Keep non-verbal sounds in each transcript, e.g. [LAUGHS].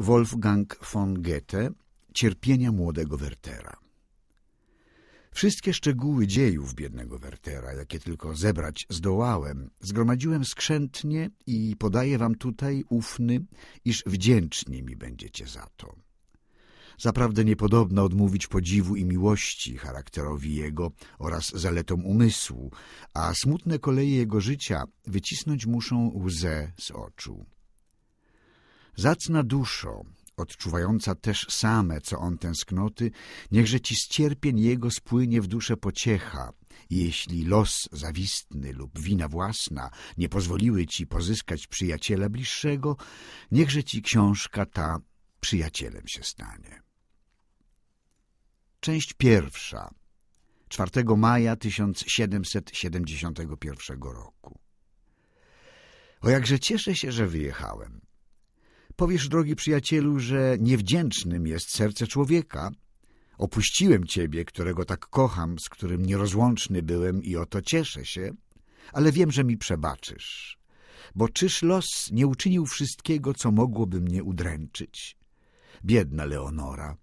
Wolfgang von Goethe Cierpienia młodego Wertera Wszystkie szczegóły dziejów biednego Wertera, jakie tylko zebrać zdołałem, zgromadziłem skrzętnie i podaję wam tutaj ufny, iż wdzięczni mi będziecie za to. Zaprawdę niepodobna odmówić podziwu i miłości charakterowi jego oraz zaletom umysłu, a smutne koleje jego życia wycisnąć muszą łzę z oczu. Zacna duszo, odczuwająca też same, co on tęsknoty, niechże ci z cierpień jego spłynie w duszę pociecha, jeśli los zawistny lub wina własna nie pozwoliły ci pozyskać przyjaciela bliższego, niechże ci książka ta przyjacielem się stanie. Część pierwsza 4 maja 1771 roku O jakże cieszę się, że wyjechałem. Powiesz, drogi przyjacielu, że niewdzięcznym jest serce człowieka. Opuściłem ciebie, którego tak kocham, z którym nierozłączny byłem i oto cieszę się, ale wiem, że mi przebaczysz. Bo czyż los nie uczynił wszystkiego, co mogłoby mnie udręczyć? Biedna Leonora.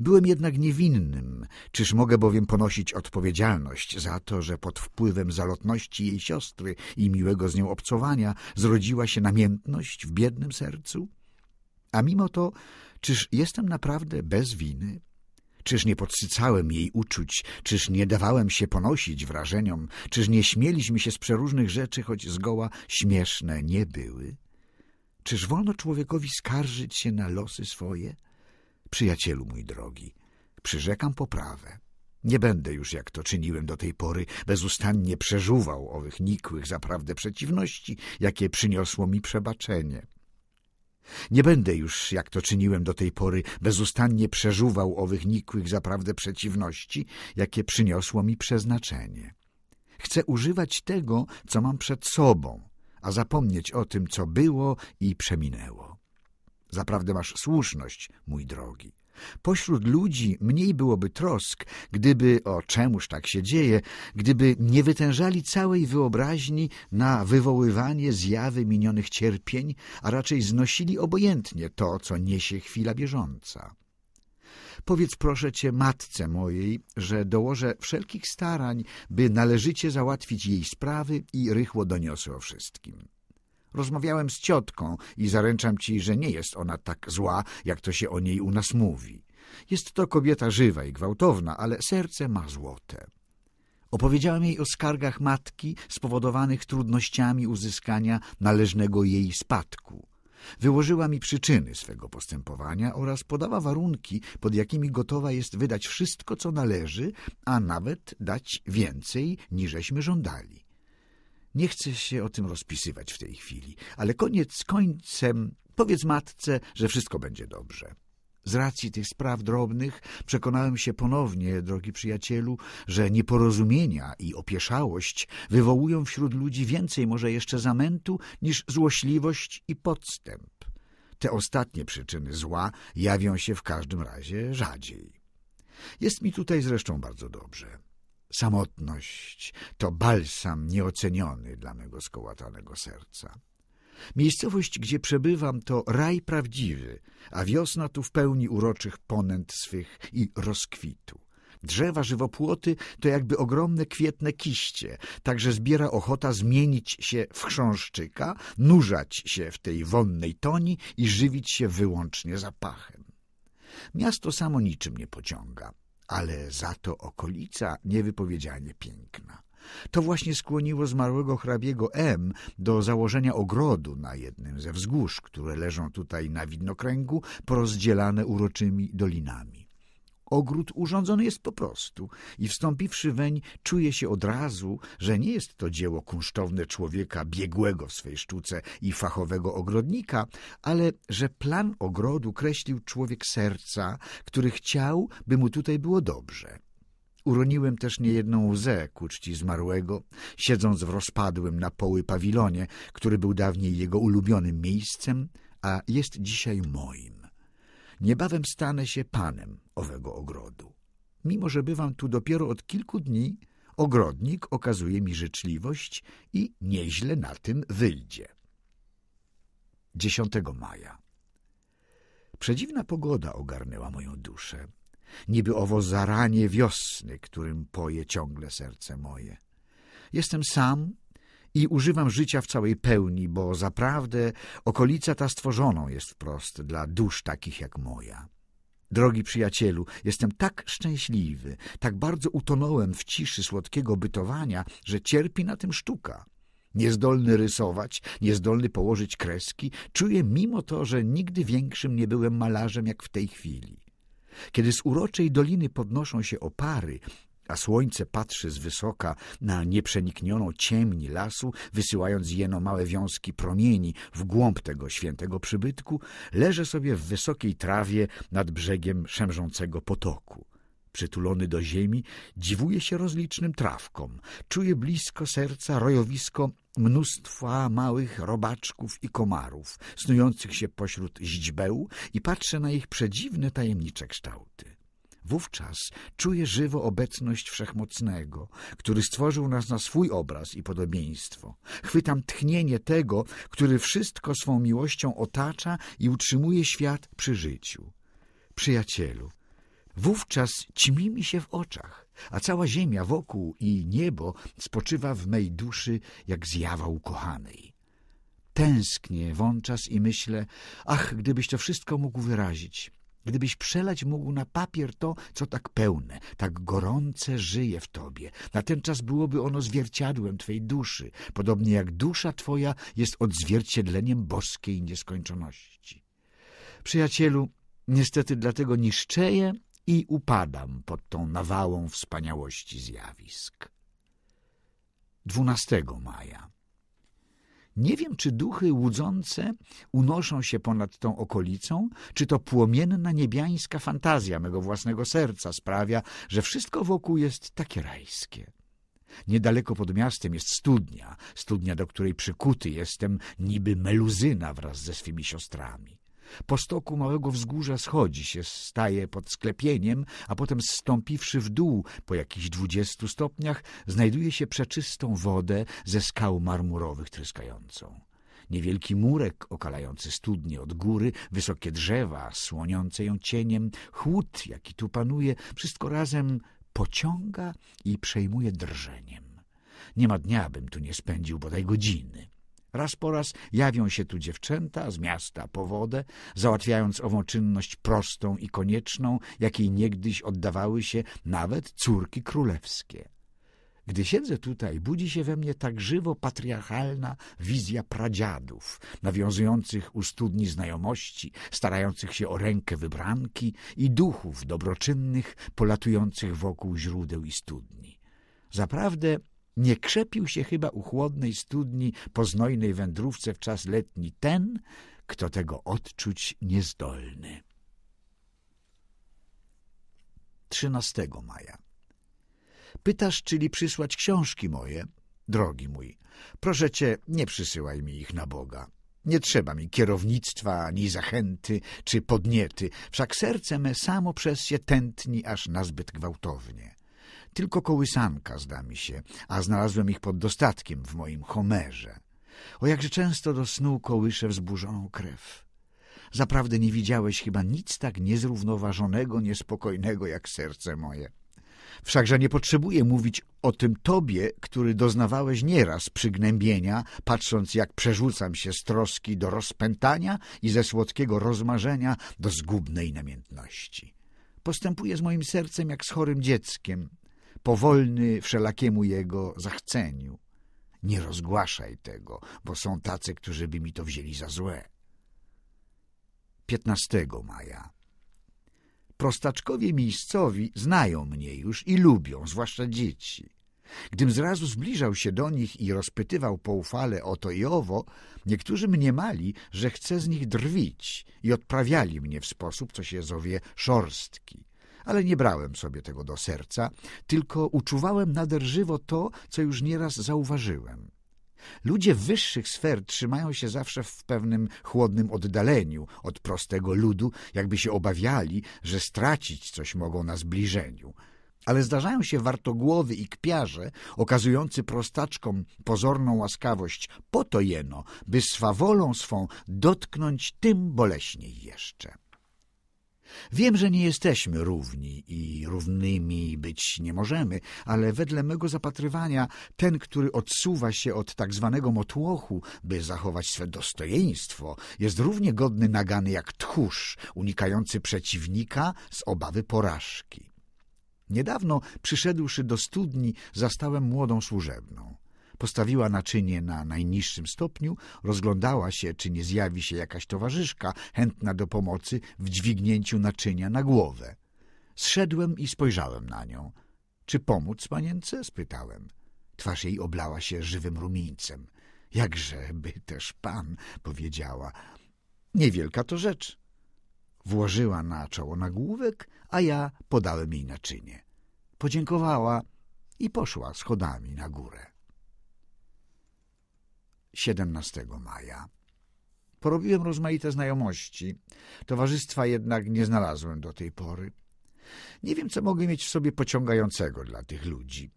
Byłem jednak niewinnym, czyż mogę bowiem ponosić odpowiedzialność za to, że pod wpływem zalotności jej siostry i miłego z nią obcowania zrodziła się namiętność w biednym sercu? A mimo to, czyż jestem naprawdę bez winy? Czyż nie podsycałem jej uczuć? Czyż nie dawałem się ponosić wrażeniom? Czyż nie śmieliśmy się z przeróżnych rzeczy, choć zgoła śmieszne nie były? Czyż wolno człowiekowi skarżyć się na losy swoje? Przyjacielu mój drogi, przyrzekam poprawę. Nie będę już, jak to czyniłem do tej pory, bezustannie przeżuwał owych nikłych zaprawdę przeciwności, jakie przyniosło mi przebaczenie. Nie będę już, jak to czyniłem do tej pory, bezustannie przeżuwał owych nikłych zaprawdę przeciwności, jakie przyniosło mi przeznaczenie. Chcę używać tego, co mam przed sobą, a zapomnieć o tym, co było i przeminęło. Zaprawdę masz słuszność, mój drogi. Pośród ludzi mniej byłoby trosk, gdyby, o czemuż tak się dzieje, gdyby nie wytężali całej wyobraźni na wywoływanie zjawy minionych cierpień, a raczej znosili obojętnie to, co niesie chwila bieżąca. Powiedz proszę cię matce mojej, że dołożę wszelkich starań, by należycie załatwić jej sprawy i rychło doniosę o wszystkim. Rozmawiałem z ciotką i zaręczam ci, że nie jest ona tak zła, jak to się o niej u nas mówi. Jest to kobieta żywa i gwałtowna, ale serce ma złote. Opowiedziałem jej o skargach matki spowodowanych trudnościami uzyskania należnego jej spadku. Wyłożyła mi przyczyny swego postępowania oraz podała warunki, pod jakimi gotowa jest wydać wszystko, co należy, a nawet dać więcej, niżeśmy żądali. Nie chcę się o tym rozpisywać w tej chwili, ale koniec końcem powiedz matce, że wszystko będzie dobrze. Z racji tych spraw drobnych przekonałem się ponownie, drogi przyjacielu, że nieporozumienia i opieszałość wywołują wśród ludzi więcej może jeszcze zamętu niż złośliwość i podstęp. Te ostatnie przyczyny zła jawią się w każdym razie rzadziej. Jest mi tutaj zresztą bardzo dobrze. Samotność to balsam nieoceniony dla mego skołatanego serca. Miejscowość, gdzie przebywam, to raj prawdziwy, a wiosna tu w pełni uroczych ponęt swych i rozkwitu. Drzewa żywopłoty to jakby ogromne kwietne kiście, także zbiera ochota zmienić się w chrząszczyka, nurzać się w tej wonnej toni i żywić się wyłącznie zapachem. Miasto samo niczym nie pociąga ale za to okolica niewypowiedzianie piękna. To właśnie skłoniło zmarłego hrabiego M do założenia ogrodu na jednym ze wzgórz, które leżą tutaj na widnokręgu, porozdzielane uroczymi dolinami. Ogród urządzony jest po prostu i wstąpiwszy weń czuje się od razu, że nie jest to dzieło kunsztowne człowieka biegłego w swej sztuce i fachowego ogrodnika, ale że plan ogrodu kreślił człowiek serca, który chciał, by mu tutaj było dobrze. Uroniłem też niejedną łzę ku czci zmarłego, siedząc w rozpadłym na poły pawilonie, który był dawniej jego ulubionym miejscem, a jest dzisiaj moim. Niebawem stanę się panem owego ogrodu. Mimo, że bywam tu dopiero od kilku dni, ogrodnik okazuje mi życzliwość i nieźle na tym wyjdzie. 10 maja Przedziwna pogoda ogarnęła moją duszę, niby owo zaranie wiosny, którym poje ciągle serce moje. Jestem sam i używam życia w całej pełni, bo zaprawdę okolica ta stworzoną jest wprost dla dusz takich jak moja. Drogi przyjacielu, jestem tak szczęśliwy, tak bardzo utonąłem w ciszy słodkiego bytowania, że cierpi na tym sztuka. Niezdolny rysować, niezdolny położyć kreski, czuję mimo to, że nigdy większym nie byłem malarzem jak w tej chwili. Kiedy z uroczej doliny podnoszą się opary, a słońce patrzy z wysoka na nieprzeniknioną ciemni lasu, wysyłając jeno małe wiązki promieni w głąb tego świętego przybytku, leży sobie w wysokiej trawie nad brzegiem szemrzącego potoku. Przytulony do ziemi, dziwuje się rozlicznym trawkom. Czuje blisko serca rojowisko mnóstwa małych robaczków i komarów, snujących się pośród źdźbeł i patrzy na ich przedziwne, tajemnicze kształty. Wówczas czuję żywo obecność Wszechmocnego, który stworzył nas na swój obraz i podobieństwo. Chwytam tchnienie tego, który wszystko swą miłością otacza i utrzymuje świat przy życiu. Przyjacielu, wówczas ćmi mi się w oczach, a cała ziemia wokół i niebo spoczywa w mej duszy jak zjawa ukochanej. Tęsknię wączas i myślę, ach, gdybyś to wszystko mógł wyrazić – Gdybyś przelać mógł na papier to, co tak pełne, tak gorące żyje w tobie, na ten czas byłoby ono zwierciadłem Twojej duszy, podobnie jak dusza twoja jest odzwierciedleniem boskiej nieskończoności. Przyjacielu, niestety dlatego niszczeję i upadam pod tą nawałą wspaniałości zjawisk. 12 maja nie wiem, czy duchy łudzące unoszą się ponad tą okolicą, czy to płomienna niebiańska fantazja mego własnego serca sprawia, że wszystko wokół jest takie rajskie. Niedaleko pod miastem jest studnia, studnia, do której przykuty jestem niby meluzyna wraz ze swymi siostrami. Po stoku małego wzgórza schodzi się, staje pod sklepieniem, a potem zstąpiwszy w dół po jakichś dwudziestu stopniach, znajduje się przeczystą wodę ze skał marmurowych tryskającą. Niewielki murek okalający studnie od góry, wysokie drzewa słoniące ją cieniem, chłód, jaki tu panuje, wszystko razem pociąga i przejmuje drżeniem. Nie ma dnia, bym tu nie spędził bodaj godziny. Raz po raz jawią się tu dziewczęta z miasta po wodę, załatwiając ową czynność prostą i konieczną, jakiej niegdyś oddawały się nawet córki królewskie. Gdy siedzę tutaj, budzi się we mnie tak żywo patriarchalna wizja pradziadów, nawiązujących u studni znajomości, starających się o rękę wybranki i duchów dobroczynnych polatujących wokół źródeł i studni. Zaprawdę nie krzepił się chyba u chłodnej studni po znojnej wędrówce w czas letni ten, kto tego odczuć niezdolny. 13 maja. Pytasz, czyli przysłać książki moje? Drogi mój, proszę cię, nie przysyłaj mi ich na Boga. Nie trzeba mi kierownictwa, ani zachęty, czy podniety, wszak serce me samo przez się tętni aż nazbyt gwałtownie. Tylko kołysanka zda mi się, a znalazłem ich pod dostatkiem w moim Homerze. O jakże często do snu kołyszę wzburzoną krew. Zaprawdę nie widziałeś chyba nic tak niezrównoważonego, niespokojnego jak serce moje. Wszakże nie potrzebuję mówić o tym tobie, który doznawałeś nieraz przygnębienia, patrząc jak przerzucam się z troski do rozpętania i ze słodkiego rozmarzenia do zgubnej namiętności. Postępuję z moim sercem jak z chorym dzieckiem, powolny wszelakiemu jego zachceniu. Nie rozgłaszaj tego, bo są tacy, którzy by mi to wzięli za złe. 15 maja Prostaczkowie miejscowi znają mnie już i lubią, zwłaszcza dzieci. Gdym zrazu zbliżał się do nich i rozpytywał poufale o to i owo, niektórzy mniemali, że chcę z nich drwić i odprawiali mnie w sposób, co się zowie szorstki ale nie brałem sobie tego do serca, tylko uczuwałem nader żywo to, co już nieraz zauważyłem. Ludzie wyższych sfer trzymają się zawsze w pewnym chłodnym oddaleniu od prostego ludu, jakby się obawiali, że stracić coś mogą na zbliżeniu. Ale zdarzają się wartogłowy i kpiarze, okazujący prostaczkom pozorną łaskawość po to jeno, by swawolą swą dotknąć tym boleśniej jeszcze. Wiem, że nie jesteśmy równi i równymi być nie możemy, ale wedle mego zapatrywania ten, który odsuwa się od tak zwanego motłochu, by zachować swe dostojeństwo, jest równie godny nagany jak tchórz unikający przeciwnika z obawy porażki. Niedawno, przyszedłszy do studni, zastałem młodą służebną. Postawiła naczynie na najniższym stopniu, rozglądała się, czy nie zjawi się jakaś towarzyszka chętna do pomocy w dźwignięciu naczynia na głowę. Zszedłem i spojrzałem na nią. — Czy pomóc panience? — spytałem. Twarz jej oblała się żywym rumieńcem. — Jakżeby też pan — powiedziała. — Niewielka to rzecz. Włożyła na czoło nagłówek, a ja podałem jej naczynie. Podziękowała i poszła schodami na górę. 17 maja. Porobiłem rozmaite znajomości, towarzystwa jednak nie znalazłem do tej pory. Nie wiem, co mogę mieć w sobie pociągającego dla tych ludzi.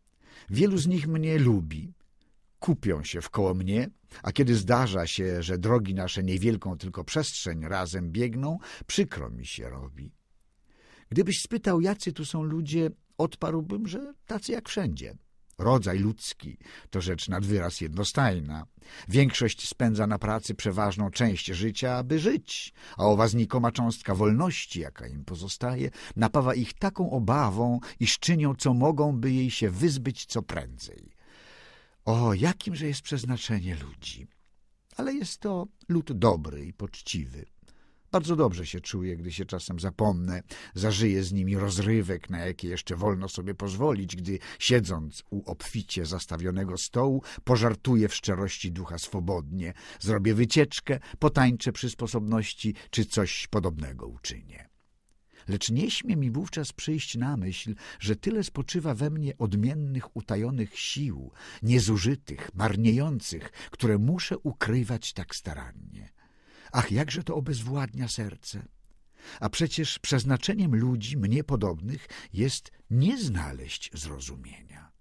Wielu z nich mnie lubi, kupią się wkoło mnie, a kiedy zdarza się, że drogi nasze niewielką tylko przestrzeń razem biegną, przykro mi się robi. Gdybyś spytał, jacy tu są ludzie, odparłbym, że tacy jak wszędzie – Rodzaj ludzki to rzecz nad wyraz jednostajna. Większość spędza na pracy przeważną część życia, aby żyć, a owa znikoma cząstka wolności, jaka im pozostaje, napawa ich taką obawą, iż czynią co mogą, by jej się wyzbyć co prędzej. O, jakimże jest przeznaczenie ludzi! Ale jest to lud dobry i poczciwy. Bardzo dobrze się czuję, gdy się czasem zapomnę, zażyję z nimi rozrywek, na jakie jeszcze wolno sobie pozwolić, gdy siedząc u obficie zastawionego stołu, pożartuję w szczerości ducha swobodnie, zrobię wycieczkę, potańczę przy sposobności, czy coś podobnego uczynię. Lecz nie śmie mi wówczas przyjść na myśl, że tyle spoczywa we mnie odmiennych, utajonych sił, niezużytych, marniejących, które muszę ukrywać tak starannie. Ach, jakże to obezwładnia serce! A przecież przeznaczeniem ludzi mnie podobnych jest nie znaleźć zrozumienia.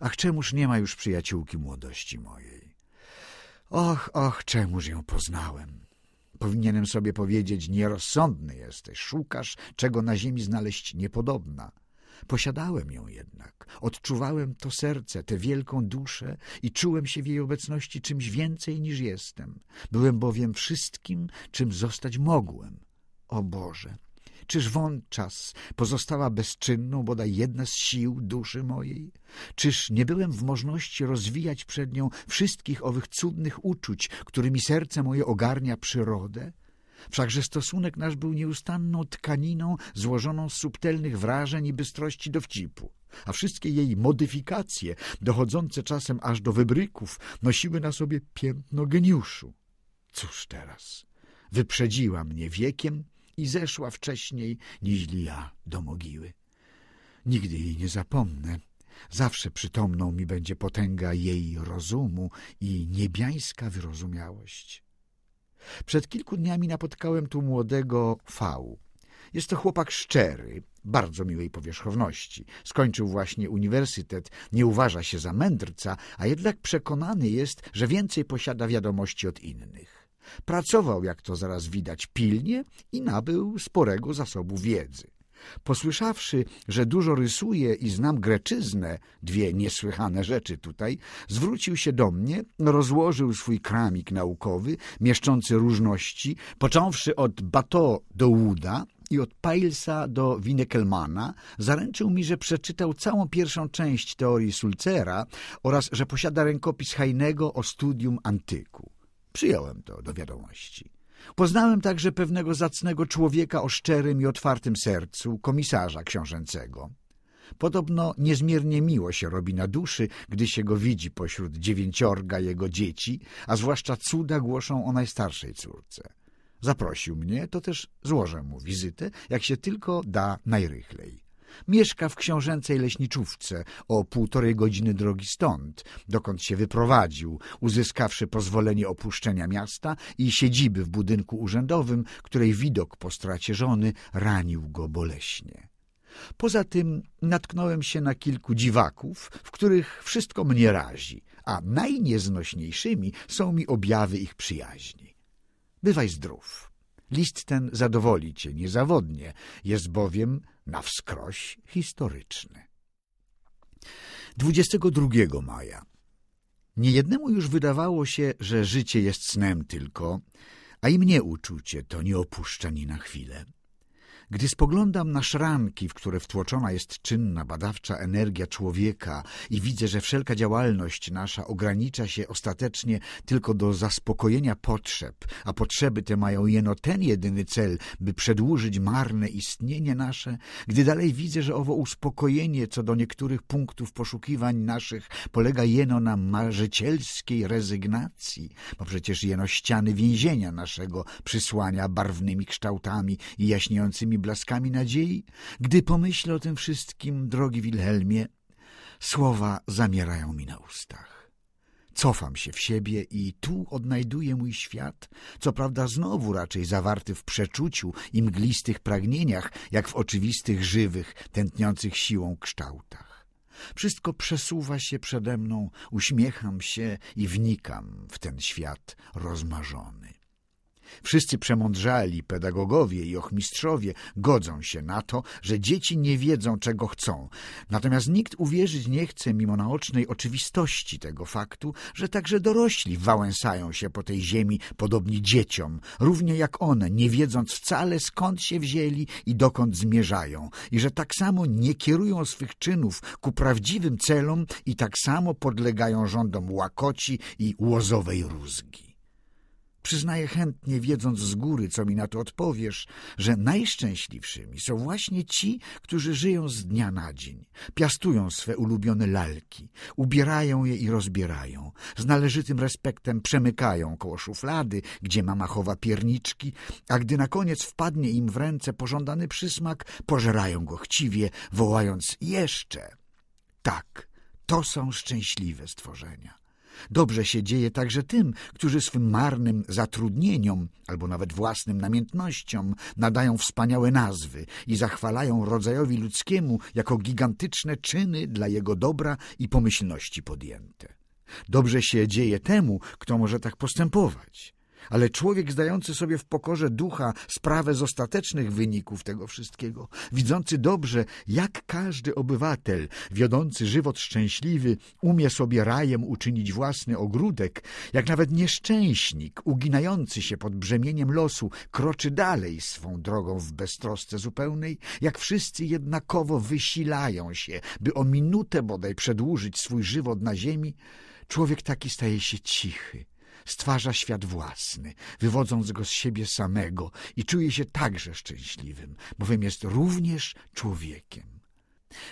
Ach, czemuż nie ma już przyjaciółki młodości mojej? Och, och, czemuż ją poznałem? Powinienem sobie powiedzieć, nierozsądny jesteś, szukasz, czego na ziemi znaleźć niepodobna – Posiadałem ją jednak, odczuwałem to serce, tę wielką duszę i czułem się w jej obecności czymś więcej niż jestem. Byłem bowiem wszystkim, czym zostać mogłem. O Boże! Czyż wątczas pozostała bezczynną bodaj jedna z sił duszy mojej? Czyż nie byłem w możności rozwijać przed nią wszystkich owych cudnych uczuć, którymi serce moje ogarnia przyrodę? Wszakże stosunek nasz był nieustanną tkaniną złożoną z subtelnych wrażeń i bystrości dowcipu, a wszystkie jej modyfikacje, dochodzące czasem aż do wybryków, nosiły na sobie piętno geniuszu. Cóż teraz? Wyprzedziła mnie wiekiem i zeszła wcześniej niż ja do mogiły. Nigdy jej nie zapomnę. Zawsze przytomną mi będzie potęga jej rozumu i niebiańska wyrozumiałość. Przed kilku dniami napotkałem tu młodego V. Jest to chłopak szczery, bardzo miłej powierzchowności. Skończył właśnie uniwersytet, nie uważa się za mędrca, a jednak przekonany jest, że więcej posiada wiadomości od innych. Pracował, jak to zaraz widać, pilnie i nabył sporego zasobu wiedzy. Posłyszawszy, że dużo rysuję i znam greczyznę, dwie niesłychane rzeczy tutaj, zwrócił się do mnie, rozłożył swój kramik naukowy, mieszczący różności, począwszy od Bato do Łuda, i od Pilesa do Winekelmana zaręczył mi, że przeczytał całą pierwszą część teorii Sulcera oraz że posiada rękopis Hajnego o studium antyku. Przyjąłem to do wiadomości. Poznałem także pewnego zacnego człowieka o szczerym i otwartym sercu, komisarza książęcego. Podobno niezmiernie miło się robi na duszy, gdy się go widzi pośród dziewięciorga jego dzieci, a zwłaszcza cuda głoszą o najstarszej córce. Zaprosił mnie, to też złożę mu wizytę, jak się tylko da najrychlej. Mieszka w książęcej leśniczówce, o półtorej godziny drogi stąd, dokąd się wyprowadził, uzyskawszy pozwolenie opuszczenia miasta i siedziby w budynku urzędowym, której widok po stracie żony ranił go boleśnie. Poza tym natknąłem się na kilku dziwaków, w których wszystko mnie razi, a najnieznośniejszymi są mi objawy ich przyjaźni. Bywaj zdrów. List ten zadowoli cię niezawodnie, jest bowiem na wskroś historyczny. 22 maja Niejednemu już wydawało się, że życie jest snem tylko, a i mnie uczucie to nie opuszcza ni na chwilę. Gdy spoglądam na szranki, w które wtłoczona jest czynna, badawcza energia człowieka i widzę, że wszelka działalność nasza ogranicza się ostatecznie tylko do zaspokojenia potrzeb, a potrzeby te mają jeno ten jedyny cel, by przedłużyć marne istnienie nasze, gdy dalej widzę, że owo uspokojenie co do niektórych punktów poszukiwań naszych polega jeno na marzycielskiej rezygnacji, bo przecież jeno ściany więzienia naszego przysłania barwnymi kształtami i jaśniejącymi pierwszymi blaskami nadziei, gdy pomyślę o tym wszystkim, drogi Wilhelmie, słowa zamierają mi na ustach. Cofam się w siebie i tu odnajduję mój świat, co prawda znowu raczej zawarty w przeczuciu i mglistych pragnieniach, jak w oczywistych, żywych, tętniących siłą kształtach. Wszystko przesuwa się przede mną, uśmiecham się i wnikam w ten świat rozmarzony. Wszyscy przemądrzali, pedagogowie i ochmistrzowie godzą się na to, że dzieci nie wiedzą, czego chcą. Natomiast nikt uwierzyć nie chce, mimo naocznej oczywistości tego faktu, że także dorośli wałęsają się po tej ziemi podobnie dzieciom, równie jak one, nie wiedząc wcale skąd się wzięli i dokąd zmierzają, i że tak samo nie kierują swych czynów ku prawdziwym celom i tak samo podlegają rządom łakoci i łozowej rózgi. Przyznaję chętnie, wiedząc z góry, co mi na to odpowiesz, że najszczęśliwszymi są właśnie ci, którzy żyją z dnia na dzień, piastują swe ulubione lalki, ubierają je i rozbierają, z należytym respektem przemykają koło szuflady, gdzie mama chowa pierniczki, a gdy na koniec wpadnie im w ręce pożądany przysmak, pożerają go chciwie, wołając jeszcze. Tak, to są szczęśliwe stworzenia. Dobrze się dzieje także tym, którzy swym marnym zatrudnieniom albo nawet własnym namiętnościom nadają wspaniałe nazwy i zachwalają rodzajowi ludzkiemu jako gigantyczne czyny dla jego dobra i pomyślności podjęte. Dobrze się dzieje temu, kto może tak postępować ale człowiek zdający sobie w pokorze ducha sprawę z ostatecznych wyników tego wszystkiego, widzący dobrze, jak każdy obywatel, wiodący żywot szczęśliwy, umie sobie rajem uczynić własny ogródek, jak nawet nieszczęśnik, uginający się pod brzemieniem losu, kroczy dalej swą drogą w beztrosce zupełnej, jak wszyscy jednakowo wysilają się, by o minutę bodaj przedłużyć swój żywot na ziemi, człowiek taki staje się cichy, stwarza świat własny, wywodząc go z siebie samego i czuje się także szczęśliwym, bowiem jest również człowiekiem.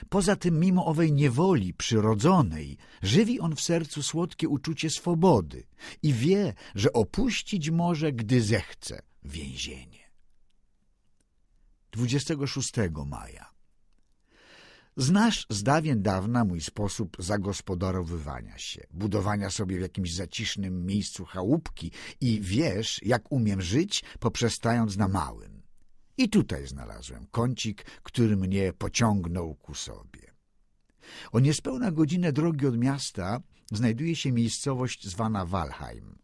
Poza tym, mimo owej niewoli przyrodzonej, żywi on w sercu słodkie uczucie swobody i wie, że opuścić może, gdy zechce, więzienie. 26 maja Znasz z dawien dawna mój sposób zagospodarowywania się, budowania sobie w jakimś zacisznym miejscu chałupki i wiesz, jak umiem żyć, poprzestając na małym. I tutaj znalazłem kącik, który mnie pociągnął ku sobie. O niespełna godzinę drogi od miasta znajduje się miejscowość zwana Walheim,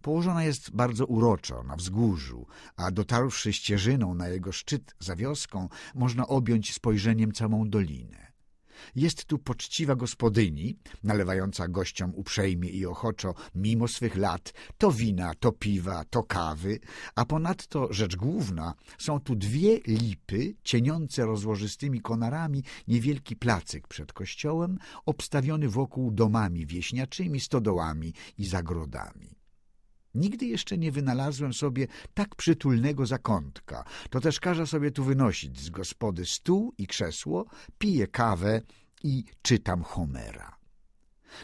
Położona jest bardzo uroczo, na wzgórzu, a dotarłszy ścieżyną na jego szczyt za wioską, można objąć spojrzeniem całą dolinę. Jest tu poczciwa gospodyni, nalewająca gościom uprzejmie i ochoczo, mimo swych lat, to wina, to piwa, to kawy, a ponadto, rzecz główna, są tu dwie lipy, cieniące rozłożystymi konarami niewielki placyk przed kościołem, obstawiony wokół domami wieśniaczymi, stodołami i zagrodami. Nigdy jeszcze nie wynalazłem sobie tak przytulnego zakątka. To też każe sobie tu wynosić z gospody stół i krzesło, piję kawę i czytam Homera.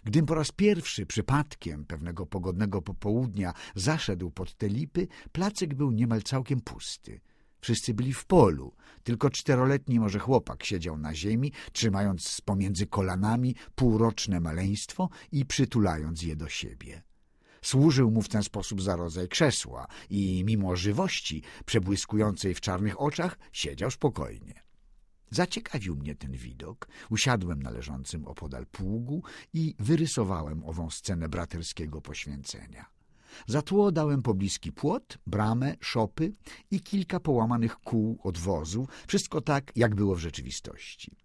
Gdym po raz pierwszy przypadkiem pewnego pogodnego popołudnia zaszedł pod te lipy, placek był niemal całkiem pusty. Wszyscy byli w polu, tylko czteroletni może chłopak siedział na ziemi, trzymając pomiędzy kolanami półroczne maleństwo i przytulając je do siebie. Służył mu w ten sposób za rodzaj krzesła i mimo żywości przebłyskującej w czarnych oczach siedział spokojnie. Zaciekawił mnie ten widok. Usiadłem na leżącym opodal pługu i wyrysowałem ową scenę braterskiego poświęcenia. Za tło dałem pobliski płot, bramę, szopy i kilka połamanych kół od wozu, wszystko tak, jak było w rzeczywistości.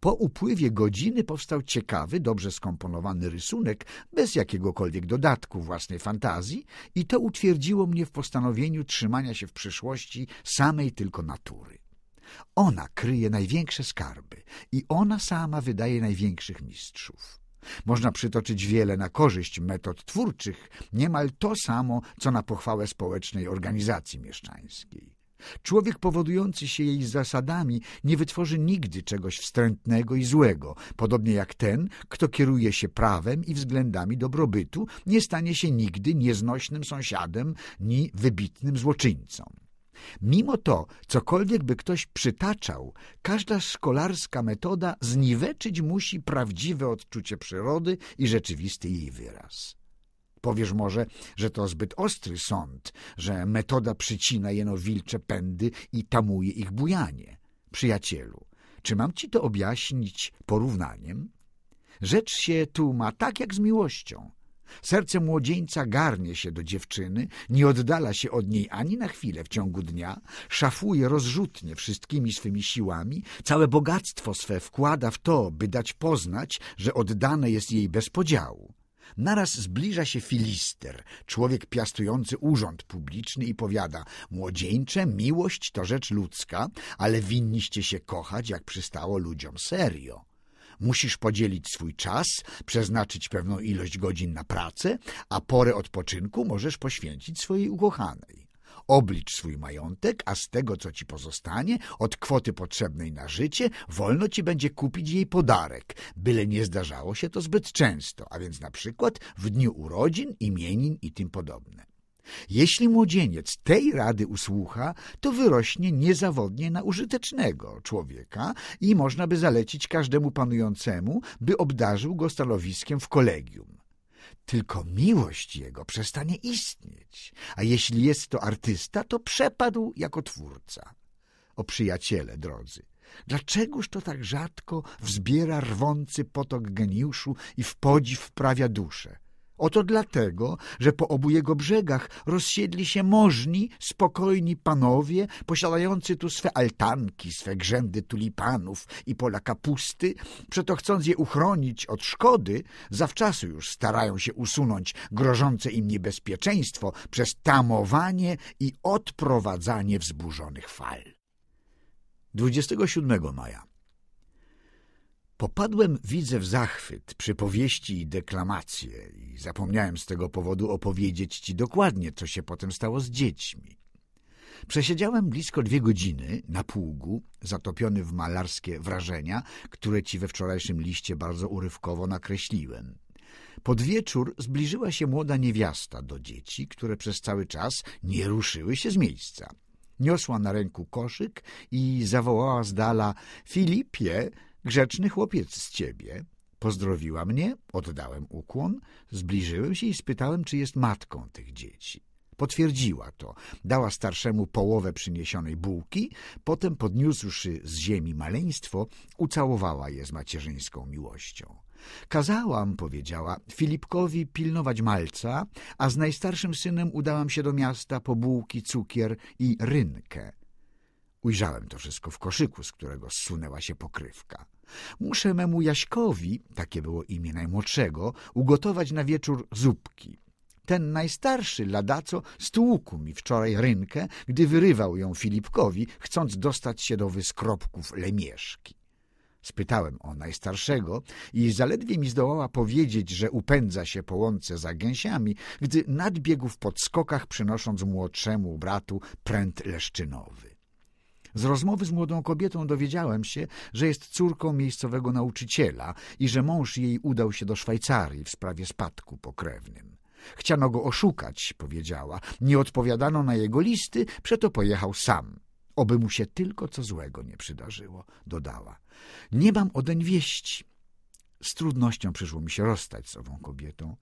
Po upływie godziny powstał ciekawy, dobrze skomponowany rysunek, bez jakiegokolwiek dodatku własnej fantazji i to utwierdziło mnie w postanowieniu trzymania się w przyszłości samej tylko natury. Ona kryje największe skarby i ona sama wydaje największych mistrzów. Można przytoczyć wiele na korzyść metod twórczych, niemal to samo, co na pochwałę społecznej organizacji mieszczańskiej. Człowiek powodujący się jej zasadami nie wytworzy nigdy czegoś wstrętnego i złego, podobnie jak ten, kto kieruje się prawem i względami dobrobytu, nie stanie się nigdy nieznośnym sąsiadem ni wybitnym złoczyńcą. Mimo to, cokolwiek by ktoś przytaczał, każda szkolarska metoda zniweczyć musi prawdziwe odczucie przyrody i rzeczywisty jej wyraz. Powiesz może, że to zbyt ostry sąd, że metoda przycina jeno wilcze pędy i tamuje ich bujanie. Przyjacielu, czy mam ci to objaśnić porównaniem? Rzecz się tu ma tak jak z miłością. Serce młodzieńca garnie się do dziewczyny, nie oddala się od niej ani na chwilę w ciągu dnia, szafuje rozrzutnie wszystkimi swymi siłami, całe bogactwo swe wkłada w to, by dać poznać, że oddane jest jej bez podziału. Naraz zbliża się filister, człowiek piastujący urząd publiczny i powiada Młodzieńcze, miłość to rzecz ludzka, ale winniście się kochać, jak przystało ludziom serio. Musisz podzielić swój czas, przeznaczyć pewną ilość godzin na pracę, a porę odpoczynku możesz poświęcić swojej ukochanej oblicz swój majątek, a z tego, co ci pozostanie, od kwoty potrzebnej na życie, wolno ci będzie kupić jej podarek, byle nie zdarzało się to zbyt często, a więc na przykład w dniu urodzin, imienin i tym podobne. Jeśli młodzieniec tej rady usłucha, to wyrośnie niezawodnie na użytecznego człowieka i można by zalecić każdemu panującemu, by obdarzył go stanowiskiem w kolegium tylko miłość jego przestanie istnieć, a jeśli jest to artysta, to przepadł jako twórca. O przyjaciele, drodzy, dlaczegoż to tak rzadko wzbiera rwący potok geniuszu i w podziw wprawia duszę? Oto dlatego, że po obu jego brzegach rozsiedli się możni, spokojni panowie, posiadający tu swe altanki, swe grzędy tulipanów i pola kapusty, przeto chcąc je uchronić od szkody, zawczasu już starają się usunąć grożące im niebezpieczeństwo przez tamowanie i odprowadzanie wzburzonych fal. 27 maja Popadłem, widzę, w zachwyt przy powieści i deklamacje i zapomniałem z tego powodu opowiedzieć ci dokładnie, co się potem stało z dziećmi. Przesiedziałem blisko dwie godziny na pługu, zatopiony w malarskie wrażenia, które ci we wczorajszym liście bardzo urywkowo nakreśliłem. Pod wieczór zbliżyła się młoda niewiasta do dzieci, które przez cały czas nie ruszyły się z miejsca. Niosła na ręku koszyk i zawołała z dala – Filipie, Grzeczny chłopiec z ciebie. Pozdrowiła mnie, oddałem ukłon, zbliżyłem się i spytałem, czy jest matką tych dzieci. Potwierdziła to. Dała starszemu połowę przyniesionej bułki, potem podniósłszy z ziemi maleństwo, ucałowała je z macierzyńską miłością. Kazałam, powiedziała, Filipkowi pilnować malca, a z najstarszym synem udałam się do miasta po bułki, cukier i rynkę. Ujrzałem to wszystko w koszyku, z którego zsunęła się pokrywka. Muszę memu Jaśkowi, takie było imię najmłodszego, ugotować na wieczór zupki. Ten najstarszy ladaco stłukł mi wczoraj rynkę, gdy wyrywał ją Filipkowi, chcąc dostać się do wyskropków Lemieszki. Spytałem o najstarszego i zaledwie mi zdołała powiedzieć, że upędza się po łące za gęsiami, gdy nadbiegł w podskokach, przynosząc młodszemu bratu pręt leszczynowy. Z rozmowy z młodą kobietą dowiedziałem się, że jest córką miejscowego nauczyciela i że mąż jej udał się do Szwajcarii w sprawie spadku pokrewnym. Chciano go oszukać, powiedziała. Nie odpowiadano na jego listy, przeto pojechał sam. Oby mu się tylko co złego nie przydarzyło, dodała. Nie mam odeń wieści. Z trudnością przyszło mi się rozstać z ową kobietą.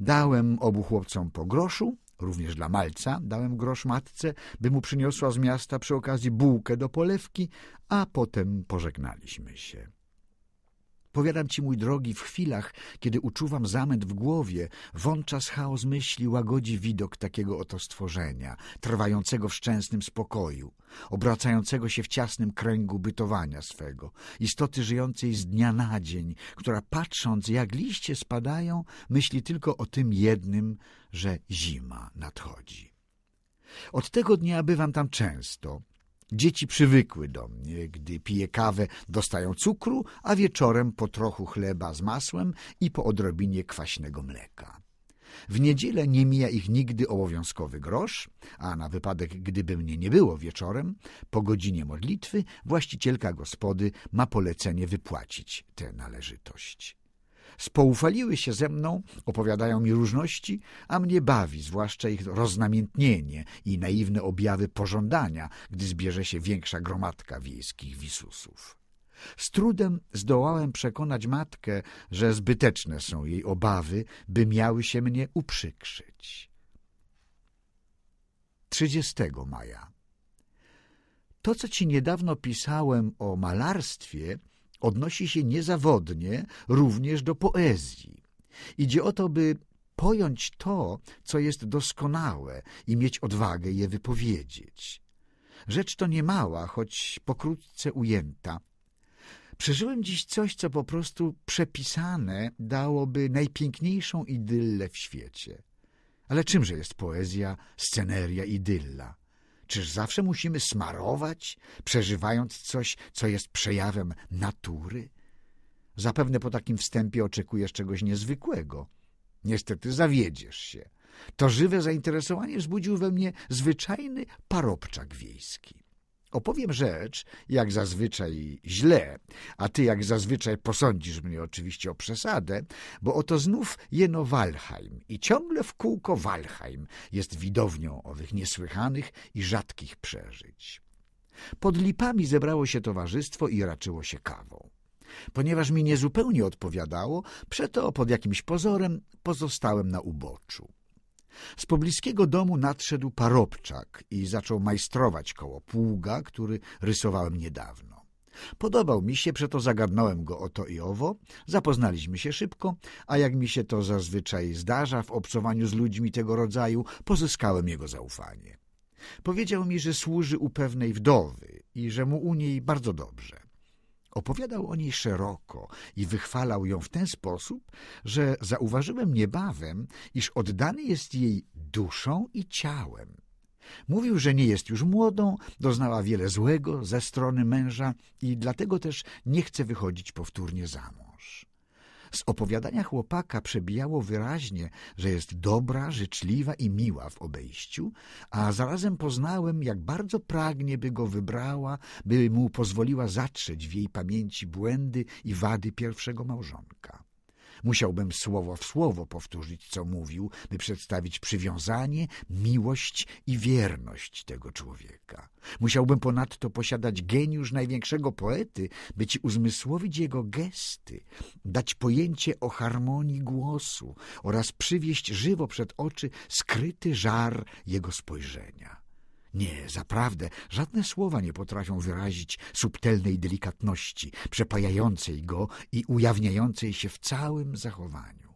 Dałem obu chłopcom po groszu Również dla malca dałem grosz matce, by mu przyniosła z miasta przy okazji bułkę do polewki, a potem pożegnaliśmy się. Powiadam ci, mój drogi, w chwilach, kiedy uczuwam zamęt w głowie, wączas chaos myśli łagodzi widok takiego oto stworzenia, trwającego w szczęsnym spokoju, obracającego się w ciasnym kręgu bytowania swego, istoty żyjącej z dnia na dzień, która patrząc, jak liście spadają, myśli tylko o tym jednym, że zima nadchodzi. Od tego dnia bywam tam często – Dzieci przywykły do mnie, gdy piję kawę, dostają cukru, a wieczorem po trochu chleba z masłem i po odrobinie kwaśnego mleka. W niedzielę nie mija ich nigdy obowiązkowy grosz, a na wypadek, gdyby mnie nie było wieczorem, po godzinie modlitwy właścicielka gospody ma polecenie wypłacić tę należytość spoufaliły się ze mną, opowiadają mi różności, a mnie bawi, zwłaszcza ich roznamiętnienie i naiwne objawy pożądania, gdy zbierze się większa gromadka wiejskich wisusów. Z trudem zdołałem przekonać matkę, że zbyteczne są jej obawy, by miały się mnie uprzykrzyć. 30 maja to, co ci niedawno pisałem o malarstwie – odnosi się niezawodnie również do poezji. Idzie o to, by pojąć to, co jest doskonałe i mieć odwagę je wypowiedzieć. Rzecz to niemała, choć pokrótce ujęta. Przeżyłem dziś coś, co po prostu przepisane dałoby najpiękniejszą idyllę w świecie. Ale czymże jest poezja, sceneria, idylla? Czyż zawsze musimy smarować, przeżywając coś, co jest przejawem natury? Zapewne po takim wstępie oczekujesz czegoś niezwykłego. Niestety zawiedziesz się. To żywe zainteresowanie wzbudził we mnie zwyczajny parobczak wiejski. Opowiem rzecz, jak zazwyczaj źle, a ty jak zazwyczaj posądzisz mnie oczywiście o przesadę, bo oto znów jeno Walheim i ciągle w kółko Walheim jest widownią owych niesłychanych i rzadkich przeżyć. Pod lipami zebrało się towarzystwo i raczyło się kawą. Ponieważ mi niezupełnie odpowiadało, przeto pod jakimś pozorem pozostałem na uboczu. Z pobliskiego domu nadszedł parobczak i zaczął majstrować koło pługa, który rysowałem niedawno. Podobał mi się, przeto zagadnąłem go o to i owo, zapoznaliśmy się szybko, a jak mi się to zazwyczaj zdarza w obcowaniu z ludźmi tego rodzaju, pozyskałem jego zaufanie. Powiedział mi, że służy u pewnej wdowy i że mu u niej bardzo dobrze. Opowiadał o niej szeroko i wychwalał ją w ten sposób, że zauważyłem niebawem, iż oddany jest jej duszą i ciałem. Mówił, że nie jest już młodą, doznała wiele złego ze strony męża i dlatego też nie chce wychodzić powtórnie za mąż. Z opowiadania chłopaka przebijało wyraźnie, że jest dobra, życzliwa i miła w obejściu, a zarazem poznałem, jak bardzo pragnie, by go wybrała, by mu pozwoliła zatrzeć w jej pamięci błędy i wady pierwszego małżonka. Musiałbym słowo w słowo powtórzyć, co mówił, by przedstawić przywiązanie, miłość i wierność tego człowieka. Musiałbym ponadto posiadać geniusz największego poety, by ci uzmysłowić jego gesty, dać pojęcie o harmonii głosu oraz przywieść żywo przed oczy skryty żar jego spojrzenia. Nie, zaprawdę, żadne słowa nie potrafią wyrazić subtelnej delikatności, przepajającej go i ujawniającej się w całym zachowaniu.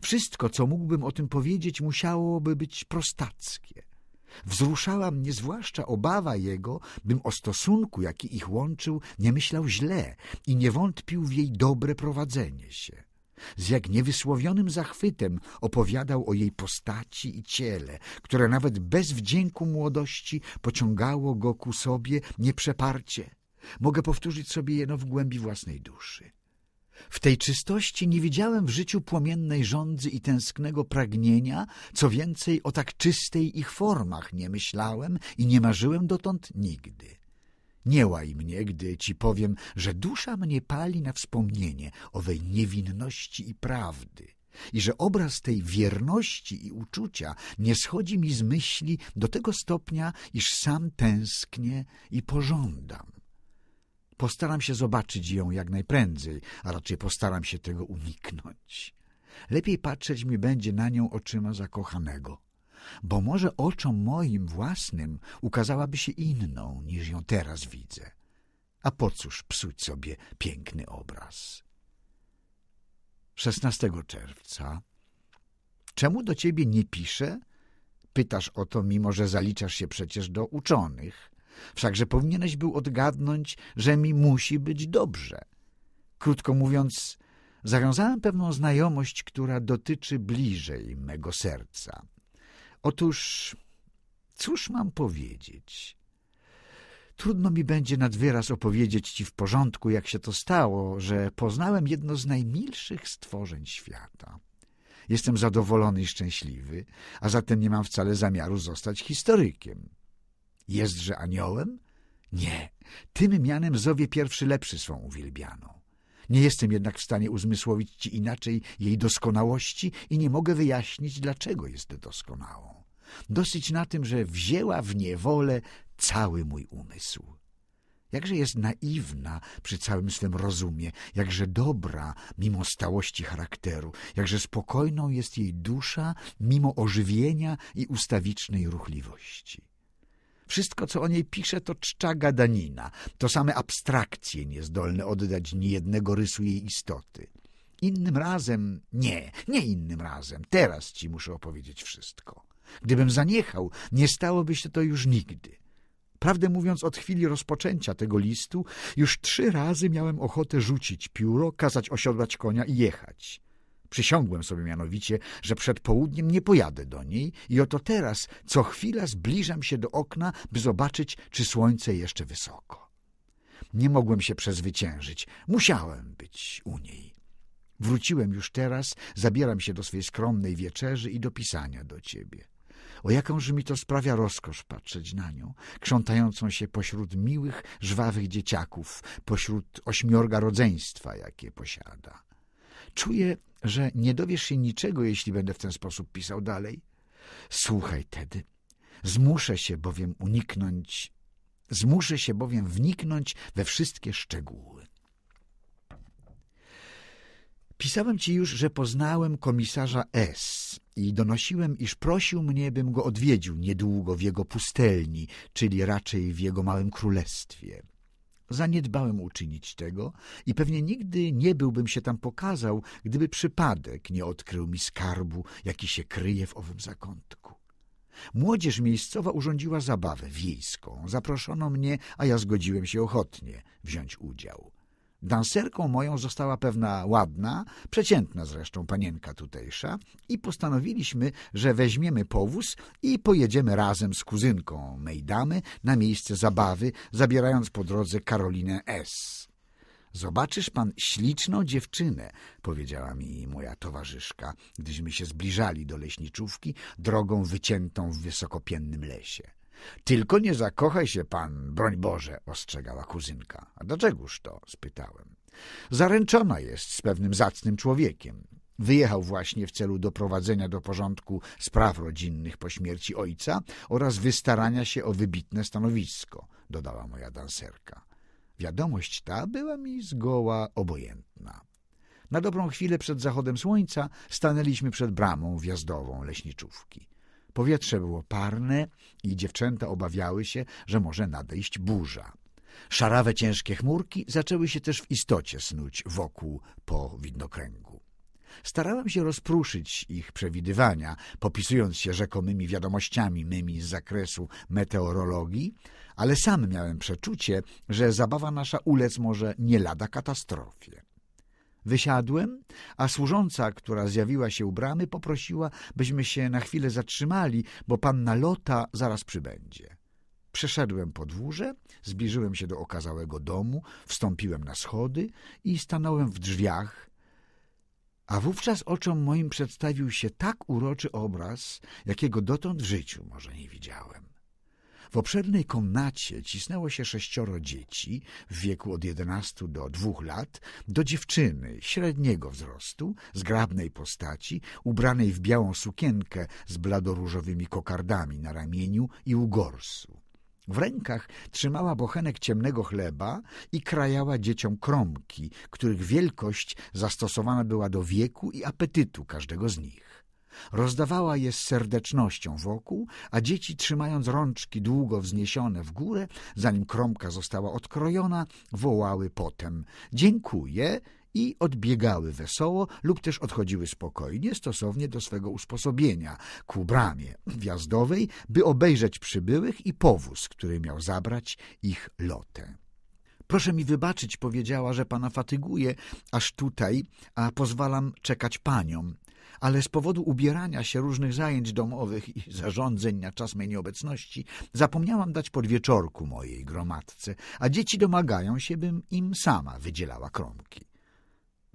Wszystko, co mógłbym o tym powiedzieć, musiałoby być prostackie. Wzruszała mnie zwłaszcza obawa jego, bym o stosunku, jaki ich łączył, nie myślał źle i nie wątpił w jej dobre prowadzenie się. Z jak niewysłowionym zachwytem opowiadał o jej postaci i ciele, które nawet bez wdzięku młodości pociągało go ku sobie nieprzeparcie. Mogę powtórzyć sobie jeno w głębi własnej duszy. W tej czystości nie widziałem w życiu płomiennej żądzy i tęsknego pragnienia, co więcej o tak czystej ich formach nie myślałem i nie marzyłem dotąd nigdy. Nie łaj mnie, gdy ci powiem, że dusza mnie pali na wspomnienie owej niewinności i prawdy i że obraz tej wierności i uczucia nie schodzi mi z myśli do tego stopnia, iż sam tęsknię i pożądam. Postaram się zobaczyć ją jak najprędzej, a raczej postaram się tego uniknąć. Lepiej patrzeć mi będzie na nią oczyma zakochanego, bo może oczom moim własnym ukazałaby się inną, niż ją teraz widzę. A po cóż psuć sobie piękny obraz? 16 czerwca. Czemu do ciebie nie piszę? Pytasz o to, mimo że zaliczasz się przecież do uczonych. Wszakże powinieneś był odgadnąć, że mi musi być dobrze. Krótko mówiąc, zawiązałem pewną znajomość, która dotyczy bliżej mego serca. Otóż, cóż mam powiedzieć? Trudno mi będzie nad wyraz opowiedzieć ci w porządku, jak się to stało, że poznałem jedno z najmilszych stworzeń świata. Jestem zadowolony i szczęśliwy, a zatem nie mam wcale zamiaru zostać historykiem. Jestże aniołem? Nie, tym mianem zowie pierwszy lepszy swą uwielbianą. Nie jestem jednak w stanie uzmysłowić ci inaczej jej doskonałości i nie mogę wyjaśnić, dlaczego jest doskonałą. Dosyć na tym, że wzięła w niewolę cały mój umysł. Jakże jest naiwna przy całym swym rozumie, jakże dobra mimo stałości charakteru, jakże spokojną jest jej dusza mimo ożywienia i ustawicznej ruchliwości. Wszystko, co o niej pisze, to czcza gadanina, to same abstrakcje niezdolne oddać niejednego rysu jej istoty. Innym razem, nie, nie innym razem, teraz ci muszę opowiedzieć wszystko. Gdybym zaniechał, nie stałoby się to już nigdy. Prawdę mówiąc, od chwili rozpoczęcia tego listu już trzy razy miałem ochotę rzucić pióro, kazać osiodłać konia i jechać. Przysiągłem sobie mianowicie, że przed południem nie pojadę do niej i oto teraz co chwila zbliżam się do okna, by zobaczyć, czy słońce jeszcze wysoko. Nie mogłem się przezwyciężyć. Musiałem być u niej. Wróciłem już teraz, zabieram się do swej skromnej wieczerzy i do pisania do ciebie. O jakąż mi to sprawia rozkosz patrzeć na nią, krzątającą się pośród miłych, żwawych dzieciaków, pośród ośmiorga rodzeństwa, jakie posiada. Czuję że nie dowiesz się niczego, jeśli będę w ten sposób pisał dalej. Słuchaj tedy, zmuszę się bowiem uniknąć, zmuszę się bowiem wniknąć we wszystkie szczegóły. Pisałem ci już, że poznałem komisarza S. i donosiłem, iż prosił mnie, bym go odwiedził niedługo w jego pustelni, czyli raczej w jego małym królestwie. Zaniedbałem uczynić tego i pewnie nigdy nie byłbym się tam pokazał, gdyby przypadek nie odkrył mi skarbu, jaki się kryje w owym zakątku. Młodzież miejscowa urządziła zabawę wiejską. Zaproszono mnie, a ja zgodziłem się ochotnie wziąć udział. Danserką moją została pewna ładna, przeciętna zresztą panienka tutejsza i postanowiliśmy, że weźmiemy powóz i pojedziemy razem z kuzynką mej damy na miejsce zabawy, zabierając po drodze Karolinę S. Zobaczysz pan śliczną dziewczynę, powiedziała mi moja towarzyszka, gdyśmy się zbliżali do leśniczówki drogą wyciętą w wysokopiennym lesie. Tylko nie zakochaj się pan, broń Boże, ostrzegała kuzynka. A dlaczegoż to? spytałem. Zaręczona jest z pewnym zacnym człowiekiem. Wyjechał właśnie w celu doprowadzenia do porządku spraw rodzinnych po śmierci ojca oraz wystarania się o wybitne stanowisko, dodała moja danserka. Wiadomość ta była mi zgoła obojętna. Na dobrą chwilę przed zachodem słońca stanęliśmy przed bramą wjazdową leśniczówki. Powietrze było parne i dziewczęta obawiały się, że może nadejść burza. Szarawe ciężkie chmurki zaczęły się też w istocie snuć wokół po widnokręgu. Starałem się rozpruszyć ich przewidywania, popisując się rzekomymi wiadomościami mymi z zakresu meteorologii, ale sam miałem przeczucie, że zabawa nasza ulec może nie lada katastrofie. Wysiadłem, a służąca, która zjawiła się u bramy, poprosiła, byśmy się na chwilę zatrzymali, bo panna Lota zaraz przybędzie. Przeszedłem podwórze, zbliżyłem się do okazałego domu, wstąpiłem na schody i stanąłem w drzwiach, a wówczas oczom moim przedstawił się tak uroczy obraz, jakiego dotąd w życiu może nie widziałem. W obszernej komnacie cisnęło się sześcioro dzieci w wieku od 11 do dwóch lat, do dziewczyny średniego wzrostu, zgrabnej postaci, ubranej w białą sukienkę z bladoróżowymi kokardami na ramieniu i u gorsu. W rękach trzymała bochenek ciemnego chleba i krajała dzieciom kromki, których wielkość zastosowana była do wieku i apetytu każdego z nich. Rozdawała je z serdecznością wokół, a dzieci, trzymając rączki długo wzniesione w górę, zanim kromka została odkrojona, wołały potem – dziękuję! i odbiegały wesoło lub też odchodziły spokojnie stosownie do swego usposobienia ku bramie wjazdowej, by obejrzeć przybyłych i powóz, który miał zabrać ich lotę. Proszę mi wybaczyć, powiedziała, że pana fatyguje aż tutaj, a pozwalam czekać paniom ale z powodu ubierania się różnych zajęć domowych i [LAUGHS] zarządzeń na czas mej nieobecności zapomniałam dać podwieczorku mojej gromadce, a dzieci domagają się, bym im sama wydzielała kromki.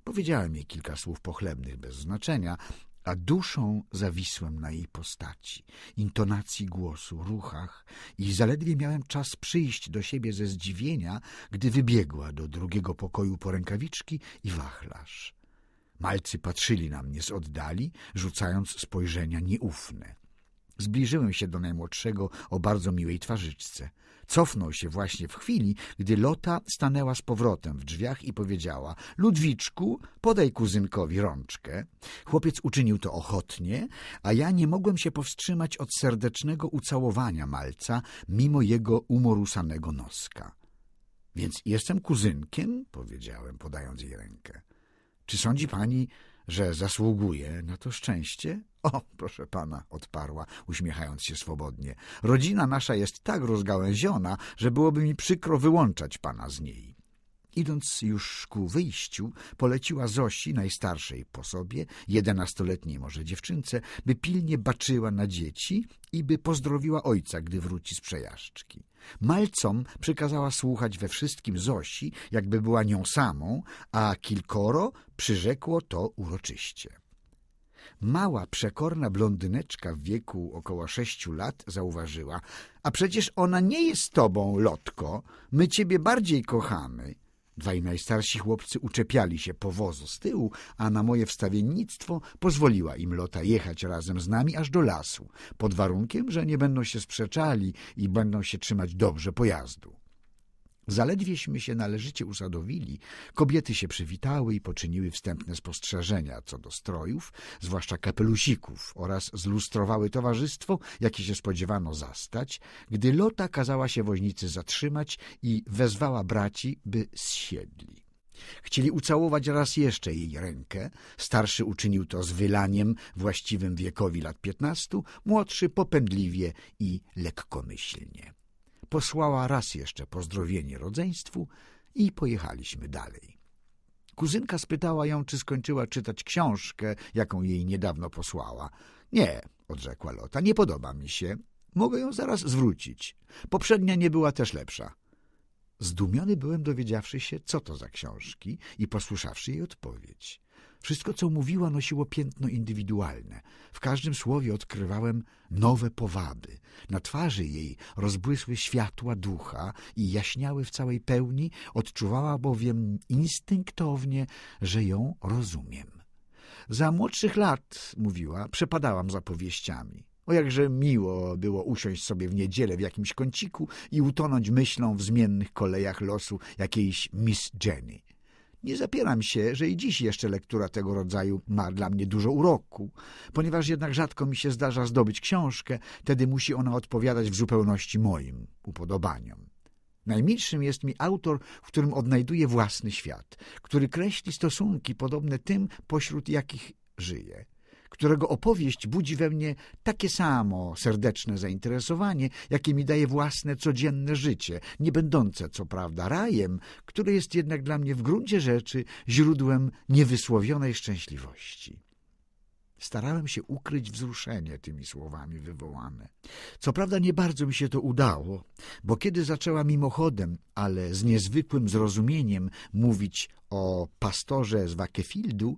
Powiedziałem jej kilka słów pochlebnych bez znaczenia, a duszą zawisłem na jej postaci, intonacji głosu, ruchach i zaledwie miałem czas przyjść do siebie ze zdziwienia, gdy wybiegła do drugiego pokoju po rękawiczki i wachlarz. Malcy patrzyli na mnie z oddali, rzucając spojrzenia nieufne. Zbliżyłem się do najmłodszego o bardzo miłej twarzyczce. Cofnął się właśnie w chwili, gdy Lota stanęła z powrotem w drzwiach i powiedziała — Ludwiczku, podaj kuzynkowi rączkę. Chłopiec uczynił to ochotnie, a ja nie mogłem się powstrzymać od serdecznego ucałowania Malca, mimo jego umorusanego noska. — Więc jestem kuzynkiem? — powiedziałem, podając jej rękę. Czy sądzi pani, że zasługuje na to szczęście? O, proszę pana, odparła, uśmiechając się swobodnie. Rodzina nasza jest tak rozgałęziona, że byłoby mi przykro wyłączać pana z niej. Idąc już ku wyjściu, poleciła Zosi, najstarszej po sobie, jedenastoletniej może dziewczynce, by pilnie baczyła na dzieci i by pozdrowiła ojca, gdy wróci z przejażdżki. Malcom przykazała słuchać we wszystkim Zosi, jakby była nią samą, a kilkoro przyrzekło to uroczyście. Mała, przekorna blondyneczka w wieku około sześciu lat zauważyła — a przecież ona nie jest tobą, Lotko, my ciebie bardziej kochamy — Dwaj najstarsi chłopcy uczepiali się powozu z tyłu, a na moje wstawiennictwo pozwoliła im Lota jechać razem z nami aż do lasu, pod warunkiem, że nie będą się sprzeczali i będą się trzymać dobrze pojazdu. Zaledwieśmy się należycie usadowili, kobiety się przywitały i poczyniły wstępne spostrzeżenia co do strojów, zwłaszcza kapelusików, oraz zlustrowały towarzystwo, jakie się spodziewano zastać, gdy Lota kazała się woźnicy zatrzymać i wezwała braci, by zsiedli. Chcieli ucałować raz jeszcze jej rękę. Starszy uczynił to z wylaniem właściwym wiekowi lat piętnastu, młodszy popędliwie i lekkomyślnie. Posłała raz jeszcze pozdrowienie rodzeństwu i pojechaliśmy dalej. Kuzynka spytała ją, czy skończyła czytać książkę, jaką jej niedawno posłała. Nie, odrzekła Lota, nie podoba mi się. Mogę ją zaraz zwrócić. Poprzednia nie była też lepsza. Zdumiony byłem dowiedziawszy się, co to za książki i posłyszawszy jej odpowiedź. Wszystko, co mówiła, nosiło piętno indywidualne. W każdym słowie odkrywałem nowe powady. Na twarzy jej rozbłysły światła ducha i jaśniały w całej pełni, odczuwała bowiem instynktownie, że ją rozumiem. Za młodszych lat, mówiła, przepadałam za powieściami. O jakże miło było usiąść sobie w niedzielę w jakimś kąciku i utonąć myślą w zmiennych kolejach losu jakiejś Miss Jenny. Nie zapieram się, że i dziś jeszcze lektura tego rodzaju ma dla mnie dużo uroku, ponieważ jednak rzadko mi się zdarza zdobyć książkę, tedy musi ona odpowiadać w zupełności moim upodobaniom. Najmilszym jest mi autor, w którym odnajduję własny świat, który kreśli stosunki podobne tym, pośród jakich żyję którego opowieść budzi we mnie takie samo serdeczne zainteresowanie, jakie mi daje własne codzienne życie, nie będące co prawda rajem, które jest jednak dla mnie w gruncie rzeczy źródłem niewysłowionej szczęśliwości. Starałem się ukryć wzruszenie tymi słowami wywołane. Co prawda nie bardzo mi się to udało, bo kiedy zaczęła mimochodem, ale z niezwykłym zrozumieniem mówić o pastorze z Wakefieldu,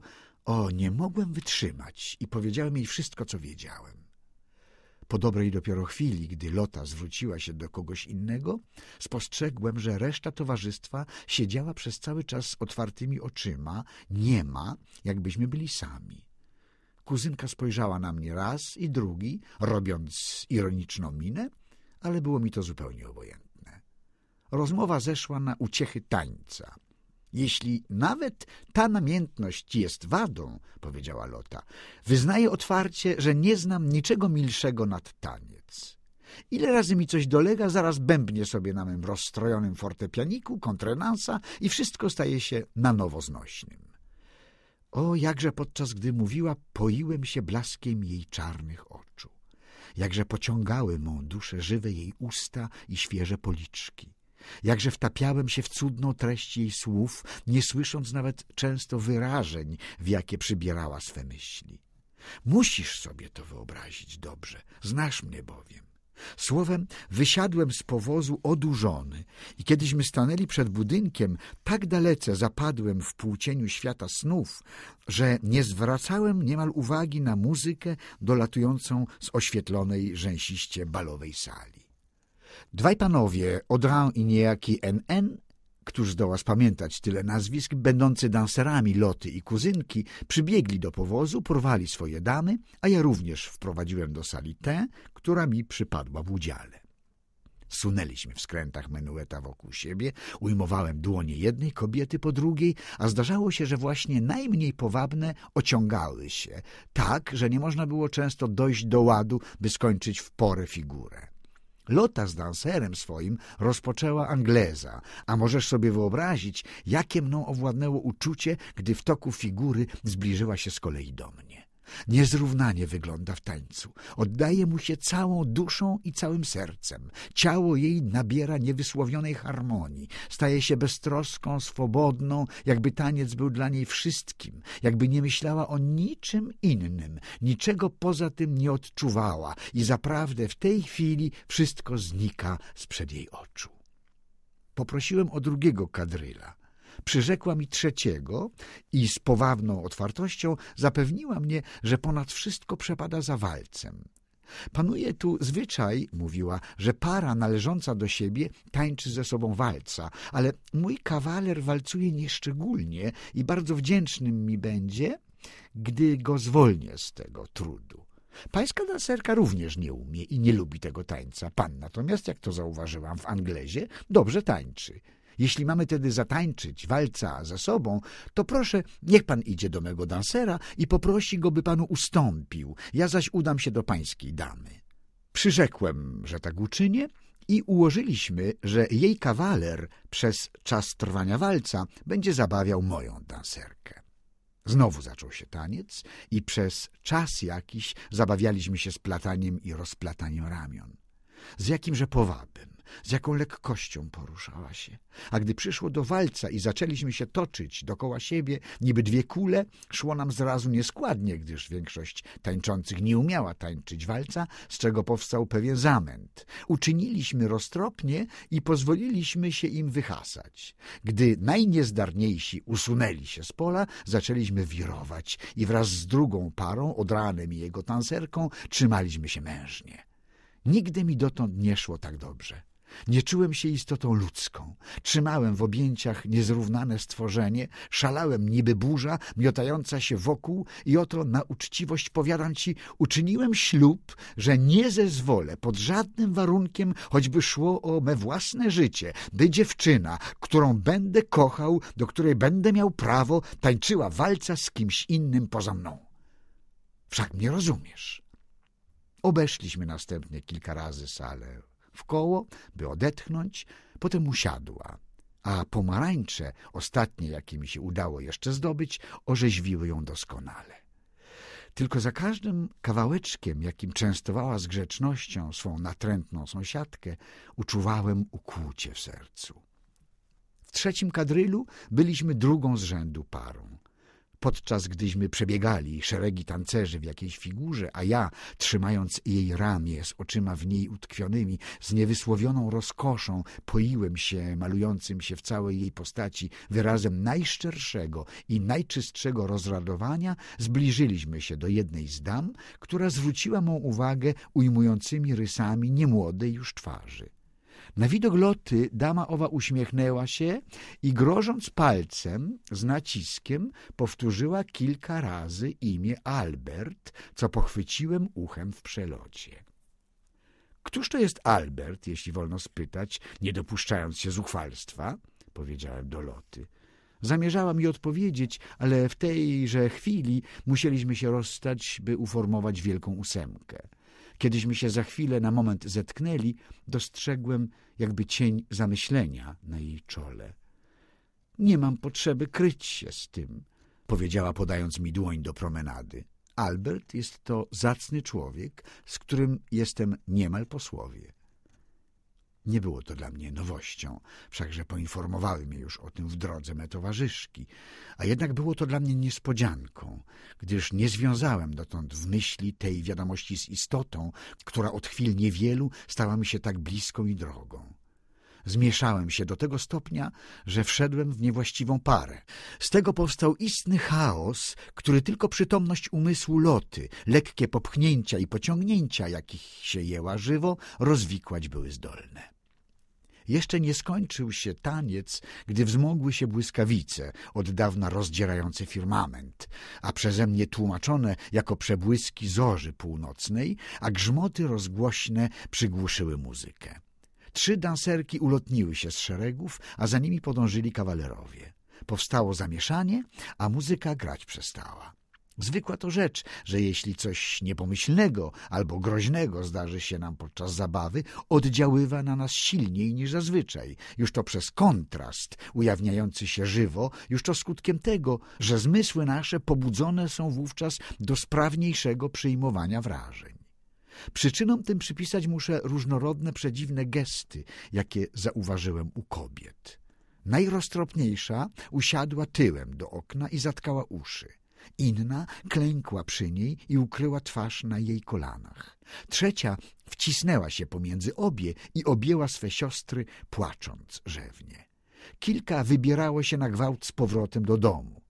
o, nie mogłem wytrzymać i powiedziałem jej wszystko, co wiedziałem. Po dobrej dopiero chwili, gdy Lota zwróciła się do kogoś innego, spostrzegłem, że reszta towarzystwa siedziała przez cały czas z otwartymi oczyma, nie ma, jakbyśmy byli sami. Kuzynka spojrzała na mnie raz i drugi, robiąc ironiczną minę, ale było mi to zupełnie obojętne. Rozmowa zeszła na uciechy tańca – jeśli nawet ta namiętność jest wadą, powiedziała Lota, wyznaję otwarcie, że nie znam niczego milszego nad taniec. Ile razy mi coś dolega, zaraz bębnie sobie na mym rozstrojonym fortepianiku, kontrenansa i wszystko staje się na nowo znośnym. O, jakże podczas gdy mówiła, poiłem się blaskiem jej czarnych oczu. Jakże pociągały mą duszę żywe jej usta i świeże policzki. Jakże wtapiałem się w cudną treść jej słów, nie słysząc nawet często wyrażeń, w jakie przybierała swe myśli. Musisz sobie to wyobrazić dobrze, znasz mnie bowiem. Słowem, wysiadłem z powozu odurzony i kiedyśmy stanęli przed budynkiem, tak dalece zapadłem w płócieniu świata snów, że nie zwracałem niemal uwagi na muzykę dolatującą z oświetlonej rzęsiście balowej sali. Dwaj panowie, Audran i niejaki NN, któż zdoła spamiętać tyle nazwisk, będący danserami Loty i kuzynki, przybiegli do powozu, porwali swoje damy, a ja również wprowadziłem do sali tę, która mi przypadła w udziale. Sunęliśmy w skrętach menueta wokół siebie, ujmowałem dłonie jednej kobiety po drugiej, a zdarzało się, że właśnie najmniej powabne ociągały się, tak, że nie można było często dojść do ładu, by skończyć w porę figurę. Lota z danserem swoim rozpoczęła Angleza, a możesz sobie wyobrazić, jakie mną owładnęło uczucie, gdy w toku figury zbliżyła się z kolei do mnie. Niezrównanie wygląda w tańcu. Oddaje mu się całą duszą i całym sercem. Ciało jej nabiera niewysłowionej harmonii. Staje się beztroską, swobodną, jakby taniec był dla niej wszystkim. Jakby nie myślała o niczym innym. Niczego poza tym nie odczuwała. I zaprawdę w tej chwili wszystko znika sprzed jej oczu. Poprosiłem o drugiego kadryla. Przyrzekła mi trzeciego i z powawną otwartością zapewniła mnie, że ponad wszystko przepada za walcem. Panuje tu zwyczaj, mówiła, że para należąca do siebie tańczy ze sobą walca, ale mój kawaler walcuje nieszczególnie i bardzo wdzięcznym mi będzie, gdy go zwolnię z tego trudu. Pańska dancerka również nie umie i nie lubi tego tańca. Pan natomiast, jak to zauważyłam w Anglezie, dobrze tańczy. Jeśli mamy tedy zatańczyć walca za sobą, to proszę, niech pan idzie do mego dansera i poprosi go, by panu ustąpił. Ja zaś udam się do pańskiej damy. Przyrzekłem, że tak uczynię i ułożyliśmy, że jej kawaler przez czas trwania walca będzie zabawiał moją danserkę. Znowu zaczął się taniec i przez czas jakiś zabawialiśmy się splataniem i rozplataniem ramion. Z jakimże powabem z jaką lekkością poruszała się. A gdy przyszło do walca i zaczęliśmy się toczyć dokoła siebie, niby dwie kule, szło nam zrazu nieskładnie, gdyż większość tańczących nie umiała tańczyć walca, z czego powstał pewien zamęt. Uczyniliśmy roztropnie i pozwoliliśmy się im wyhasać. Gdy najniezdarniejsi usunęli się z pola, zaczęliśmy wirować i wraz z drugą parą, odranem i jego tancerką, trzymaliśmy się mężnie. Nigdy mi dotąd nie szło tak dobrze. Nie czułem się istotą ludzką. Trzymałem w objęciach niezrównane stworzenie, szalałem niby burza miotająca się wokół i oto na uczciwość powiadam ci, uczyniłem ślub, że nie zezwolę pod żadnym warunkiem, choćby szło o me własne życie, by dziewczyna, którą będę kochał, do której będę miał prawo, tańczyła walca z kimś innym poza mną. Wszak mnie rozumiesz. Obeszliśmy następnie kilka razy salę w koło, by odetchnąć, potem usiadła, a pomarańcze, ostatnie jakie mi się udało jeszcze zdobyć, orzeźwiły ją doskonale. Tylko za każdym kawałeczkiem, jakim częstowała z grzecznością swą natrętną sąsiadkę, uczuwałem ukłucie w sercu. W trzecim kadrylu byliśmy drugą z rzędu parą podczas gdyśmy przebiegali szeregi tancerzy w jakiejś figurze, a ja, trzymając jej ramię z oczyma w niej utkwionymi, z niewysłowioną rozkoszą, poiłem się malującym się w całej jej postaci wyrazem najszczerszego i najczystszego rozradowania, zbliżyliśmy się do jednej z dam, która zwróciła mą uwagę ujmującymi rysami niemłodej już twarzy. Na widok loty dama owa uśmiechnęła się i grożąc palcem z naciskiem powtórzyła kilka razy imię Albert, co pochwyciłem uchem w przelocie. Któż to jest Albert, jeśli wolno spytać, nie dopuszczając się zuchwalstwa? powiedziałem do loty. Zamierzała mi odpowiedzieć, ale w tejże chwili musieliśmy się rozstać, by uformować wielką ósemkę. Kiedyśmy się za chwilę na moment zetknęli, dostrzegłem jakby cień zamyślenia na jej czole. Nie mam potrzeby kryć się z tym, powiedziała podając mi dłoń do promenady. Albert jest to zacny człowiek, z którym jestem niemal posłowie. Nie było to dla mnie nowością, wszakże poinformowały mnie już o tym w drodze me towarzyszki, a jednak było to dla mnie niespodzianką, gdyż nie związałem dotąd w myśli tej wiadomości z istotą, która od chwil niewielu stała mi się tak bliską i drogą. Zmieszałem się do tego stopnia, że wszedłem w niewłaściwą parę. Z tego powstał istny chaos, który tylko przytomność umysłu loty, lekkie popchnięcia i pociągnięcia, jakich się jeła żywo, rozwikłać były zdolne. Jeszcze nie skończył się taniec, gdy wzmogły się błyskawice, od dawna rozdzierające firmament, a przeze mnie tłumaczone jako przebłyski zorzy północnej, a grzmoty rozgłośne przygłuszyły muzykę. Trzy danserki ulotniły się z szeregów, a za nimi podążyli kawalerowie. Powstało zamieszanie, a muzyka grać przestała. Zwykła to rzecz, że jeśli coś niepomyślnego albo groźnego zdarzy się nam podczas zabawy, oddziaływa na nas silniej niż zazwyczaj. Już to przez kontrast ujawniający się żywo, już to skutkiem tego, że zmysły nasze pobudzone są wówczas do sprawniejszego przyjmowania wrażeń. Przyczynom tym przypisać muszę różnorodne przedziwne gesty, jakie zauważyłem u kobiet. Najroztropniejsza usiadła tyłem do okna i zatkała uszy. Inna klękła przy niej i ukryła twarz na jej kolanach. Trzecia wcisnęła się pomiędzy obie i objęła swe siostry, płacząc rzewnie. Kilka wybierało się na gwałt z powrotem do domu.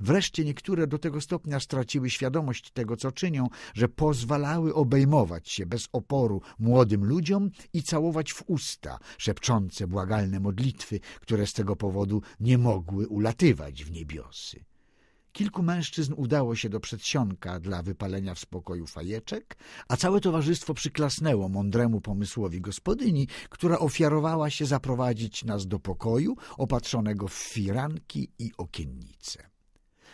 Wreszcie niektóre do tego stopnia straciły świadomość tego, co czynią, że pozwalały obejmować się bez oporu młodym ludziom i całować w usta szepczące błagalne modlitwy, które z tego powodu nie mogły ulatywać w niebiosy. Kilku mężczyzn udało się do przedsionka dla wypalenia w spokoju fajeczek, a całe towarzystwo przyklasnęło mądremu pomysłowi gospodyni, która ofiarowała się zaprowadzić nas do pokoju opatrzonego w firanki i okiennice.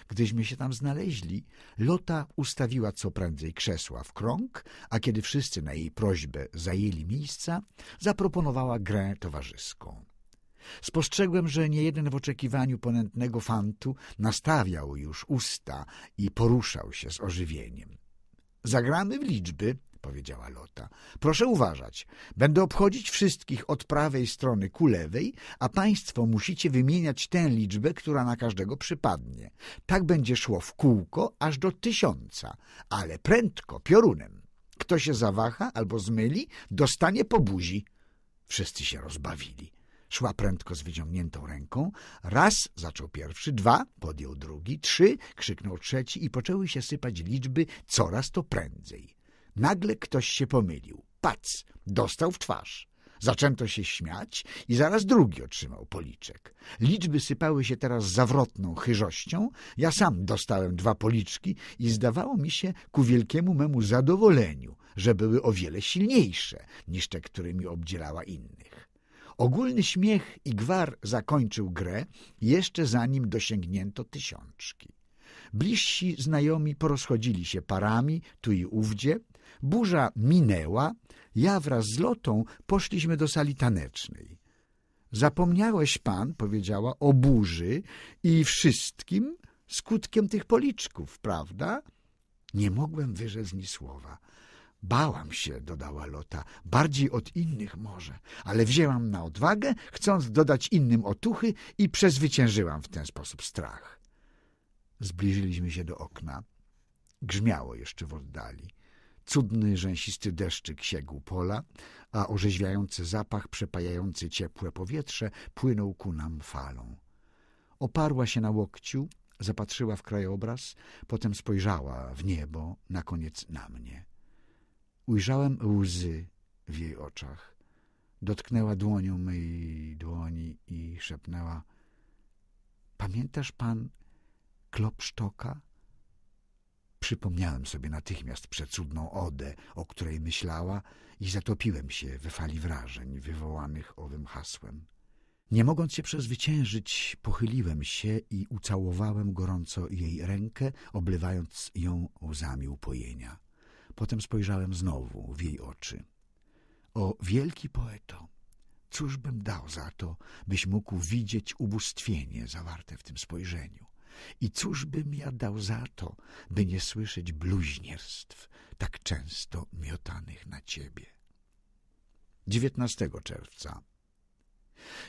Gdyśmy się tam znaleźli, Lota ustawiła co prędzej krzesła w krąg, a kiedy wszyscy na jej prośbę zajęli miejsca, zaproponowała grę towarzyską. Spostrzegłem, że niejeden w oczekiwaniu ponętnego fantu nastawiał już usta i poruszał się z ożywieniem. Zagramy w liczby, powiedziała Lota. Proszę uważać, będę obchodzić wszystkich od prawej strony ku lewej, a państwo musicie wymieniać tę liczbę, która na każdego przypadnie. Tak będzie szło w kółko aż do tysiąca, ale prędko, piorunem. Kto się zawaha albo zmyli, dostanie po buzi. Wszyscy się rozbawili. Szła prędko z wyciągniętą ręką. Raz zaczął pierwszy, dwa, podjął drugi, trzy, krzyknął trzeci i poczęły się sypać liczby coraz to prędzej. Nagle ktoś się pomylił. Pac! Dostał w twarz. Zaczęto się śmiać i zaraz drugi otrzymał policzek. Liczby sypały się teraz zawrotną chyżością. Ja sam dostałem dwa policzki i zdawało mi się ku wielkiemu memu zadowoleniu, że były o wiele silniejsze niż te, którymi obdzielała innych. Ogólny śmiech i gwar zakończył grę, jeszcze zanim dosięgnięto tysiączki. Bliżsi znajomi porozchodzili się parami tu i ówdzie, burza minęła, ja wraz z Lotą poszliśmy do sali tanecznej. Zapomniałeś pan, powiedziała, o burzy i wszystkim skutkiem tych policzków, prawda? Nie mogłem wyrzec ni słowa. Bałam się, dodała Lota, bardziej od innych może, ale wzięłam na odwagę, chcąc dodać innym otuchy i przezwyciężyłam w ten sposób strach. Zbliżyliśmy się do okna. Grzmiało jeszcze w oddali. Cudny, rzęsisty deszczyk siegł pola, a orzeźwiający zapach przepajający ciepłe powietrze płynął ku nam falą. Oparła się na łokciu, zapatrzyła w krajobraz, potem spojrzała w niebo, na koniec na mnie. Ujrzałem łzy w jej oczach. Dotknęła dłonią mojej dłoni i szepnęła Pamiętasz pan Klopsztoka? Przypomniałem sobie natychmiast przecudną odę, o której myślała i zatopiłem się we fali wrażeń wywołanych owym hasłem. Nie mogąc się przezwyciężyć, pochyliłem się i ucałowałem gorąco jej rękę, oblewając ją łzami upojenia. Potem spojrzałem znowu w jej oczy. O wielki poeto, cóż bym dał za to, byś mógł widzieć ubóstwienie zawarte w tym spojrzeniu. I cóż bym ja dał za to, by nie słyszeć bluźnierstw tak często miotanych na ciebie. 19 czerwca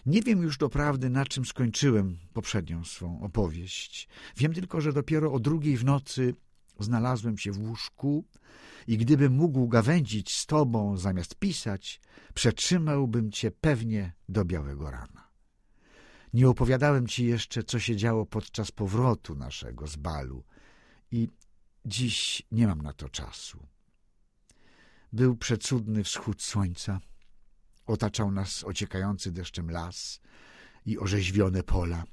nie wiem już doprawdy, na czym skończyłem poprzednią swą opowieść. Wiem tylko, że dopiero o drugiej w nocy Znalazłem się w łóżku i gdybym mógł gawędzić z tobą zamiast pisać, przetrzymałbym cię pewnie do białego rana. Nie opowiadałem ci jeszcze, co się działo podczas powrotu naszego z balu i dziś nie mam na to czasu. Był przecudny wschód słońca, otaczał nas ociekający deszczem las i orzeźwione pola.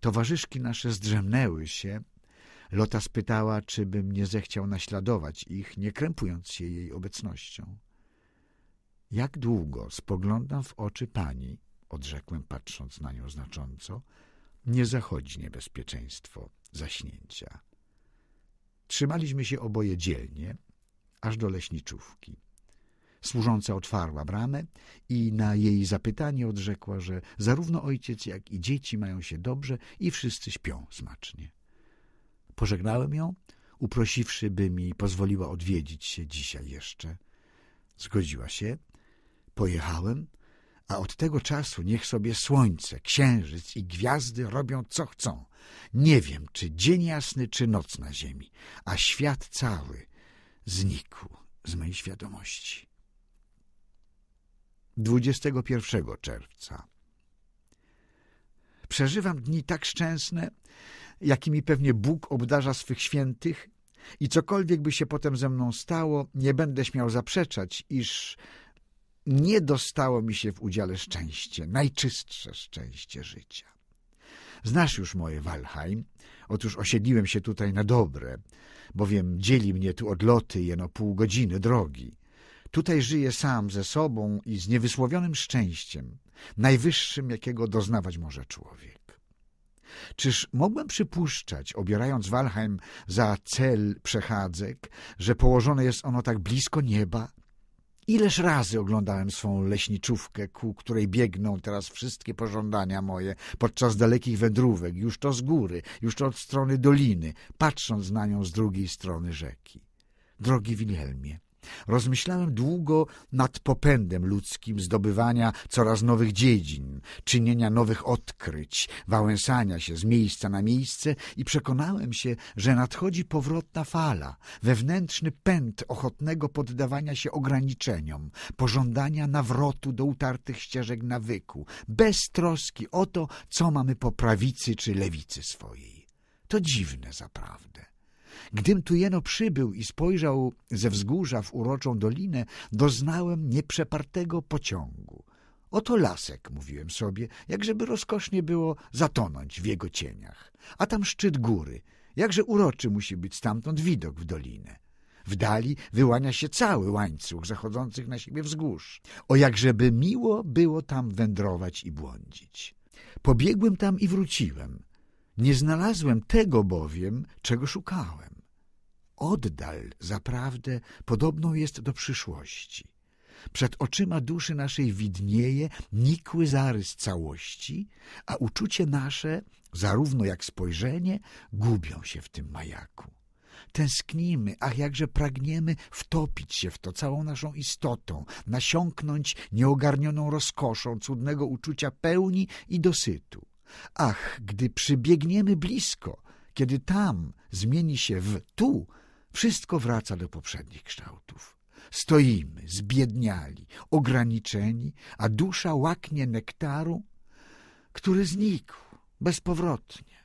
Towarzyszki nasze zdrzemnęły się Lota spytała, czy bym nie zechciał naśladować ich, nie krępując się jej obecnością. Jak długo spoglądam w oczy pani, odrzekłem, patrząc na nią znacząco, nie zachodzi niebezpieczeństwo zaśnięcia. Trzymaliśmy się oboje dzielnie, aż do leśniczówki. Służąca otwarła bramę i na jej zapytanie odrzekła, że zarówno ojciec, jak i dzieci mają się dobrze i wszyscy śpią smacznie. Pożegnałem ją, uprosiwszy, by mi pozwoliła odwiedzić się dzisiaj jeszcze. Zgodziła się, pojechałem, a od tego czasu niech sobie słońce, księżyc i gwiazdy robią co chcą. Nie wiem, czy dzień jasny, czy noc na ziemi, a świat cały znikł z mojej świadomości. 21 czerwca Przeżywam dni tak szczęsne, jakimi pewnie Bóg obdarza swych świętych, i cokolwiek by się potem ze mną stało, nie będę śmiał zaprzeczać, iż nie dostało mi się w udziale szczęście, najczystsze szczęście życia. Znasz już moje Walheim, otóż osiedliłem się tutaj na dobre, bowiem dzieli mnie tu odloty jeno pół godziny drogi. Tutaj żyję sam ze sobą i z niewysłowionym szczęściem, najwyższym, jakiego doznawać może człowiek. Czyż mogłem przypuszczać, obierając Walheim za cel przechadzek, że położone jest ono tak blisko nieba? Ileż razy oglądałem swą leśniczówkę, ku której biegną teraz wszystkie pożądania moje podczas dalekich wędrówek, już to z góry, już to od strony doliny, patrząc na nią z drugiej strony rzeki. Drogi Wilhelmie, Rozmyślałem długo nad popędem ludzkim zdobywania coraz nowych dziedzin, czynienia nowych odkryć, wałęsania się z miejsca na miejsce i przekonałem się, że nadchodzi powrotna fala, wewnętrzny pęd ochotnego poddawania się ograniczeniom, pożądania nawrotu do utartych ścieżek nawyku, bez troski o to, co mamy po prawicy czy lewicy swojej. To dziwne zaprawdę. Gdym tu jeno przybył i spojrzał ze wzgórza w uroczą dolinę, doznałem nieprzepartego pociągu. Oto lasek, mówiłem sobie, jakżeby rozkosznie było zatonąć w jego cieniach. A tam szczyt góry, jakże uroczy musi być stamtąd widok w dolinę. W dali wyłania się cały łańcuch zachodzących na siebie wzgórz. O jakżeby miło było tam wędrować i błądzić. Pobiegłem tam i wróciłem. Nie znalazłem tego bowiem, czego szukałem oddal zaprawdę podobną jest do przyszłości. Przed oczyma duszy naszej widnieje nikły zarys całości, a uczucie nasze, zarówno jak spojrzenie, gubią się w tym majaku. Tęsknimy, ach jakże pragniemy wtopić się w to całą naszą istotą, nasiąknąć nieogarnioną rozkoszą cudnego uczucia pełni i dosytu. Ach, gdy przybiegniemy blisko, kiedy tam zmieni się w tu, wszystko wraca do poprzednich kształtów. Stoimy, zbiedniali, ograniczeni, a dusza łaknie nektaru, który znikł bezpowrotnie.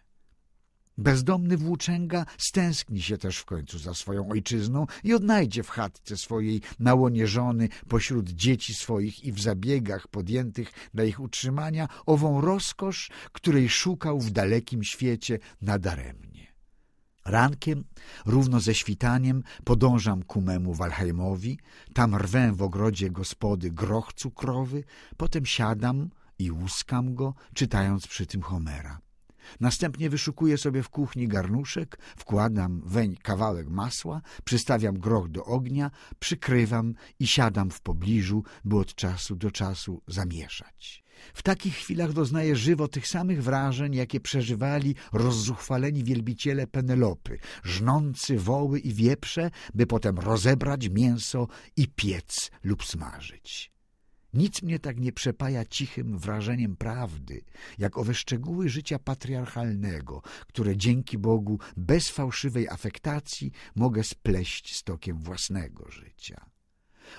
Bezdomny włóczęga stęskni się też w końcu za swoją ojczyzną i odnajdzie w chatce swojej na łonie żony, pośród dzieci swoich i w zabiegach podjętych dla ich utrzymania ową rozkosz, której szukał w dalekim świecie nadaremnie. Rankiem, równo ze świtaniem, podążam ku memu Walheimowi, tam rwę w ogrodzie gospody groch cukrowy, potem siadam i łuskam go, czytając przy tym Homera. Następnie wyszukuję sobie w kuchni garnuszek, wkładam weń kawałek masła, przystawiam groch do ognia, przykrywam i siadam w pobliżu, by od czasu do czasu zamieszać. W takich chwilach doznaje żywo tych samych wrażeń, jakie przeżywali rozzuchwaleni wielbiciele Penelopy, żnący woły i wieprze, by potem rozebrać mięso i piec lub smażyć. Nic mnie tak nie przepaja cichym wrażeniem prawdy, jak owe szczegóły życia patriarchalnego, które dzięki Bogu bez fałszywej afektacji mogę spleść stokiem własnego życia.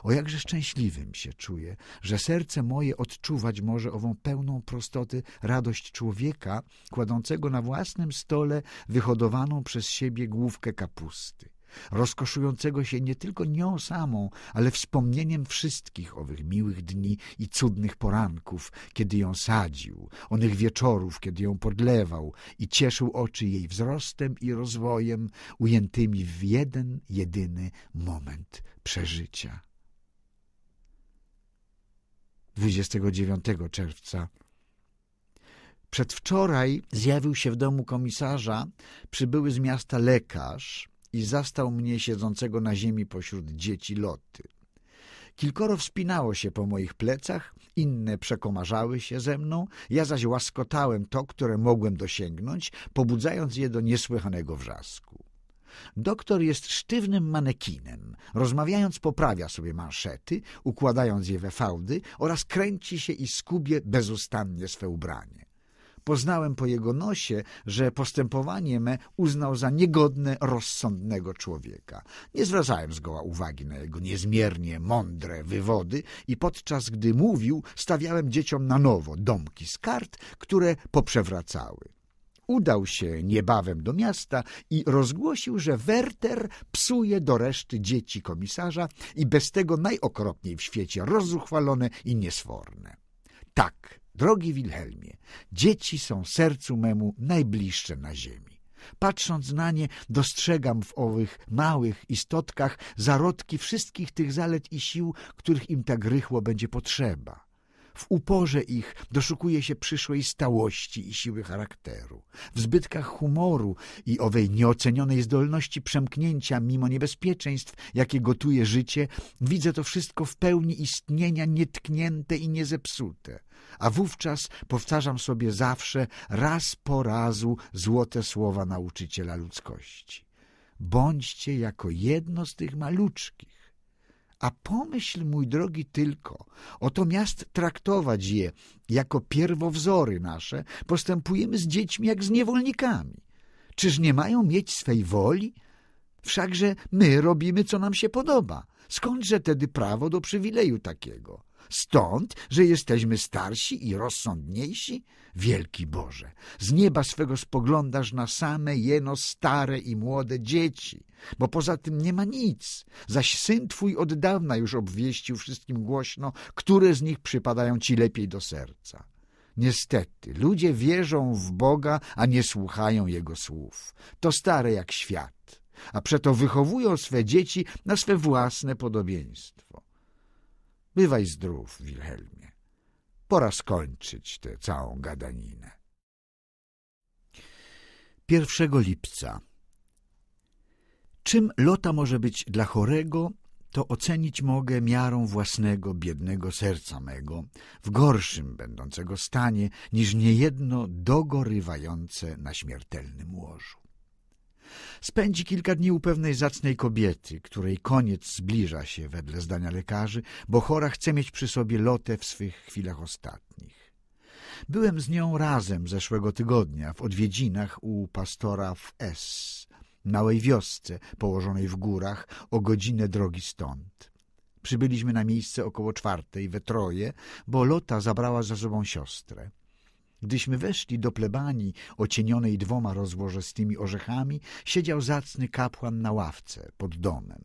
O jakże szczęśliwym się czuję, że serce moje odczuwać może ową pełną prostoty radość człowieka, kładącego na własnym stole wyhodowaną przez siebie główkę kapusty, rozkoszującego się nie tylko nią samą, ale wspomnieniem wszystkich owych miłych dni i cudnych poranków, kiedy ją sadził, onych wieczorów, kiedy ją podlewał i cieszył oczy jej wzrostem i rozwojem ujętymi w jeden, jedyny moment przeżycia. 29 czerwca. Przedwczoraj zjawił się w domu komisarza przybyły z miasta lekarz i zastał mnie siedzącego na ziemi pośród dzieci loty. Kilkoro wspinało się po moich plecach, inne przekomarzały się ze mną, ja zaś łaskotałem to, które mogłem dosięgnąć, pobudzając je do niesłychanego wrzasku. Doktor jest sztywnym manekinem. Rozmawiając poprawia sobie manszety, układając je we fałdy oraz kręci się i skubie bezustannie swe ubranie. Poznałem po jego nosie, że postępowanie me uznał za niegodne rozsądnego człowieka. Nie zwracałem zgoła uwagi na jego niezmiernie mądre wywody i podczas gdy mówił stawiałem dzieciom na nowo domki z kart, które poprzewracały udał się niebawem do miasta i rozgłosił, że Werter psuje do reszty dzieci komisarza i bez tego najokropniej w świecie rozuchwalone i niesforne. Tak, drogi Wilhelmie, dzieci są sercu memu najbliższe na ziemi. Patrząc na nie, dostrzegam w owych małych istotkach zarodki wszystkich tych zalet i sił, których im tak rychło będzie potrzeba. W uporze ich doszukuje się przyszłej stałości i siły charakteru. W zbytkach humoru i owej nieocenionej zdolności przemknięcia mimo niebezpieczeństw, jakie gotuje życie, widzę to wszystko w pełni istnienia nietknięte i niezepsute. A wówczas powtarzam sobie zawsze raz po razu złote słowa nauczyciela ludzkości. Bądźcie jako jedno z tych maluczkich a pomyśl, mój drogi, tylko, oto miast traktować je jako pierwowzory nasze, postępujemy z dziećmi jak z niewolnikami. Czyż nie mają mieć swej woli? Wszakże my robimy, co nam się podoba. Skądże tedy prawo do przywileju takiego? Stąd, że jesteśmy starsi i rozsądniejsi? Wielki Boże, z nieba swego spoglądasz na same jeno stare i młode dzieci, bo poza tym nie ma nic, zaś syn twój od dawna już obwieścił wszystkim głośno, które z nich przypadają ci lepiej do serca. Niestety, ludzie wierzą w Boga, a nie słuchają Jego słów. To stare jak świat, a przeto wychowują swe dzieci na swe własne podobieństwo. Bywaj zdrów, Wilhelmie. Pora skończyć tę całą gadaninę. 1 lipca Czym lota może być dla chorego, to ocenić mogę miarą własnego biednego serca mego, w gorszym będącego stanie niż niejedno dogorywające na śmiertelnym łożu. Spędzi kilka dni u pewnej zacnej kobiety, której koniec zbliża się wedle zdania lekarzy, bo chora chce mieć przy sobie lotę w swych chwilach ostatnich. Byłem z nią razem zeszłego tygodnia w odwiedzinach u pastora w S, małej wiosce położonej w górach o godzinę drogi stąd. Przybyliśmy na miejsce około czwartej we troje, bo Lota zabrała za sobą siostrę. Gdyśmy weszli do plebanii, ocienionej dwoma rozłożystymi orzechami, siedział zacny kapłan na ławce pod domem.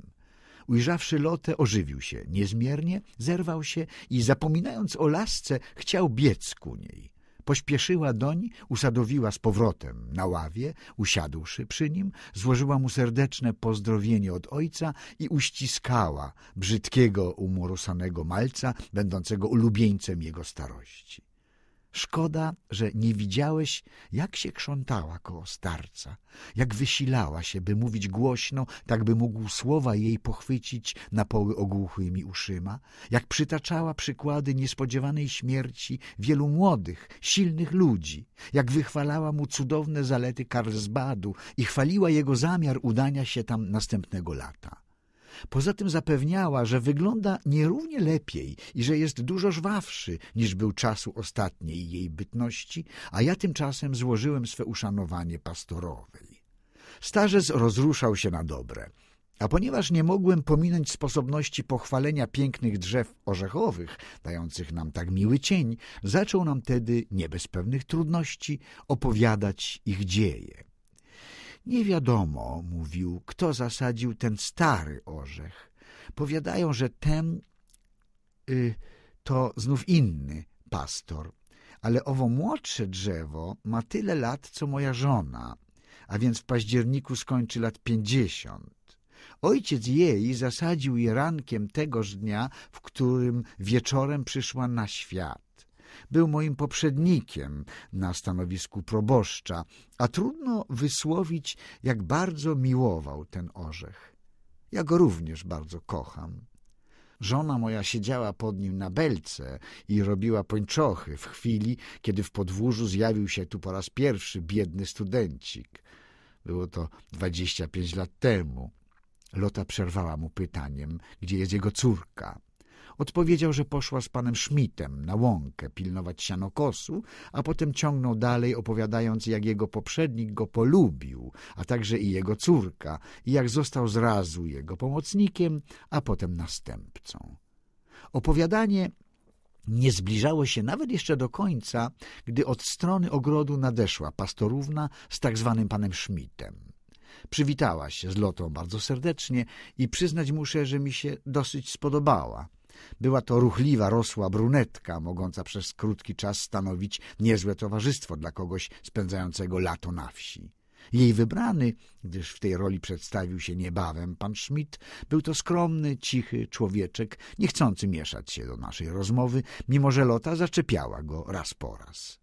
Ujrzawszy lotę, ożywił się niezmiernie, zerwał się i zapominając o lasce, chciał biec ku niej. Pośpieszyła doń, usadowiła z powrotem na ławie, usiadłszy przy nim, złożyła mu serdeczne pozdrowienie od ojca i uściskała brzydkiego, umorusanego malca, będącego ulubieńcem jego starości. Szkoda, że nie widziałeś, jak się krzątała koło starca, jak wysilała się, by mówić głośno, tak by mógł słowa jej pochwycić na poły ogłuchłymi uszyma, jak przytaczała przykłady niespodziewanej śmierci wielu młodych, silnych ludzi, jak wychwalała mu cudowne zalety Karlsbadu i chwaliła jego zamiar udania się tam następnego lata. Poza tym zapewniała, że wygląda nierównie lepiej i że jest dużo żwawszy niż był czasu ostatniej jej bytności, a ja tymczasem złożyłem swe uszanowanie pastorowej. Starzec rozruszał się na dobre. A ponieważ nie mogłem pominąć sposobności pochwalenia pięknych drzew orzechowych, dających nam tak miły cień, zaczął nam tedy, nie bez pewnych trudności, opowiadać ich dzieje. Nie wiadomo, mówił, kto zasadził ten stary orzech. Powiadają, że ten y, to znów inny pastor, ale owo młodsze drzewo ma tyle lat, co moja żona, a więc w październiku skończy lat pięćdziesiąt. Ojciec jej zasadził je rankiem tegoż dnia, w którym wieczorem przyszła na świat. Był moim poprzednikiem na stanowisku proboszcza, a trudno wysłowić, jak bardzo miłował ten orzech. Ja go również bardzo kocham. Żona moja siedziała pod nim na belce i robiła pończochy w chwili, kiedy w podwórzu zjawił się tu po raz pierwszy biedny studencik. Było to dwadzieścia pięć lat temu. Lota przerwała mu pytaniem, gdzie jest jego córka. Odpowiedział, że poszła z panem Schmidtem na łąkę pilnować sianokosu, a potem ciągnął dalej, opowiadając, jak jego poprzednik go polubił, a także i jego córka, i jak został zrazu jego pomocnikiem, a potem następcą. Opowiadanie nie zbliżało się nawet jeszcze do końca, gdy od strony ogrodu nadeszła pastorówna z tak zwanym panem Schmidtem. Przywitała się z Lotą bardzo serdecznie i przyznać muszę, że mi się dosyć spodobała. Była to ruchliwa, rosła brunetka, mogąca przez krótki czas stanowić niezłe towarzystwo dla kogoś spędzającego lato na wsi. Jej wybrany, gdyż w tej roli przedstawił się niebawem pan Schmidt, był to skromny, cichy człowieczek, niechcący mieszać się do naszej rozmowy, mimo że Lota zaczepiała go raz po raz.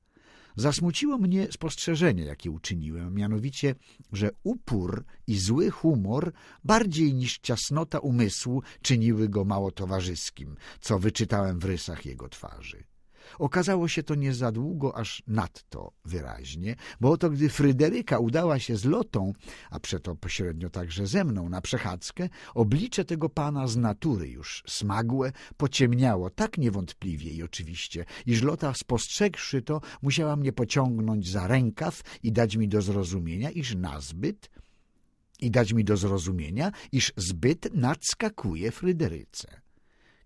Zasmuciło mnie spostrzeżenie, jakie uczyniłem, mianowicie, że upór i zły humor bardziej niż ciasnota umysłu czyniły go mało towarzyskim, co wyczytałem w rysach jego twarzy. Okazało się to nie za długo, aż nadto wyraźnie, bo oto gdy Fryderyka udała się z lotą, a przeto pośrednio także ze mną na przechadzkę, oblicze tego pana z natury już smagłe pociemniało tak niewątpliwie i oczywiście, iż lota spostrzegłszy to, musiała mnie pociągnąć za rękaw i dać mi do zrozumienia, iż nazbyt i dać mi do zrozumienia, iż zbyt nadskakuje Fryderyce.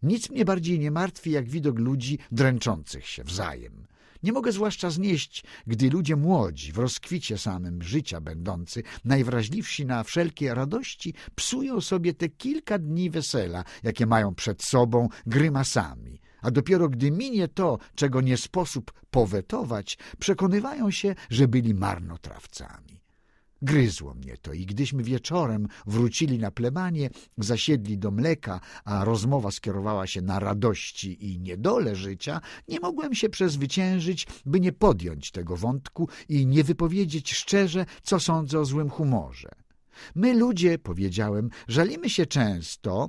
Nic mnie bardziej nie martwi, jak widok ludzi dręczących się wzajem. Nie mogę zwłaszcza znieść, gdy ludzie młodzi, w rozkwicie samym życia będący, najwrażliwsi na wszelkie radości, psują sobie te kilka dni wesela, jakie mają przed sobą, grymasami. A dopiero gdy minie to, czego nie sposób powetować, przekonywają się, że byli marnotrawcami. Gryzło mnie to i gdyśmy wieczorem wrócili na plebanie, zasiedli do mleka, a rozmowa skierowała się na radości i niedole życia, nie mogłem się przezwyciężyć, by nie podjąć tego wątku i nie wypowiedzieć szczerze, co sądzę o złym humorze. My ludzie, powiedziałem, żalimy się często,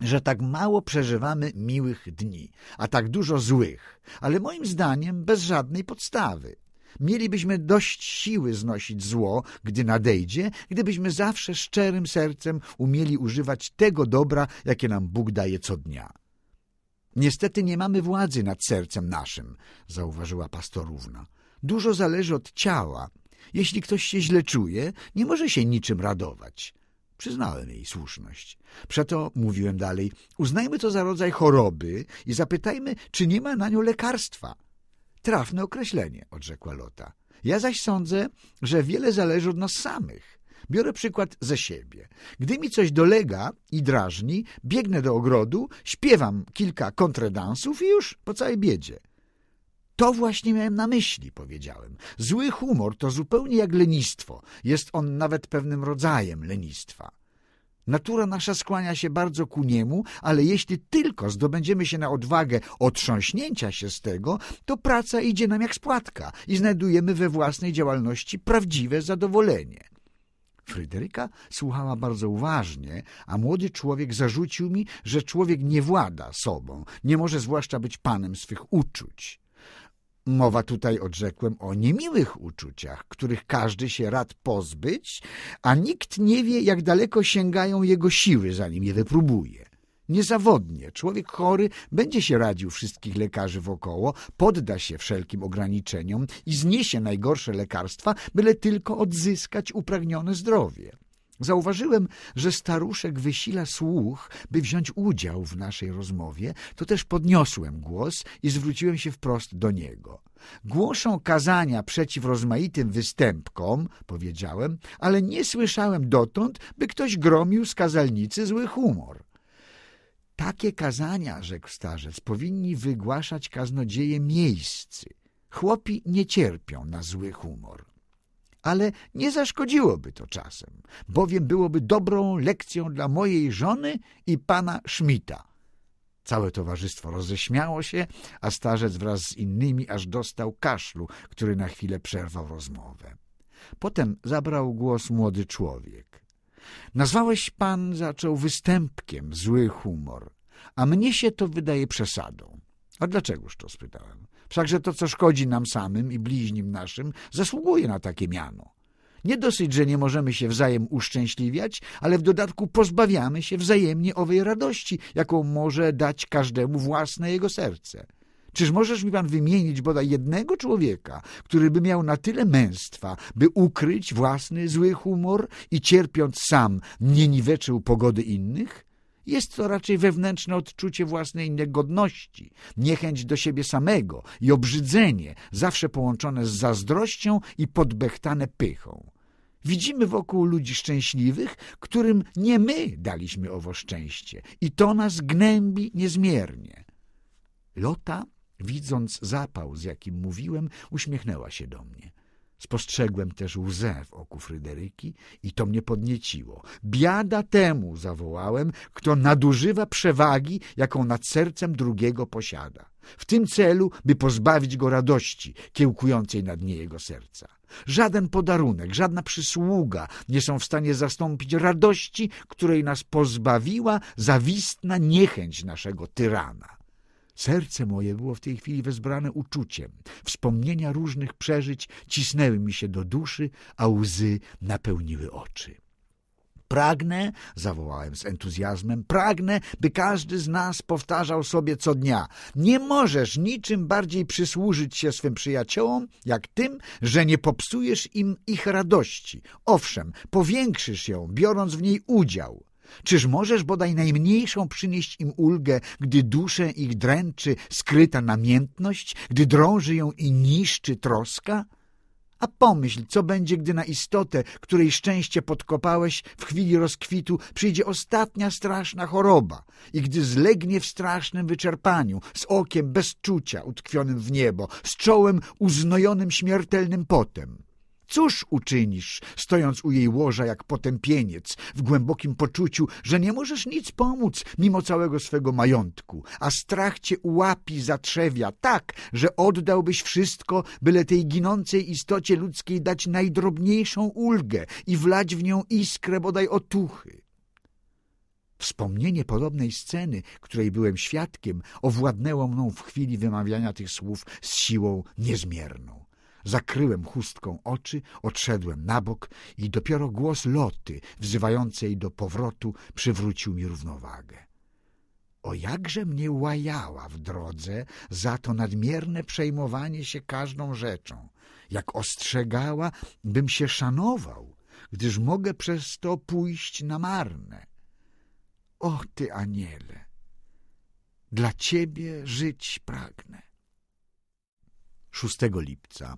że tak mało przeżywamy miłych dni, a tak dużo złych, ale moim zdaniem bez żadnej podstawy. Mielibyśmy dość siły znosić zło, gdy nadejdzie, gdybyśmy zawsze szczerym sercem umieli używać tego dobra, jakie nam Bóg daje co dnia. Niestety nie mamy władzy nad sercem naszym, zauważyła pastorówna. Dużo zależy od ciała. Jeśli ktoś się źle czuje, nie może się niczym radować. Przyznałem jej słuszność. Przeto, mówiłem dalej, uznajmy to za rodzaj choroby i zapytajmy, czy nie ma na nią lekarstwa. Trafne określenie, odrzekła Lota. Ja zaś sądzę, że wiele zależy od nas samych. Biorę przykład ze siebie. Gdy mi coś dolega i drażni, biegnę do ogrodu, śpiewam kilka kontredansów i już po całej biedzie. To właśnie miałem na myśli, powiedziałem. Zły humor to zupełnie jak lenistwo. Jest on nawet pewnym rodzajem lenistwa. Natura nasza skłania się bardzo ku niemu, ale jeśli tylko zdobędziemy się na odwagę otrząśnięcia się z tego, to praca idzie nam jak spłatka i znajdujemy we własnej działalności prawdziwe zadowolenie. Fryderyka słuchała bardzo uważnie, a młody człowiek zarzucił mi, że człowiek nie włada sobą, nie może zwłaszcza być panem swych uczuć. Mowa tutaj odrzekłem o niemiłych uczuciach, których każdy się rad pozbyć, a nikt nie wie, jak daleko sięgają jego siły, zanim je wypróbuje. Niezawodnie człowiek chory będzie się radził wszystkich lekarzy wokoło, podda się wszelkim ograniczeniom i zniesie najgorsze lekarstwa, byle tylko odzyskać upragnione zdrowie. Zauważyłem, że staruszek wysila słuch, by wziąć udział w naszej rozmowie, to też podniosłem głos i zwróciłem się wprost do niego. Głoszą kazania przeciw rozmaitym występkom, powiedziałem, ale nie słyszałem dotąd, by ktoś gromił z kazalnicy zły humor. Takie kazania, rzekł starzec, powinni wygłaszać kaznodzieje miejscy. Chłopi nie cierpią na zły humor ale nie zaszkodziłoby to czasem, bowiem byłoby dobrą lekcją dla mojej żony i pana Schmidta. Całe towarzystwo roześmiało się, a starzec wraz z innymi aż dostał kaszlu, który na chwilę przerwał rozmowę. Potem zabrał głos młody człowiek. Nazwałeś pan, zaczął, występkiem zły humor, a mnie się to wydaje przesadą. A dlaczegoż to? spytałem. Wszakże to, co szkodzi nam samym i bliźnim naszym, zasługuje na takie miano. Nie dosyć, że nie możemy się wzajem uszczęśliwiać, ale w dodatku pozbawiamy się wzajemnie owej radości, jaką może dać każdemu własne jego serce. Czyż możesz mi pan wymienić bodaj jednego człowieka, który by miał na tyle męstwa, by ukryć własny zły humor i cierpiąc sam nie niweczył pogody innych? Jest to raczej wewnętrzne odczucie własnej niegodności, niechęć do siebie samego i obrzydzenie, zawsze połączone z zazdrością i podbechtane pychą. Widzimy wokół ludzi szczęśliwych, którym nie my daliśmy owo szczęście i to nas gnębi niezmiernie. Lota, widząc zapał, z jakim mówiłem, uśmiechnęła się do mnie. Spostrzegłem też łzę w oku Fryderyki i to mnie podnieciło. Biada temu, zawołałem, kto nadużywa przewagi, jaką nad sercem drugiego posiada. W tym celu, by pozbawić go radości kiełkującej na dnie jego serca. Żaden podarunek, żadna przysługa nie są w stanie zastąpić radości, której nas pozbawiła zawistna niechęć naszego tyrana. Serce moje było w tej chwili wezbrane uczuciem. Wspomnienia różnych przeżyć cisnęły mi się do duszy, a łzy napełniły oczy. Pragnę, zawołałem z entuzjazmem, pragnę, by każdy z nas powtarzał sobie co dnia. Nie możesz niczym bardziej przysłużyć się swym przyjaciołom, jak tym, że nie popsujesz im ich radości. Owszem, powiększysz ją, biorąc w niej udział. Czyż możesz bodaj najmniejszą przynieść im ulgę, gdy duszę ich dręczy skryta namiętność, gdy drąży ją i niszczy troska? A pomyśl, co będzie, gdy na istotę, której szczęście podkopałeś, w chwili rozkwitu przyjdzie ostatnia straszna choroba i gdy zlegnie w strasznym wyczerpaniu, z okiem bez czucia utkwionym w niebo, z czołem uznojonym śmiertelnym potem – Cóż uczynisz, stojąc u jej łoża jak potępieniec, w głębokim poczuciu, że nie możesz nic pomóc mimo całego swego majątku, a strach cię ułapi zatrzewia tak, że oddałbyś wszystko, byle tej ginącej istocie ludzkiej dać najdrobniejszą ulgę i wlać w nią iskrę bodaj otuchy. Wspomnienie podobnej sceny, której byłem świadkiem, owładnęło mną w chwili wymawiania tych słów z siłą niezmierną. Zakryłem chustką oczy, odszedłem na bok i dopiero głos Loty, wzywającej do powrotu, przywrócił mi równowagę. O jakże mnie łajała w drodze za to nadmierne przejmowanie się każdą rzeczą, jak ostrzegała, bym się szanował, gdyż mogę przez to pójść na marne. O ty, aniele, dla ciebie żyć pragnę. 6 lipca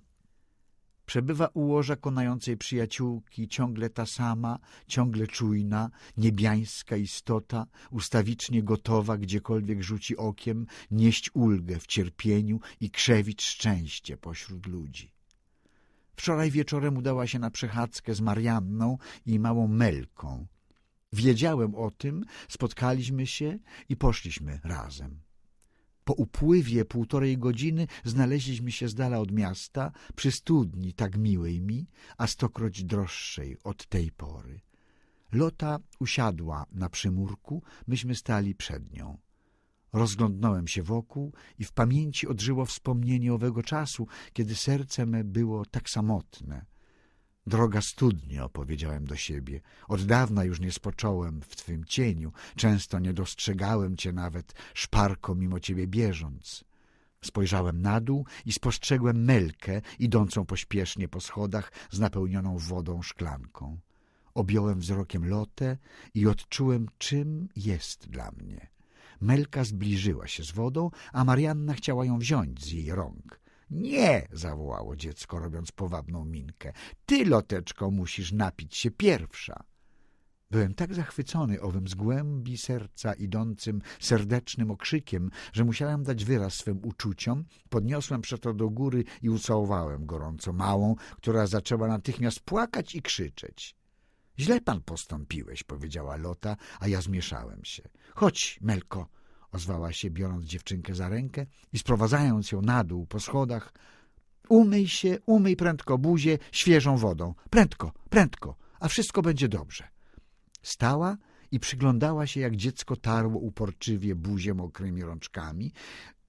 Przebywa u łoża konającej przyjaciółki, ciągle ta sama, ciągle czujna, niebiańska istota, ustawicznie gotowa, gdziekolwiek rzuci okiem, nieść ulgę w cierpieniu i krzewić szczęście pośród ludzi. Wczoraj wieczorem udała się na przechadzkę z Marianną i małą Melką. Wiedziałem o tym, spotkaliśmy się i poszliśmy razem. Po upływie półtorej godziny znaleźliśmy się z dala od miasta, przy studni tak miłej mi, a stokroć droższej od tej pory. Lota usiadła na przymurku, myśmy stali przed nią. Rozglądnąłem się wokół i w pamięci odżyło wspomnienie owego czasu, kiedy serce me było tak samotne – Droga studnio, powiedziałem do siebie, od dawna już nie spocząłem w twym cieniu, często nie dostrzegałem cię nawet, szparko mimo ciebie bieżąc. Spojrzałem na dół i spostrzegłem Melkę, idącą pośpiesznie po schodach z napełnioną wodą szklanką. Objąłem wzrokiem lotę i odczułem, czym jest dla mnie. Melka zbliżyła się z wodą, a Marianna chciała ją wziąć z jej rąk. Nie, zawołało dziecko, robiąc powabną minkę. Ty, loteczko, musisz napić się pierwsza. Byłem tak zachwycony owym z głębi serca idącym serdecznym okrzykiem, że musiałem dać wyraz swym uczuciom. Podniosłem przeto do góry i ucałowałem gorąco małą, która zaczęła natychmiast płakać i krzyczeć. Źle pan postąpiłeś, powiedziała Lota, a ja zmieszałem się. Chodź, Melko, ozwała się, biorąc dziewczynkę za rękę i sprowadzając ją na dół po schodach. Umyj się, umyj prędko buzię świeżą wodą. Prędko, prędko, a wszystko będzie dobrze. Stała i przyglądała się, jak dziecko tarło uporczywie buzię mokrymi rączkami,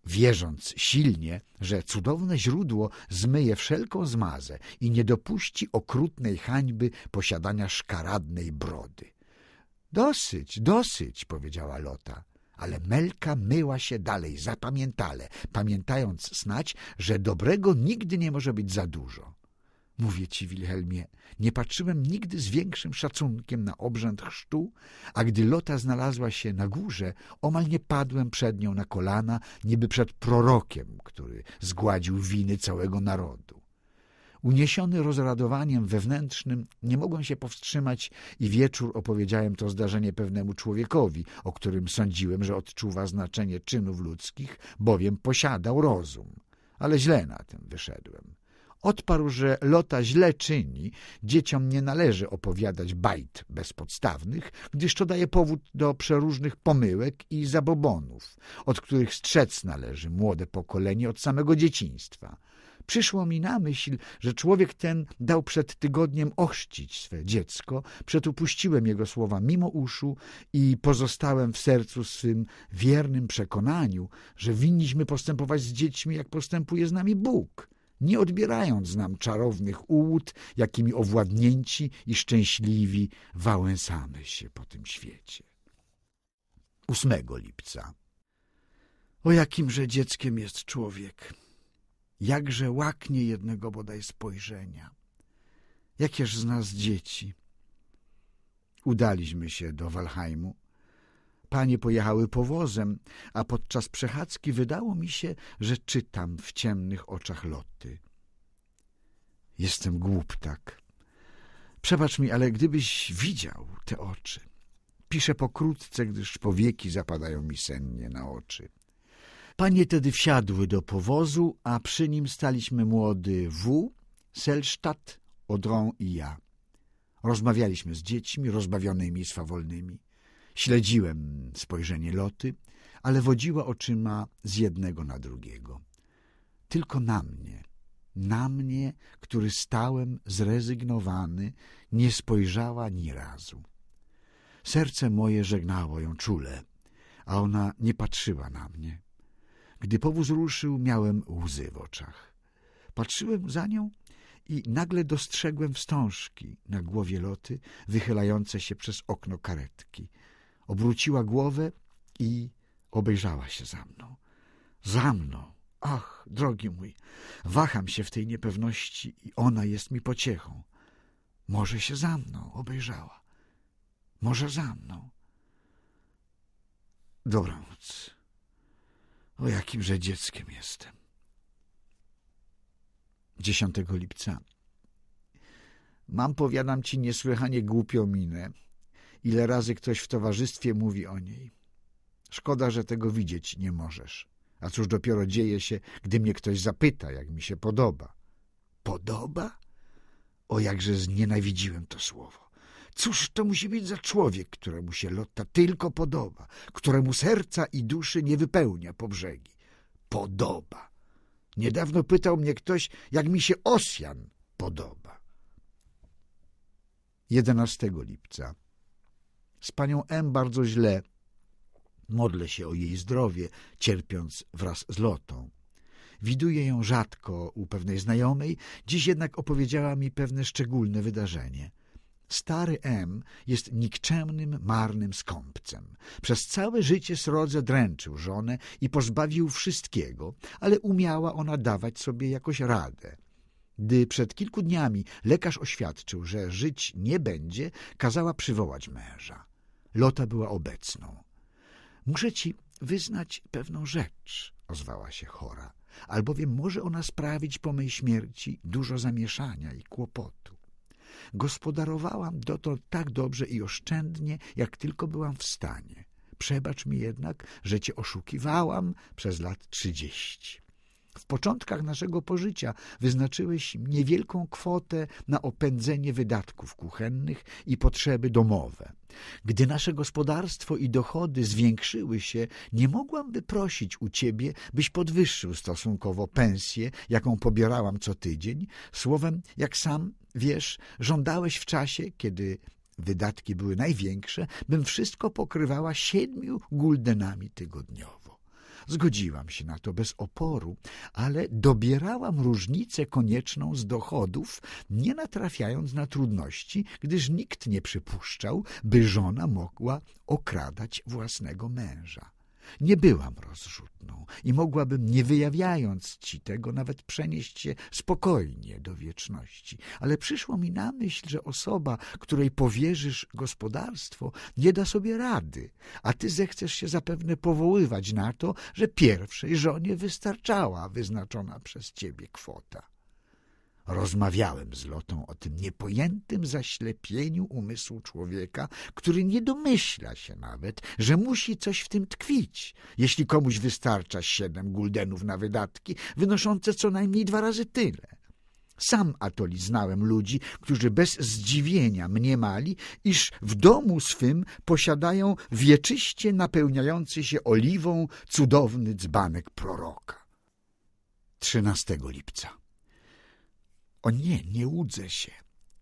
wierząc silnie, że cudowne źródło zmyje wszelką zmazę i nie dopuści okrutnej hańby posiadania szkaradnej brody. – Dosyć, dosyć – powiedziała Lota ale Melka myła się dalej zapamiętale, pamiętając snać, że dobrego nigdy nie może być za dużo. Mówię ci, Wilhelmie, nie patrzyłem nigdy z większym szacunkiem na obrzęd chrztu, a gdy Lota znalazła się na górze, omal nie padłem przed nią na kolana, niby przed prorokiem, który zgładził winy całego narodu. Uniesiony rozradowaniem wewnętrznym, nie mogłem się powstrzymać i wieczór opowiedziałem to zdarzenie pewnemu człowiekowi, o którym sądziłem, że odczuwa znaczenie czynów ludzkich, bowiem posiadał rozum. Ale źle na tym wyszedłem. Odparł, że Lota źle czyni, dzieciom nie należy opowiadać bajt bezpodstawnych, gdyż to daje powód do przeróżnych pomyłek i zabobonów, od których strzec należy młode pokolenie od samego dzieciństwa – Przyszło mi na myśl, że człowiek ten dał przed tygodniem ochrzcić swe dziecko, przetupuściłem jego słowa mimo uszu i pozostałem w sercu swym wiernym przekonaniu, że winniśmy postępować z dziećmi, jak postępuje z nami Bóg nie odbierając nam czarownych ułód, jakimi owładnięci i szczęśliwi wałęsamy się po tym świecie. 8 lipca O jakimże dzieckiem jest człowiek! jakże łaknie jednego bodaj spojrzenia. Jakież z nas dzieci! Udaliśmy się do Walheimu. Panie pojechały powozem, a podczas przechadzki wydało mi się, że czytam w ciemnych oczach Loty. Jestem tak. Przebacz mi, ale gdybyś widział te oczy. Piszę pokrótce, gdyż powieki zapadają mi sennie na oczy. Panie tedy wsiadły do powozu, a przy nim staliśmy młody W, Selstadt, Odron i ja. Rozmawialiśmy z dziećmi, rozbawionymi i swawolnymi. Śledziłem spojrzenie Loty, ale wodziła oczyma z jednego na drugiego. Tylko na mnie, na mnie, który stałem zrezygnowany, nie spojrzała ni razu. Serce moje żegnało ją czule, a ona nie patrzyła na mnie. Gdy powóz ruszył, miałem łzy w oczach. Patrzyłem za nią i nagle dostrzegłem wstążki na głowie loty, wychylające się przez okno karetki. Obróciła głowę i obejrzała się za mną. Za mną! Ach, drogi mój, waham się w tej niepewności i ona jest mi pociechą. Może się za mną obejrzała. Może za mną. Dobranoc. O jakimże dzieckiem jestem. 10 lipca. Mam, powiadam ci, niesłychanie głupią minę. Ile razy ktoś w towarzystwie mówi o niej. Szkoda, że tego widzieć nie możesz. A cóż dopiero dzieje się, gdy mnie ktoś zapyta, jak mi się podoba. Podoba? O jakże znienawidziłem to słowo. Cóż to musi być za człowiek, któremu się Lotta tylko podoba, któremu serca i duszy nie wypełnia po brzegi? Podoba. Niedawno pytał mnie ktoś, jak mi się Osjan podoba. 11 lipca. Z panią M bardzo źle. Modlę się o jej zdrowie, cierpiąc wraz z Lotą. Widuję ją rzadko u pewnej znajomej, dziś jednak opowiedziała mi pewne szczególne wydarzenie – Stary M jest nikczemnym, marnym skąpcem. Przez całe życie srodze dręczył żonę i pozbawił wszystkiego, ale umiała ona dawać sobie jakoś radę. Gdy przed kilku dniami lekarz oświadczył, że żyć nie będzie, kazała przywołać męża. Lota była obecną. Muszę ci wyznać pewną rzecz, ozwała się chora, albowiem może ona sprawić po mej śmierci dużo zamieszania i kłopotu. Gospodarowałam dotąd tak dobrze i oszczędnie, jak tylko byłam w stanie. Przebacz mi jednak, że cię oszukiwałam przez lat trzydzieści. W początkach naszego pożycia wyznaczyłeś niewielką kwotę na opędzenie wydatków kuchennych i potrzeby domowe. Gdy nasze gospodarstwo i dochody zwiększyły się, nie mogłam wyprosić u ciebie, byś podwyższył stosunkowo pensję, jaką pobierałam co tydzień, słowem, jak sam Wiesz, żądałeś w czasie, kiedy wydatki były największe, bym wszystko pokrywała siedmiu guldenami tygodniowo. Zgodziłam się na to bez oporu, ale dobierałam różnicę konieczną z dochodów, nie natrafiając na trudności, gdyż nikt nie przypuszczał, by żona mogła okradać własnego męża. Nie byłam rozrzutną i mogłabym, nie wyjawiając ci tego, nawet przenieść się spokojnie do wieczności. Ale przyszło mi na myśl, że osoba, której powierzysz gospodarstwo, nie da sobie rady, a ty zechcesz się zapewne powoływać na to, że pierwszej żonie wystarczała wyznaczona przez ciebie kwota. Rozmawiałem z Lotą o tym niepojętym zaślepieniu umysłu człowieka, który nie domyśla się nawet, że musi coś w tym tkwić, jeśli komuś wystarcza siedem guldenów na wydatki, wynoszące co najmniej dwa razy tyle. Sam atoli znałem ludzi, którzy bez zdziwienia mniemali, iż w domu swym posiadają wieczyście napełniający się oliwą cudowny dzbanek proroka. 13 lipca o nie, nie łudzę się.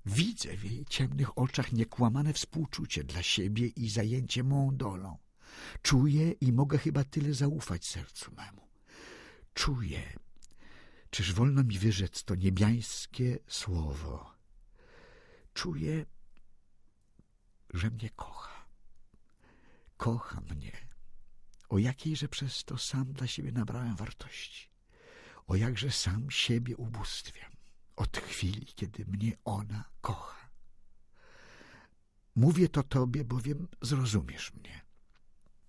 Widzę w jej ciemnych oczach niekłamane współczucie dla siebie i zajęcie mą dolą. Czuję i mogę chyba tyle zaufać sercu memu. Czuję. Czyż wolno mi wyrzec to niebiańskie słowo? Czuję, że mnie kocha. Kocha mnie. O jakiejże przez to sam dla siebie nabrałem wartości. O jakże sam siebie ubóstwiam od chwili, kiedy mnie ona kocha. Mówię to tobie, bowiem zrozumiesz mnie.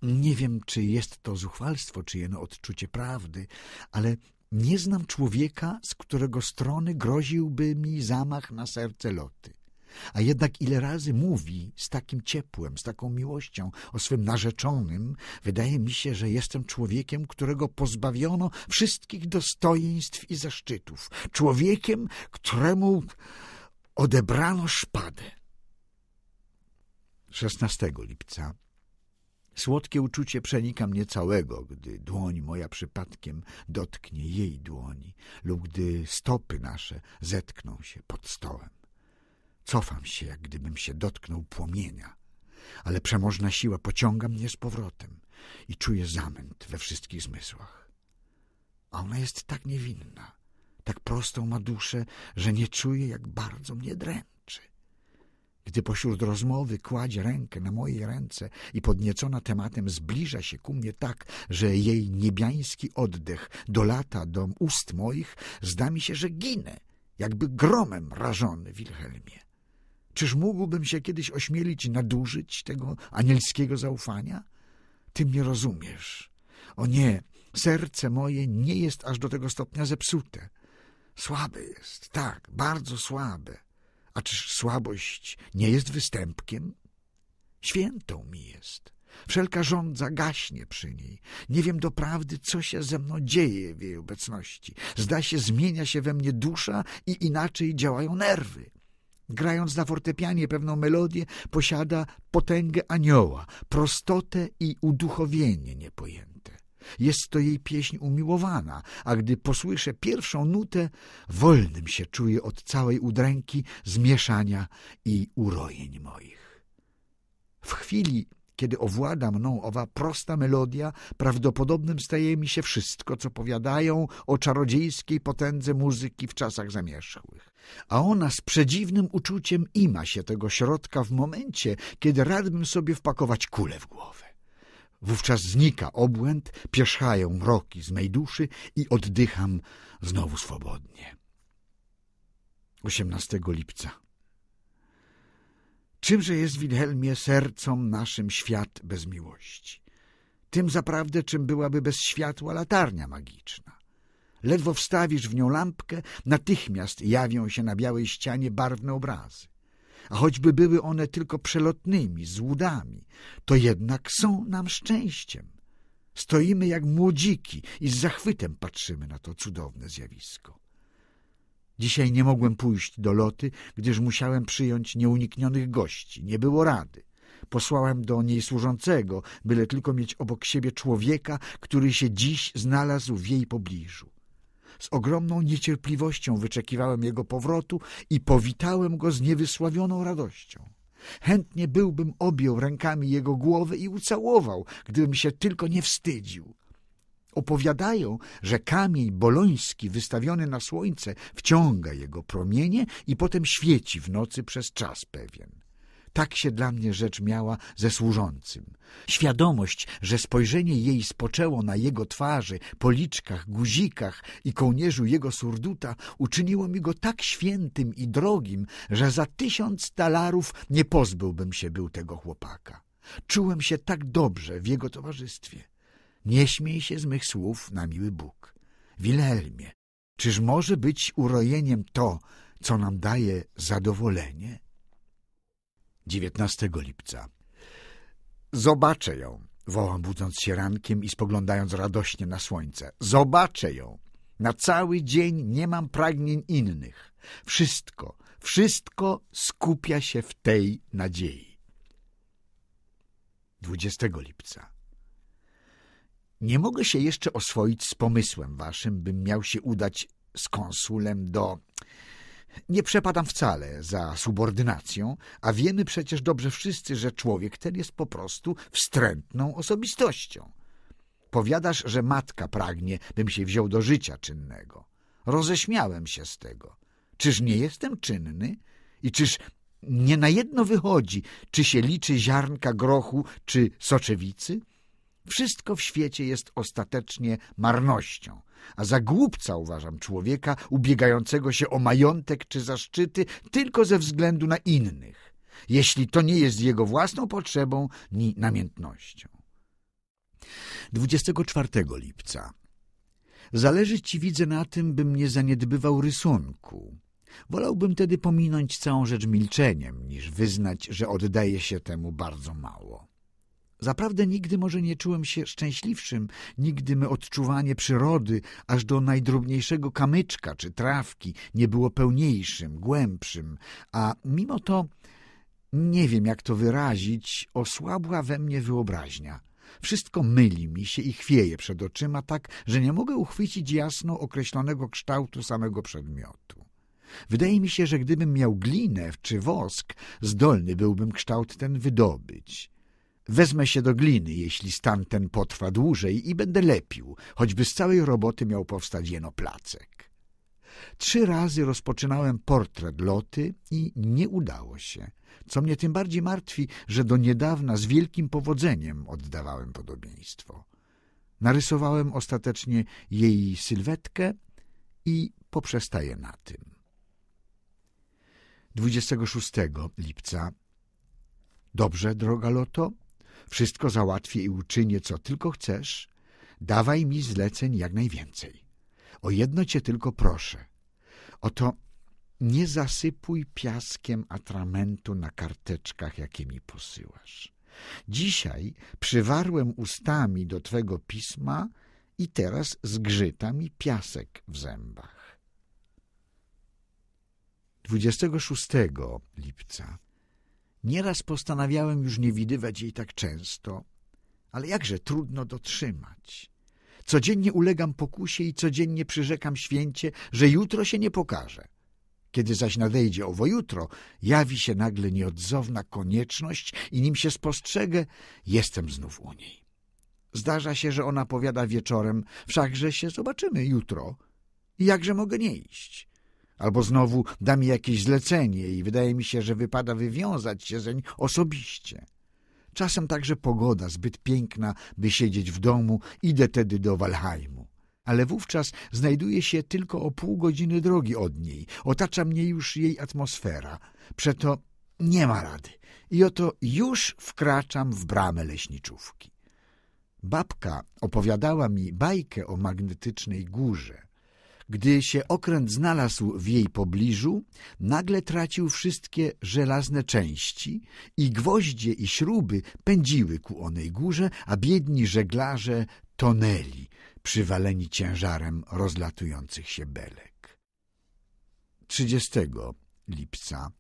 Nie wiem, czy jest to zuchwalstwo, czy jeno odczucie prawdy, ale nie znam człowieka, z którego strony groziłby mi zamach na serce Loty. A jednak ile razy mówi z takim ciepłem, z taką miłością o swym narzeczonym, wydaje mi się, że jestem człowiekiem, którego pozbawiono wszystkich dostojeństw i zaszczytów. Człowiekiem, któremu odebrano szpadę. 16 lipca Słodkie uczucie przenika mnie całego, gdy dłoń moja przypadkiem dotknie jej dłoni lub gdy stopy nasze zetkną się pod stołem. Cofam się, jak gdybym się dotknął płomienia, ale przemożna siła pociąga mnie z powrotem i czuję zamęt we wszystkich zmysłach. A ona jest tak niewinna, tak prostą ma duszę, że nie czuję, jak bardzo mnie dręczy. Gdy pośród rozmowy kładzie rękę na mojej ręce i podniecona tematem zbliża się ku mnie tak, że jej niebiański oddech dolata do ust moich, zda mi się, że ginę, jakby gromem rażony Wilhelmie. Czyż mógłbym się kiedyś ośmielić nadużyć tego anielskiego zaufania? Ty mnie rozumiesz. O nie, serce moje nie jest aż do tego stopnia zepsute. Słabe jest, tak, bardzo słabe. A czyż słabość nie jest występkiem? Świętą mi jest. Wszelka żądza gaśnie przy niej. Nie wiem doprawdy, co się ze mną dzieje w jej obecności. Zda się, zmienia się we mnie dusza i inaczej działają nerwy grając na fortepianie pewną melodię, posiada potęgę anioła, prostotę i uduchowienie niepojęte. Jest to jej pieśń umiłowana, a gdy posłyszę pierwszą nutę, wolnym się czuję od całej udręki, zmieszania i urojeń moich. W chwili kiedy owłada mną owa prosta melodia, prawdopodobnym staje mi się wszystko, co powiadają o czarodziejskiej potędze muzyki w czasach zamierzchłych. A ona z przedziwnym uczuciem ima się tego środka w momencie, kiedy radbym sobie wpakować kulę w głowę. Wówczas znika obłęd, pierzchają mroki z mej duszy i oddycham znowu swobodnie. 18 lipca Czymże jest, Wilhelmie, sercom naszym świat bez miłości? Tym zaprawdę, czym byłaby bez światła latarnia magiczna. Ledwo wstawisz w nią lampkę, natychmiast jawią się na białej ścianie barwne obrazy. A choćby były one tylko przelotnymi, złudami, to jednak są nam szczęściem. Stoimy jak młodziki i z zachwytem patrzymy na to cudowne zjawisko. Dzisiaj nie mogłem pójść do loty, gdyż musiałem przyjąć nieuniknionych gości. Nie było rady. Posłałem do niej służącego, byle tylko mieć obok siebie człowieka, który się dziś znalazł w jej pobliżu. Z ogromną niecierpliwością wyczekiwałem jego powrotu i powitałem go z niewysławioną radością. Chętnie byłbym objął rękami jego głowy i ucałował, gdybym się tylko nie wstydził. Opowiadają, że kamień boloński wystawiony na słońce wciąga jego promienie i potem świeci w nocy przez czas pewien. Tak się dla mnie rzecz miała ze służącym. Świadomość, że spojrzenie jej spoczęło na jego twarzy, policzkach, guzikach i kołnierzu jego surduta, uczyniło mi go tak świętym i drogim, że za tysiąc talarów nie pozbyłbym się był tego chłopaka. Czułem się tak dobrze w jego towarzystwie. Nie śmiej się z mych słów na miły Bóg. Wilhelmie, czyż może być urojeniem to, co nam daje zadowolenie? 19 lipca. Zobaczę ją, wołam budząc się rankiem i spoglądając radośnie na słońce. Zobaczę ją. Na cały dzień nie mam pragnień innych. Wszystko, wszystko skupia się w tej nadziei. 20 lipca. Nie mogę się jeszcze oswoić z pomysłem waszym, bym miał się udać z konsulem do... Nie przepadam wcale za subordynacją, a wiemy przecież dobrze wszyscy, że człowiek ten jest po prostu wstrętną osobistością. Powiadasz, że matka pragnie, bym się wziął do życia czynnego. Roześmiałem się z tego. Czyż nie jestem czynny? I czyż nie na jedno wychodzi, czy się liczy ziarnka grochu, czy soczewicy? Wszystko w świecie jest ostatecznie marnością, a za głupca uważam człowieka ubiegającego się o majątek czy zaszczyty tylko ze względu na innych, jeśli to nie jest jego własną potrzebą ni namiętnością. 24 lipca Zależy ci widzę na tym, bym nie zaniedbywał rysunku. Wolałbym tedy pominąć całą rzecz milczeniem, niż wyznać, że oddaje się temu bardzo mało. Zaprawdę nigdy może nie czułem się szczęśliwszym, nigdy my odczuwanie przyrody, aż do najdrobniejszego kamyczka czy trawki, nie było pełniejszym, głębszym, a mimo to, nie wiem jak to wyrazić, osłabła we mnie wyobraźnia. Wszystko myli mi się i chwieje przed oczyma tak, że nie mogę uchwycić jasno określonego kształtu samego przedmiotu. Wydaje mi się, że gdybym miał glinę czy wosk, zdolny byłbym kształt ten wydobyć. Wezmę się do gliny, jeśli stan ten potrwa dłużej i będę lepił, choćby z całej roboty miał powstać jeno placek. Trzy razy rozpoczynałem portret Loty i nie udało się, co mnie tym bardziej martwi, że do niedawna z wielkim powodzeniem oddawałem podobieństwo. Narysowałem ostatecznie jej sylwetkę i poprzestaję na tym. 26 lipca Dobrze, droga Loto, wszystko załatwię i uczynię, co tylko chcesz. Dawaj mi zleceń jak najwięcej. O jedno cię tylko proszę. Oto nie zasypuj piaskiem atramentu na karteczkach, jakie mi posyłasz. Dzisiaj przywarłem ustami do twego pisma i teraz zgrzyta mi piasek w zębach. 26 lipca Nieraz postanawiałem już nie widywać jej tak często, ale jakże trudno dotrzymać. Codziennie ulegam pokusie i codziennie przyrzekam święcie, że jutro się nie pokaże. Kiedy zaś nadejdzie owo jutro, jawi się nagle nieodzowna konieczność i nim się spostrzegę, jestem znów u niej. Zdarza się, że ona powiada wieczorem, wszakże się zobaczymy jutro. I jakże mogę nie iść? Albo znowu da mi jakieś zlecenie i wydaje mi się, że wypada wywiązać się zeń osobiście. Czasem także pogoda zbyt piękna, by siedzieć w domu, idę tedy do Walheimu. Ale wówczas znajduję się tylko o pół godziny drogi od niej. Otacza mnie już jej atmosfera. Przeto nie ma rady. I oto już wkraczam w bramę leśniczówki. Babka opowiadała mi bajkę o magnetycznej górze. Gdy się okręt znalazł w jej pobliżu, nagle tracił wszystkie żelazne części i gwoździe i śruby pędziły ku onej górze, a biedni żeglarze tonęli, przywaleni ciężarem rozlatujących się belek. 30 lipca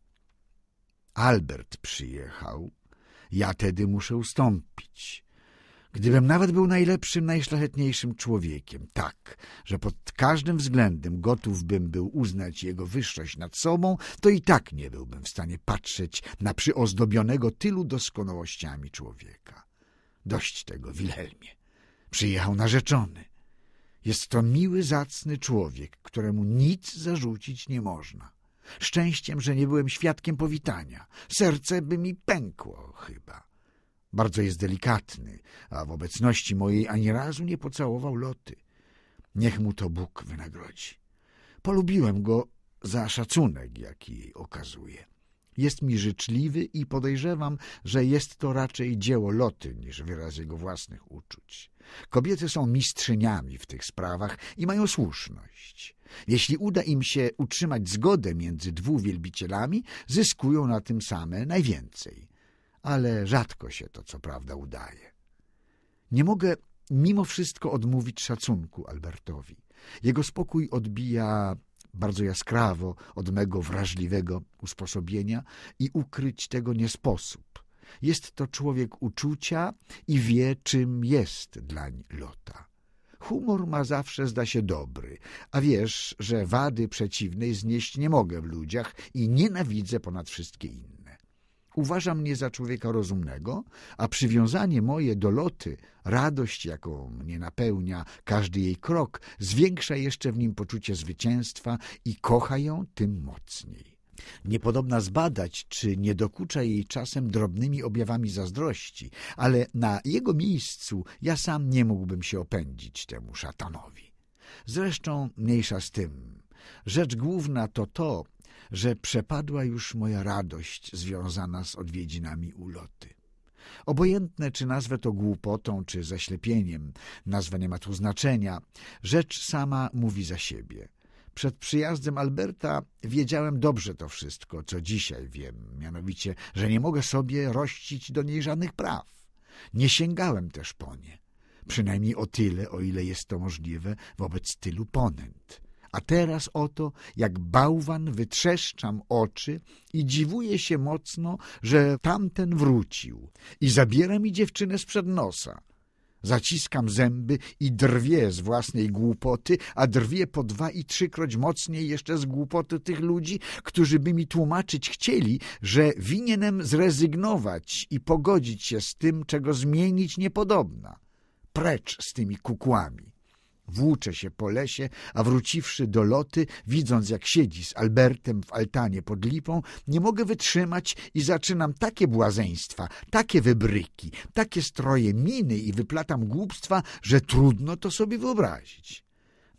Albert przyjechał. Ja tedy muszę ustąpić. Gdybym nawet był najlepszym, najszlachetniejszym człowiekiem, tak, że pod każdym względem gotów bym był uznać jego wyższość nad sobą, to i tak nie byłbym w stanie patrzeć na przyozdobionego tylu doskonałościami człowieka. Dość tego, Wilhelmie. Przyjechał narzeczony. Jest to miły, zacny człowiek, któremu nic zarzucić nie można. Szczęściem, że nie byłem świadkiem powitania. Serce by mi pękło chyba. Bardzo jest delikatny, a w obecności mojej ani razu nie pocałował loty. Niech mu to Bóg wynagrodzi. Polubiłem go za szacunek, jaki jej okazuje. Jest mi życzliwy i podejrzewam, że jest to raczej dzieło loty niż wyraz jego własnych uczuć. Kobiety są mistrzyniami w tych sprawach i mają słuszność. Jeśli uda im się utrzymać zgodę między dwu wielbicielami, zyskują na tym same najwięcej ale rzadko się to co prawda udaje. Nie mogę mimo wszystko odmówić szacunku Albertowi. Jego spokój odbija bardzo jaskrawo od mego wrażliwego usposobienia i ukryć tego nie sposób. Jest to człowiek uczucia i wie, czym jest dlań Lota. Humor ma zawsze, zda się, dobry, a wiesz, że wady przeciwnej znieść nie mogę w ludziach i nienawidzę ponad wszystkie inne uważa mnie za człowieka rozumnego, a przywiązanie moje do loty, radość, jaką mnie napełnia każdy jej krok, zwiększa jeszcze w nim poczucie zwycięstwa i kocha ją tym mocniej. Niepodobna zbadać, czy nie dokucza jej czasem drobnymi objawami zazdrości, ale na jego miejscu ja sam nie mógłbym się opędzić temu szatanowi. Zresztą mniejsza z tym. Rzecz główna to to, że przepadła już moja radość związana z odwiedzinami uloty. Obojętne, czy nazwę to głupotą, czy zaślepieniem, nazwa nie ma tu znaczenia. Rzecz sama mówi za siebie. Przed przyjazdem Alberta wiedziałem dobrze to wszystko, co dzisiaj wiem, mianowicie, że nie mogę sobie rościć do niej żadnych praw. Nie sięgałem też po nie, przynajmniej o tyle, o ile jest to możliwe wobec tylu ponęt. A teraz oto, jak bałwan, wytrzeszczam oczy i dziwuję się mocno, że tamten wrócił i zabiera mi dziewczynę sprzed nosa. Zaciskam zęby i drwię z własnej głupoty, a drwię po dwa i trzykroć mocniej jeszcze z głupoty tych ludzi, którzy by mi tłumaczyć chcieli, że winienem zrezygnować i pogodzić się z tym, czego zmienić niepodobna. Precz z tymi kukłami. Włóczę się po lesie, a wróciwszy do loty, widząc jak siedzi z Albertem w altanie pod lipą, nie mogę wytrzymać i zaczynam takie błazeństwa, takie wybryki, takie stroje miny i wyplatam głupstwa, że trudno to sobie wyobrazić.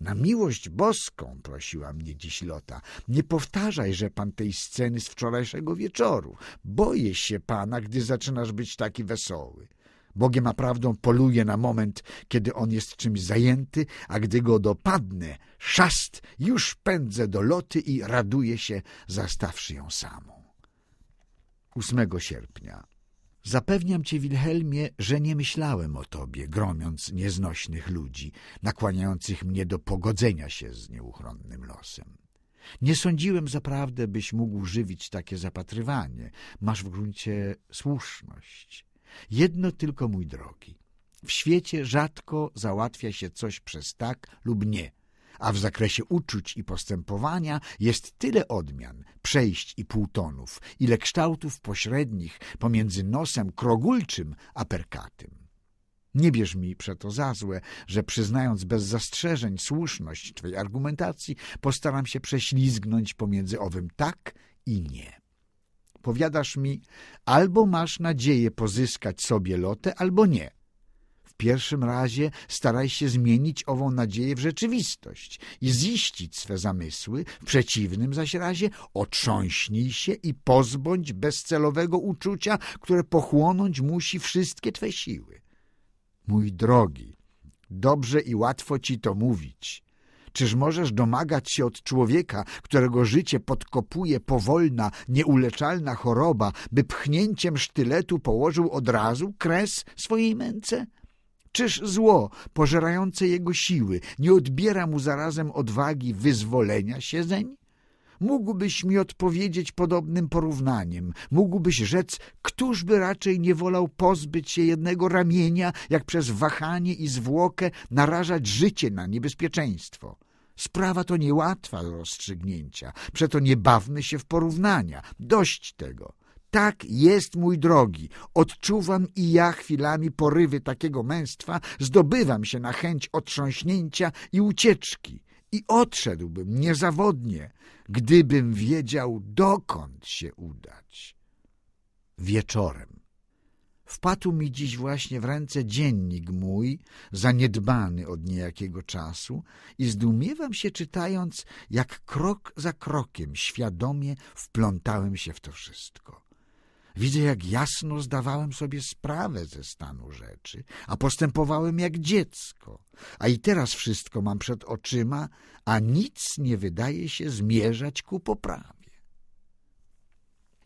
Na miłość boską, prosiła mnie dziś Lota, nie powtarzaj, że pan tej sceny z wczorajszego wieczoru. Boję się pana, gdy zaczynasz być taki wesoły. Bogiem naprawdę poluje na moment, kiedy on jest czymś zajęty, a gdy go dopadnę, szast, już pędzę do loty i raduję się, zastawszy ją samą. 8 sierpnia Zapewniam cię, Wilhelmie, że nie myślałem o tobie, gromiąc nieznośnych ludzi, nakłaniających mnie do pogodzenia się z nieuchronnym losem. Nie sądziłem zaprawdę, byś mógł żywić takie zapatrywanie. Masz w gruncie słuszność. Jedno tylko, mój drogi, w świecie rzadko załatwia się coś przez tak lub nie, a w zakresie uczuć i postępowania jest tyle odmian, przejść i półtonów, ile kształtów pośrednich pomiędzy nosem krogulczym a perkatym. Nie bierz mi przeto za złe, że przyznając bez zastrzeżeń słuszność Twej argumentacji, postaram się prześlizgnąć pomiędzy owym tak i nie. Powiadasz mi, albo masz nadzieję pozyskać sobie lotę, albo nie. W pierwszym razie staraj się zmienić ową nadzieję w rzeczywistość i ziścić swe zamysły, w przeciwnym zaś razie otrząśnij się i pozbądź bezcelowego uczucia, które pochłonąć musi wszystkie twe siły. Mój drogi, dobrze i łatwo ci to mówić – Czyż możesz domagać się od człowieka, którego życie podkopuje powolna, nieuleczalna choroba, by pchnięciem sztyletu położył od razu kres swojej męce? Czyż zło, pożerające jego siły, nie odbiera mu zarazem odwagi wyzwolenia się zeń? Mógłbyś mi odpowiedzieć podobnym porównaniem. Mógłbyś rzec, któżby raczej nie wolał pozbyć się jednego ramienia, jak przez wahanie i zwłokę narażać życie na niebezpieczeństwo. Sprawa to niełatwa do rozstrzygnięcia, przeto nie bawmy się w porównania. Dość tego. Tak jest, mój drogi. Odczuwam i ja chwilami porywy takiego męstwa, zdobywam się na chęć otrząśnięcia i ucieczki i odszedłbym niezawodnie, gdybym wiedział, dokąd się udać. Wieczorem. Wpadł mi dziś właśnie w ręce dziennik mój, zaniedbany od niejakiego czasu i zdumiewam się czytając, jak krok za krokiem świadomie wplątałem się w to wszystko. Widzę, jak jasno zdawałem sobie sprawę ze stanu rzeczy, a postępowałem jak dziecko. A i teraz wszystko mam przed oczyma, a nic nie wydaje się zmierzać ku poprawie.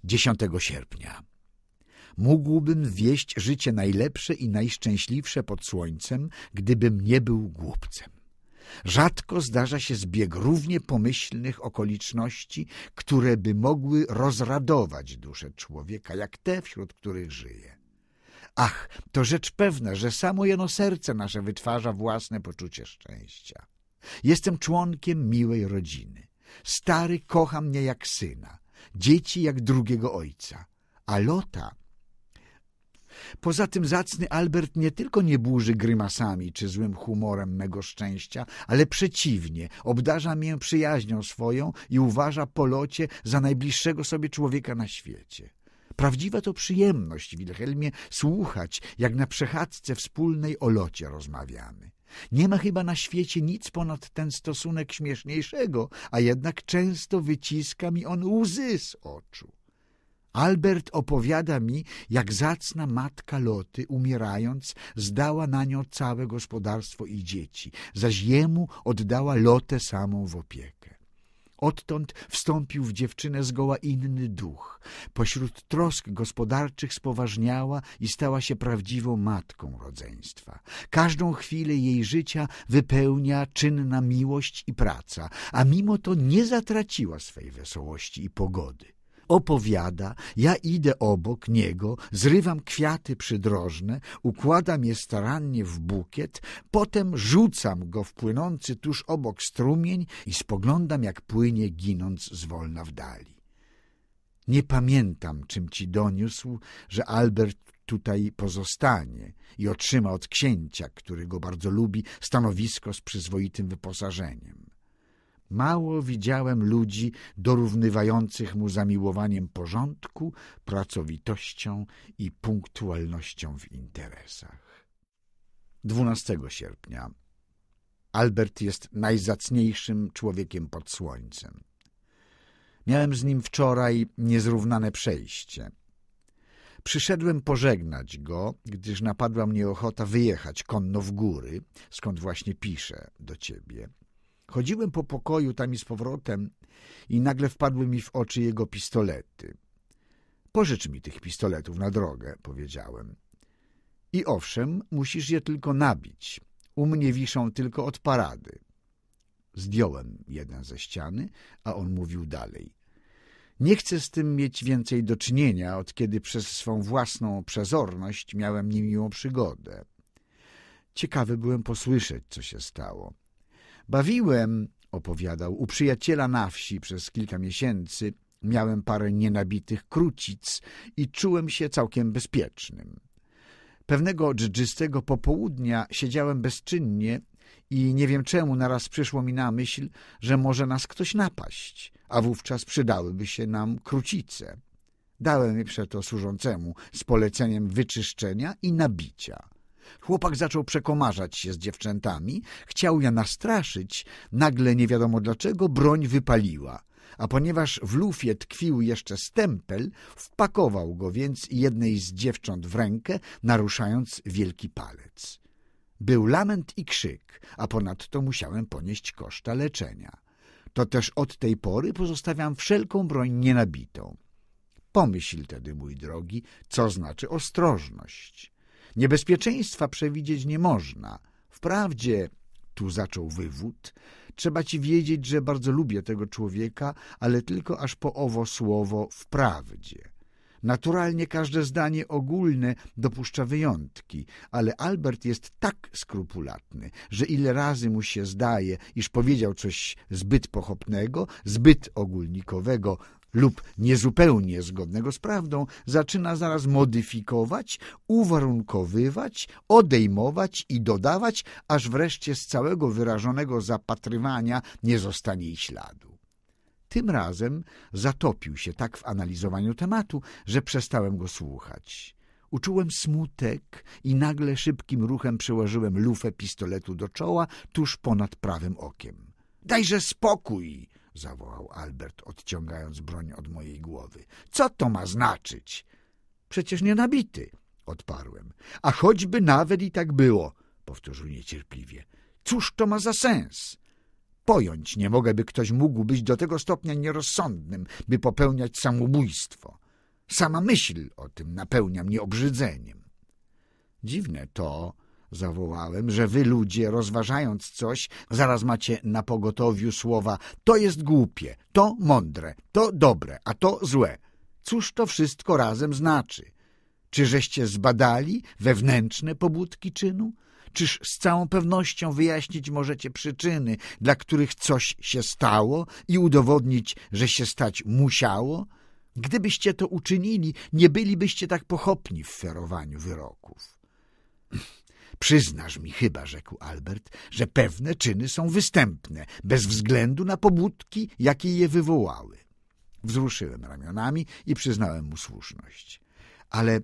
10 sierpnia mógłbym wieść życie najlepsze i najszczęśliwsze pod słońcem, gdybym nie był głupcem. Rzadko zdarza się zbieg równie pomyślnych okoliczności, które by mogły rozradować duszę człowieka, jak te, wśród których żyje. Ach, to rzecz pewna, że samo jeno serce nasze wytwarza własne poczucie szczęścia. Jestem członkiem miłej rodziny. Stary kocha mnie jak syna, dzieci jak drugiego ojca, a Lota Poza tym zacny Albert nie tylko nie burzy grymasami czy złym humorem mego szczęścia, ale przeciwnie, obdarza mię przyjaźnią swoją i uważa po locie za najbliższego sobie człowieka na świecie. Prawdziwa to przyjemność, Wilhelmie, słuchać, jak na przechadzce wspólnej o locie rozmawiamy. Nie ma chyba na świecie nic ponad ten stosunek śmieszniejszego, a jednak często wyciska mi on łzy z oczu. Albert opowiada mi, jak zacna matka Loty, umierając, zdała na nią całe gospodarstwo i dzieci, zaś jemu oddała Lotę samą w opiekę. Odtąd wstąpił w dziewczynę zgoła inny duch. Pośród trosk gospodarczych spoważniała i stała się prawdziwą matką rodzeństwa. Każdą chwilę jej życia wypełnia czynna miłość i praca, a mimo to nie zatraciła swej wesołości i pogody. Opowiada, ja idę obok niego, zrywam kwiaty przydrożne, układam je starannie w bukiet, potem rzucam go w płynący tuż obok strumień i spoglądam, jak płynie, ginąc zwolna w dali. Nie pamiętam, czym ci doniósł, że Albert tutaj pozostanie i otrzyma od księcia, który go bardzo lubi, stanowisko z przyzwoitym wyposażeniem. Mało widziałem ludzi dorównywających mu zamiłowaniem porządku, pracowitością i punktualnością w interesach. 12 sierpnia. Albert jest najzacniejszym człowiekiem pod słońcem. Miałem z nim wczoraj niezrównane przejście. Przyszedłem pożegnać go, gdyż napadła mnie ochota wyjechać konno w góry, skąd właśnie piszę do ciebie – Chodziłem po pokoju tam i z powrotem i nagle wpadły mi w oczy jego pistolety. Pożycz mi tych pistoletów na drogę, powiedziałem. I owszem, musisz je tylko nabić. U mnie wiszą tylko od parady. Zdjąłem jeden ze ściany, a on mówił dalej. Nie chcę z tym mieć więcej do czynienia, od kiedy przez swą własną przezorność miałem niemiłą przygodę. Ciekawy byłem posłyszeć, co się stało. Bawiłem, opowiadał, u przyjaciela na wsi przez kilka miesięcy. Miałem parę nienabitych krucic i czułem się całkiem bezpiecznym. Pewnego dżdżystego popołudnia siedziałem bezczynnie i nie wiem czemu naraz przyszło mi na myśl, że może nas ktoś napaść, a wówczas przydałyby się nam krucice. Dałem je przeto służącemu z poleceniem wyczyszczenia i nabicia. Chłopak zaczął przekomarzać się z dziewczętami, chciał je nastraszyć, nagle nie wiadomo dlaczego broń wypaliła. A ponieważ w lufie tkwił jeszcze stempel, wpakował go więc jednej z dziewcząt w rękę, naruszając wielki palec. Był lament i krzyk, a ponadto musiałem ponieść koszta leczenia. To też od tej pory pozostawiam wszelką broń nienabitą. Pomyśl tedy, mój drogi, co znaczy ostrożność. Niebezpieczeństwa przewidzieć nie można. Wprawdzie, tu zaczął wywód, trzeba ci wiedzieć, że bardzo lubię tego człowieka, ale tylko aż po owo słowo wprawdzie. Naturalnie każde zdanie ogólne dopuszcza wyjątki, ale Albert jest tak skrupulatny, że ile razy mu się zdaje, iż powiedział coś zbyt pochopnego, zbyt ogólnikowego, lub niezupełnie zgodnego z prawdą, zaczyna zaraz modyfikować, uwarunkowywać, odejmować i dodawać, aż wreszcie z całego wyrażonego zapatrywania nie zostanie jej śladu. Tym razem zatopił się tak w analizowaniu tematu, że przestałem go słuchać. Uczułem smutek i nagle szybkim ruchem przyłożyłem lufę pistoletu do czoła tuż ponad prawym okiem. – Dajże spokój! zawołał Albert, odciągając broń od mojej głowy. Co to ma znaczyć? Przecież nie nabity, odparłem. A choćby nawet i tak było, powtórzył niecierpliwie. Cóż to ma za sens? Pojąć nie mogę, by ktoś mógł być do tego stopnia nierozsądnym, by popełniać samobójstwo. Sama myśl o tym napełnia mnie obrzydzeniem. Dziwne to, zawołałem, że wy ludzie, rozważając coś, zaraz macie na pogotowiu słowa to jest głupie, to mądre, to dobre, a to złe. Cóż to wszystko razem znaczy? Czy żeście zbadali wewnętrzne pobudki czynu? Czyż z całą pewnością wyjaśnić możecie przyczyny, dla których coś się stało i udowodnić, że się stać musiało? Gdybyście to uczynili, nie bylibyście tak pochopni w ferowaniu wyroków. Przyznasz mi chyba, rzekł Albert, że pewne czyny są występne, bez względu na pobudki, jakie je wywołały. Wzruszyłem ramionami i przyznałem mu słuszność. Ale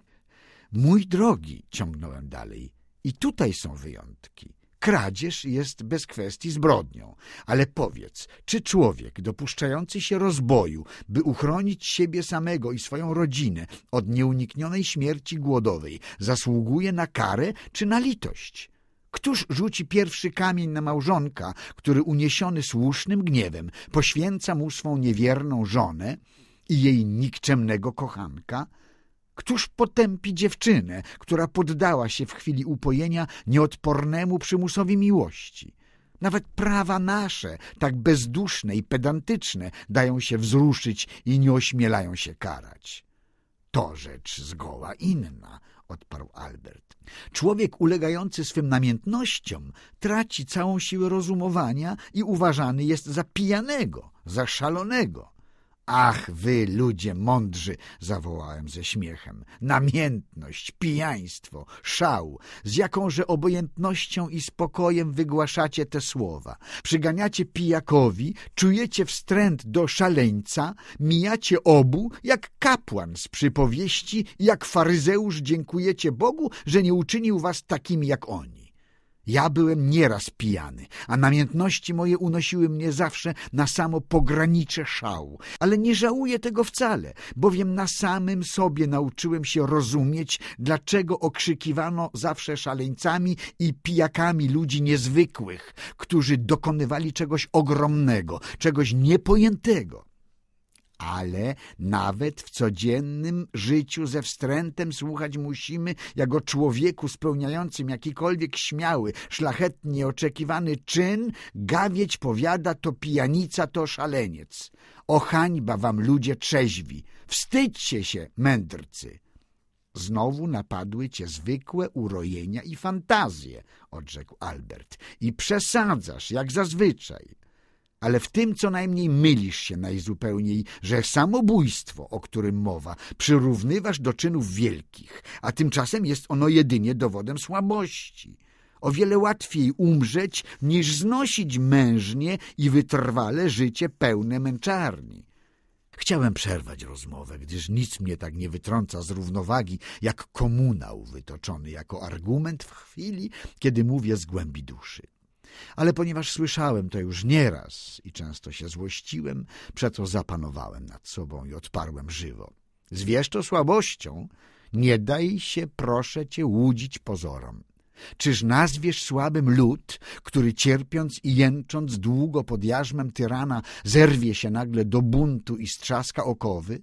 mój drogi, ciągnąłem dalej, i tutaj są wyjątki. Kradzież jest bez kwestii zbrodnią, ale powiedz, czy człowiek dopuszczający się rozboju, by uchronić siebie samego i swoją rodzinę od nieuniknionej śmierci głodowej, zasługuje na karę czy na litość? Któż rzuci pierwszy kamień na małżonka, który uniesiony słusznym gniewem poświęca mu swą niewierną żonę i jej nikczemnego kochanka – Któż potępi dziewczynę, która poddała się w chwili upojenia nieodpornemu przymusowi miłości? Nawet prawa nasze, tak bezduszne i pedantyczne, dają się wzruszyć i nie ośmielają się karać. To rzecz zgoła inna, odparł Albert. Człowiek ulegający swym namiętnościom traci całą siłę rozumowania i uważany jest za pijanego, za szalonego. Ach, wy ludzie mądrzy! zawołałem ze śmiechem. Namiętność, pijaństwo, szał, z jakąże obojętnością i spokojem wygłaszacie te słowa. Przyganiacie pijakowi, czujecie wstręt do szaleńca, mijacie obu, jak kapłan z przypowieści, jak faryzeusz dziękujecie Bogu, że nie uczynił was takimi jak oni. Ja byłem nieraz pijany, a namiętności moje unosiły mnie zawsze na samo pogranicze szału. Ale nie żałuję tego wcale, bowiem na samym sobie nauczyłem się rozumieć, dlaczego okrzykiwano zawsze szaleńcami i pijakami ludzi niezwykłych, którzy dokonywali czegoś ogromnego, czegoś niepojętego ale nawet w codziennym życiu ze wstrętem słuchać musimy, jak o człowieku spełniającym jakikolwiek śmiały, szlachetnie oczekiwany czyn, gawieć powiada to pijanica, to szaleniec. O hańba wam ludzie trzeźwi, wstydźcie się, mędrcy. Znowu napadły cię zwykłe urojenia i fantazje, odrzekł Albert, i przesadzasz, jak zazwyczaj ale w tym co najmniej mylisz się najzupełniej, że samobójstwo, o którym mowa, przyrównywasz do czynów wielkich, a tymczasem jest ono jedynie dowodem słabości. O wiele łatwiej umrzeć, niż znosić mężnie i wytrwale życie pełne męczarni. Chciałem przerwać rozmowę, gdyż nic mnie tak nie wytrąca z równowagi, jak komunał wytoczony jako argument w chwili, kiedy mówię z głębi duszy. Ale ponieważ słyszałem to już nieraz i często się złościłem, przeto zapanowałem nad sobą i odparłem żywo. Zwierz to słabością, nie daj się, proszę cię, łudzić pozorom. Czyż nazwiesz słabym lud, który cierpiąc i jęcząc długo pod jarzmem tyrana zerwie się nagle do buntu i strzaska okowy?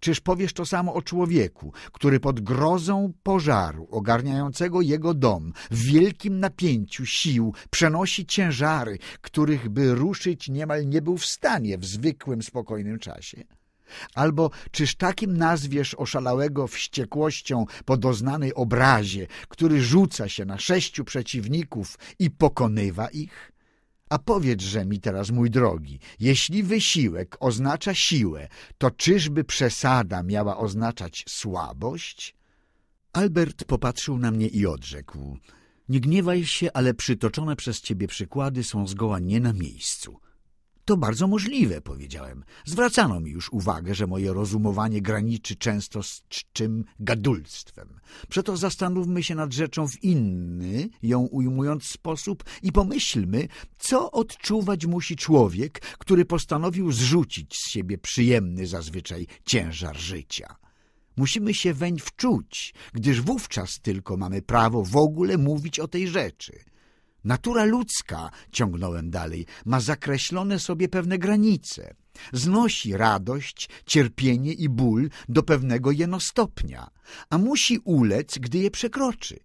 Czyż powiesz to samo o człowieku, który pod grozą pożaru ogarniającego jego dom w wielkim napięciu sił przenosi ciężary, których by ruszyć niemal nie był w stanie w zwykłym, spokojnym czasie? Albo czyż takim nazwiesz oszalałego wściekłością po doznanej obrazie, który rzuca się na sześciu przeciwników i pokonywa ich? A powiedzże mi teraz, mój drogi, jeśli wysiłek oznacza siłę, to czyżby przesada miała oznaczać słabość? Albert popatrzył na mnie i odrzekł. Nie gniewaj się, ale przytoczone przez ciebie przykłady są zgoła nie na miejscu. To bardzo możliwe, powiedziałem. Zwracano mi już uwagę, że moje rozumowanie graniczy często z czczym gadulstwem. Przeto zastanówmy się nad rzeczą w inny, ją ujmując sposób i pomyślmy, co odczuwać musi człowiek, który postanowił zrzucić z siebie przyjemny zazwyczaj ciężar życia. Musimy się weń wczuć, gdyż wówczas tylko mamy prawo w ogóle mówić o tej rzeczy – Natura ludzka, ciągnąłem dalej, ma zakreślone sobie pewne granice. Znosi radość, cierpienie i ból do pewnego jeno stopnia, a musi ulec, gdy je przekroczy.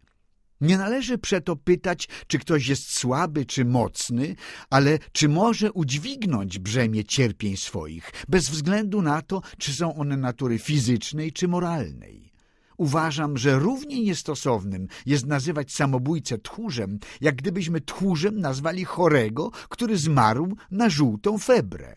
Nie należy przeto pytać, czy ktoś jest słaby czy mocny, ale czy może udźwignąć brzemię cierpień swoich, bez względu na to, czy są one natury fizycznej czy moralnej. Uważam, że równie niestosownym jest nazywać samobójcę tchórzem, jak gdybyśmy tchórzem nazwali chorego, który zmarł na żółtą febrę.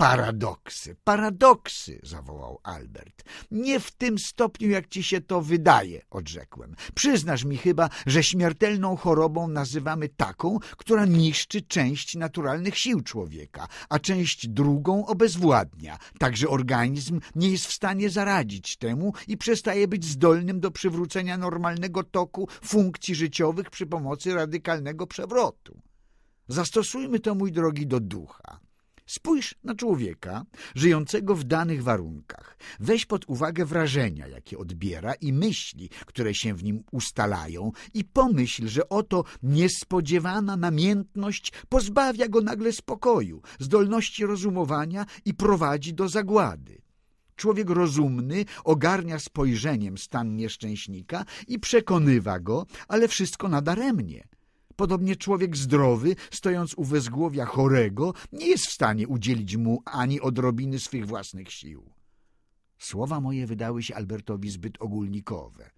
Paradoksy, paradoksy, zawołał Albert. Nie w tym stopniu, jak ci się to wydaje, odrzekłem. Przyznasz mi chyba, że śmiertelną chorobą nazywamy taką, która niszczy część naturalnych sił człowieka, a część drugą obezwładnia. Także organizm nie jest w stanie zaradzić temu i przestaje być zdolnym do przywrócenia normalnego toku funkcji życiowych przy pomocy radykalnego przewrotu. Zastosujmy to, mój drogi, do ducha. Spójrz na człowieka żyjącego w danych warunkach. Weź pod uwagę wrażenia, jakie odbiera i myśli, które się w nim ustalają i pomyśl, że oto niespodziewana namiętność pozbawia go nagle spokoju, zdolności rozumowania i prowadzi do zagłady. Człowiek rozumny ogarnia spojrzeniem stan nieszczęśnika i przekonywa go, ale wszystko nadaremnie. Podobnie człowiek zdrowy, stojąc u wezgłowia chorego, nie jest w stanie udzielić mu ani odrobiny swych własnych sił. Słowa moje wydały się Albertowi zbyt ogólnikowe.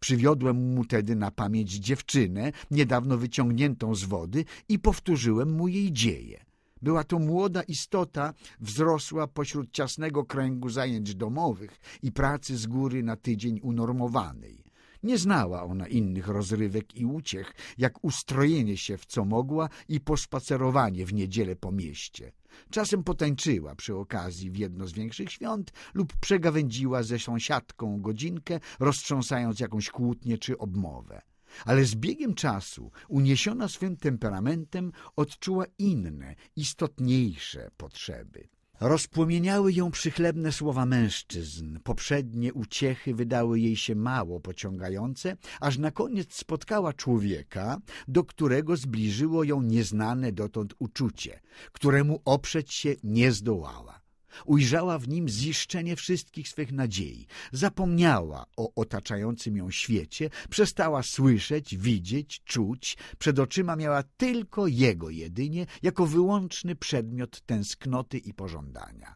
Przywiodłem mu tedy na pamięć dziewczynę, niedawno wyciągniętą z wody i powtórzyłem mu jej dzieje. Była to młoda istota, wzrosła pośród ciasnego kręgu zajęć domowych i pracy z góry na tydzień unormowanej. Nie znała ona innych rozrywek i uciech, jak ustrojenie się w co mogła i pospacerowanie w niedzielę po mieście. Czasem potańczyła przy okazji w jedno z większych świąt lub przegawędziła ze sąsiadką godzinkę, roztrząsając jakąś kłótnię czy obmowę. Ale z biegiem czasu, uniesiona swym temperamentem, odczuła inne, istotniejsze potrzeby. Rozpłomieniały ją przychlebne słowa mężczyzn. Poprzednie uciechy wydały jej się mało pociągające, aż na koniec spotkała człowieka, do którego zbliżyło ją nieznane dotąd uczucie, któremu oprzeć się nie zdołała. Ujrzała w nim ziszczenie wszystkich swych nadziei. Zapomniała o otaczającym ją świecie, przestała słyszeć, widzieć, czuć. Przed oczyma miała tylko jego jedynie, jako wyłączny przedmiot tęsknoty i pożądania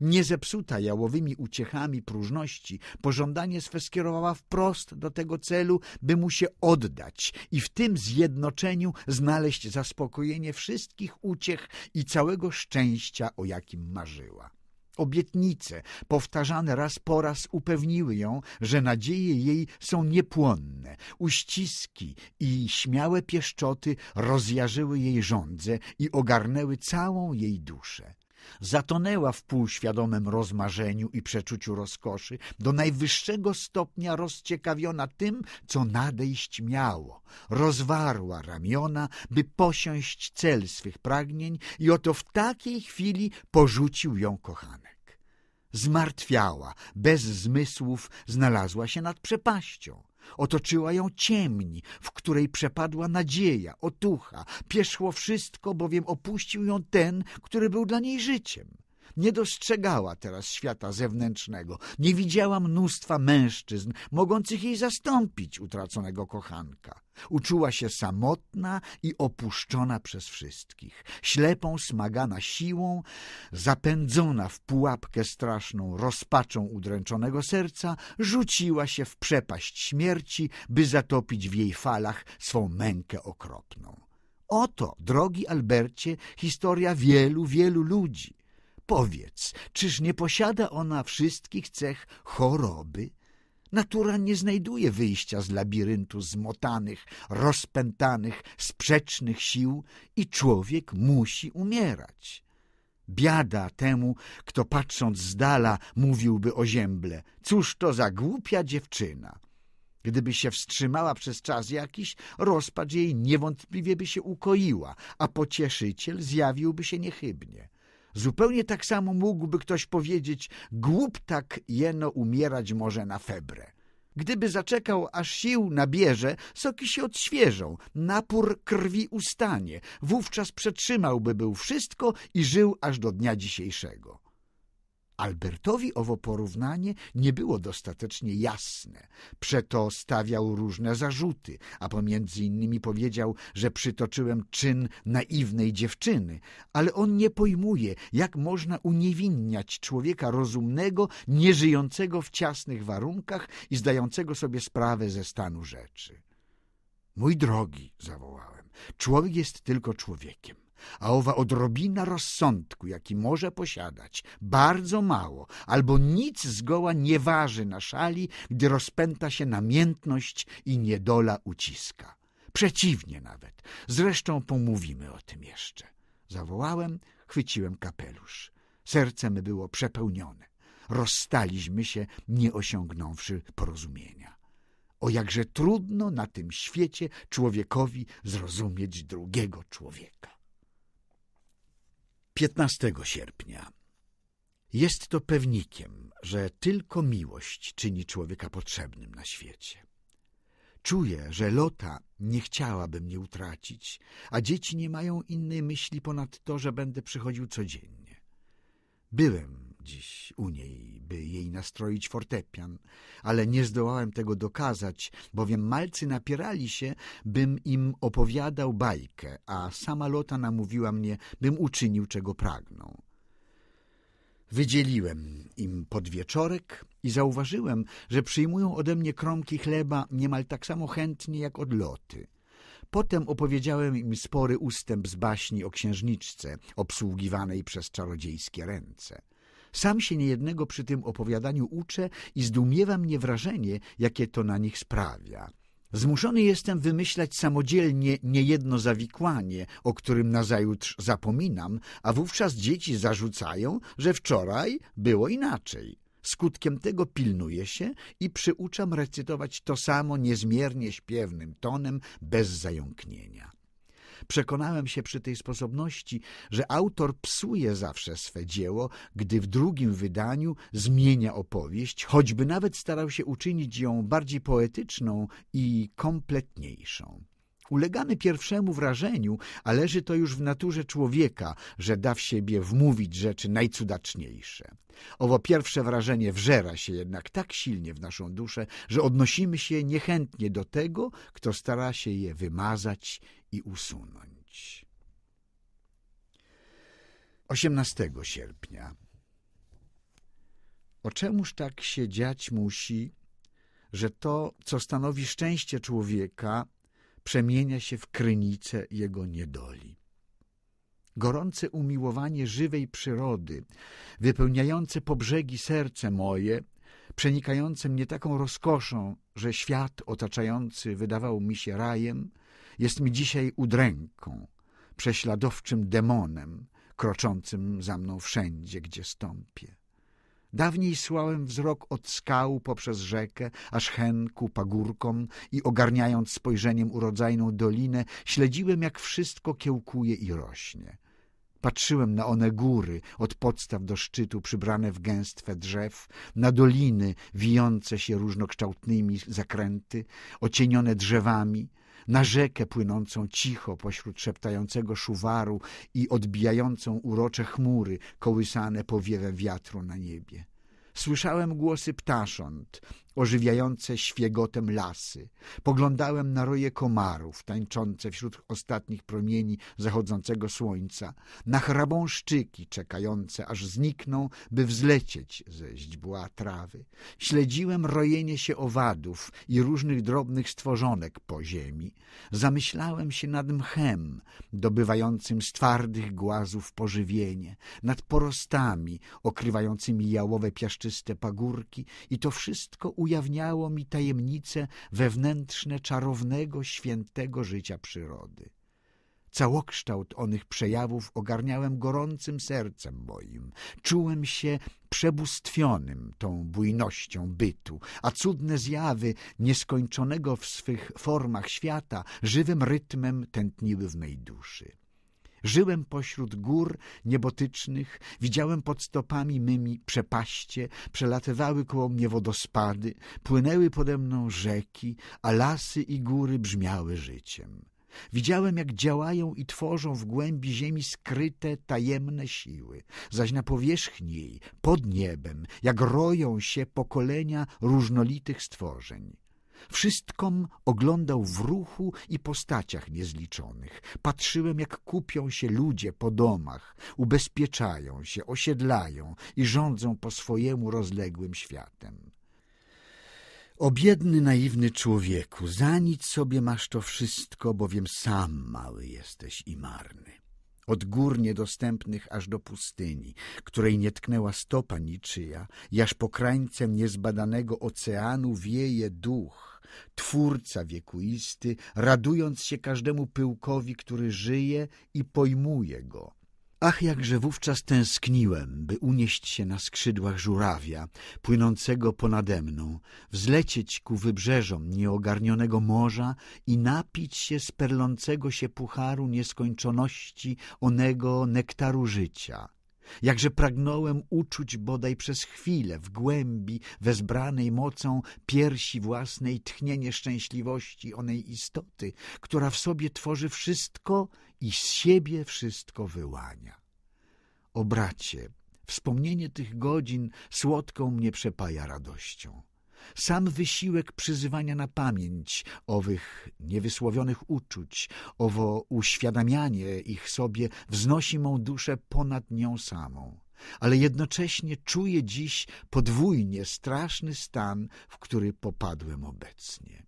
niezepsuta jałowymi uciechami próżności, pożądanie swe skierowała wprost do tego celu, by mu się oddać i w tym zjednoczeniu znaleźć zaspokojenie wszystkich uciech i całego szczęścia, o jakim marzyła. Obietnice, powtarzane raz po raz, upewniły ją, że nadzieje jej są niepłonne. Uściski i śmiałe pieszczoty rozjarzyły jej żądzę i ogarnęły całą jej duszę zatonęła w półświadomym rozmarzeniu i przeczuciu rozkoszy, do najwyższego stopnia rozciekawiona tym, co nadejść miało. Rozwarła ramiona, by posiąść cel swych pragnień i oto w takiej chwili porzucił ją kochanek. Zmartwiała, bez zmysłów, znalazła się nad przepaścią. Otoczyła ją ciemni, w której przepadła nadzieja, otucha. Pieszło wszystko, bowiem opuścił ją ten, który był dla niej życiem nie dostrzegała teraz świata zewnętrznego, nie widziała mnóstwa mężczyzn mogących jej zastąpić utraconego kochanka. Uczuła się samotna i opuszczona przez wszystkich, ślepą, smagana siłą, zapędzona w pułapkę straszną rozpaczą udręczonego serca, rzuciła się w przepaść śmierci, by zatopić w jej falach swą mękę okropną. Oto, drogi Albercie, historia wielu, wielu ludzi. Powiedz, czyż nie posiada ona wszystkich cech choroby? Natura nie znajduje wyjścia z labiryntu zmotanych, rozpętanych, sprzecznych sił i człowiek musi umierać. Biada temu, kto patrząc z dala mówiłby o ziemble. Cóż to za głupia dziewczyna! Gdyby się wstrzymała przez czas jakiś, rozpacz jej niewątpliwie by się ukoiła, a pocieszyciel zjawiłby się niechybnie. Zupełnie tak samo mógłby ktoś powiedzieć, głup tak jeno umierać może na febrę. Gdyby zaczekał, aż sił nabierze, soki się odświeżą, napór krwi ustanie, wówczas przetrzymałby był wszystko i żył aż do dnia dzisiejszego. Albertowi owo porównanie nie było dostatecznie jasne. Przeto stawiał różne zarzuty, a pomiędzy innymi powiedział, że przytoczyłem czyn naiwnej dziewczyny, ale on nie pojmuje, jak można uniewinniać człowieka rozumnego, nieżyjącego w ciasnych warunkach i zdającego sobie sprawę ze stanu rzeczy. Mój drogi, zawołałem, człowiek jest tylko człowiekiem a owa odrobina rozsądku, jaki może posiadać, bardzo mało albo nic zgoła nie waży na szali, gdy rozpęta się namiętność i niedola uciska. Przeciwnie nawet. Zresztą pomówimy o tym jeszcze. Zawołałem, chwyciłem kapelusz. Serce me było przepełnione. Rozstaliśmy się, nie osiągnąwszy porozumienia. O jakże trudno na tym świecie człowiekowi zrozumieć drugiego człowieka. 15 sierpnia. Jest to pewnikiem, że tylko miłość czyni człowieka potrzebnym na świecie. Czuję, że Lota nie chciałaby mnie utracić, a dzieci nie mają innej myśli ponad to, że będę przychodził codziennie. Byłem dziś u niej, by jej nastroić fortepian, ale nie zdołałem tego dokazać, bowiem malcy napierali się, bym im opowiadał bajkę, a sama Lota namówiła mnie, bym uczynił, czego pragną. Wydzieliłem im podwieczorek i zauważyłem, że przyjmują ode mnie kromki chleba niemal tak samo chętnie jak od Loty. Potem opowiedziałem im spory ustęp z baśni o księżniczce, obsługiwanej przez czarodziejskie ręce. Sam się niejednego przy tym opowiadaniu uczę i zdumiewa mnie wrażenie, jakie to na nich sprawia. Zmuszony jestem wymyślać samodzielnie niejedno zawikłanie, o którym nazajutrz zapominam, a wówczas dzieci zarzucają, że wczoraj było inaczej. Skutkiem tego pilnuję się i przyuczam recytować to samo niezmiernie śpiewnym tonem bez zająknienia. Przekonałem się przy tej sposobności, że autor psuje zawsze swe dzieło, gdy w drugim wydaniu zmienia opowieść, choćby nawet starał się uczynić ją bardziej poetyczną i kompletniejszą. Ulegamy pierwszemu wrażeniu, a leży to już w naturze człowieka, że da w siebie wmówić rzeczy najcudaczniejsze. Owo pierwsze wrażenie wżera się jednak tak silnie w naszą duszę, że odnosimy się niechętnie do tego, kto stara się je wymazać i usunąć. 18 sierpnia O czemuż tak się dziać musi, że to, co stanowi szczęście człowieka, przemienia się w krynicę jego niedoli. Gorące umiłowanie żywej przyrody, wypełniające po brzegi serce moje, przenikające mnie taką rozkoszą, że świat otaczający wydawał mi się rajem – jest mi dzisiaj udręką, prześladowczym demonem, kroczącym za mną wszędzie, gdzie stąpię. Dawniej słałem wzrok od skał poprzez rzekę, aż hen ku pagórkom i ogarniając spojrzeniem urodzajną dolinę, śledziłem, jak wszystko kiełkuje i rośnie. Patrzyłem na one góry, od podstaw do szczytu, przybrane w gęstwe drzew, na doliny wijące się różnokształtnymi zakręty, ocienione drzewami, na rzekę płynącą cicho pośród szeptającego szuwaru i odbijającą urocze chmury kołysane powiewem wiatru na niebie. Słyszałem głosy ptasząt, ożywiające świegotem lasy. Poglądałem na roje komarów tańczące wśród ostatnich promieni zachodzącego słońca, na chrabąszczyki czekające, aż znikną, by wzlecieć ze źdźbła trawy. Śledziłem rojenie się owadów i różnych drobnych stworzonek po ziemi. Zamyślałem się nad mchem, dobywającym z twardych głazów pożywienie, nad porostami, okrywającymi jałowe piaszczyste pagórki i to wszystko ujawniało mi tajemnice wewnętrzne czarownego, świętego życia przyrody. Całokształt onych przejawów ogarniałem gorącym sercem moim. Czułem się przebóstwionym tą bujnością bytu, a cudne zjawy nieskończonego w swych formach świata żywym rytmem tętniły w mej duszy. Żyłem pośród gór niebotycznych, widziałem pod stopami mymi przepaście, przelatywały koło mnie wodospady, płynęły pode mną rzeki, a lasy i góry brzmiały życiem. Widziałem, jak działają i tworzą w głębi ziemi skryte, tajemne siły, zaś na powierzchni jej, pod niebem, jak roją się pokolenia różnolitych stworzeń. Wszystkom oglądał w ruchu i postaciach niezliczonych. Patrzyłem, jak kupią się ludzie po domach, ubezpieczają się, osiedlają i rządzą po swojemu rozległym światem. O biedny, naiwny człowieku, za nic sobie masz to wszystko, bowiem sam mały jesteś i marny. Od gór niedostępnych aż do pustyni, której nie tknęła stopa niczyja, jaż po krańcem niezbadanego oceanu wieje duch, Twórca wiekuisty, radując się każdemu pyłkowi, który żyje i pojmuje go. Ach, jakże wówczas tęskniłem, by unieść się na skrzydłach żurawia, płynącego ponademną, wzlecieć ku wybrzeżom nieogarnionego morza i napić się z perlącego się pucharu nieskończoności onego nektaru życia. Jakże pragnąłem uczuć bodaj przez chwilę w głębi, wezbranej mocą piersi własnej tchnienie szczęśliwości onej istoty, która w sobie tworzy wszystko i z siebie wszystko wyłania. O bracie, wspomnienie tych godzin słodką mnie przepaja radością. Sam wysiłek przyzywania na pamięć owych niewysłowionych uczuć, owo uświadamianie ich sobie wznosi mą duszę ponad nią samą. Ale jednocześnie czuję dziś podwójnie straszny stan, w który popadłem obecnie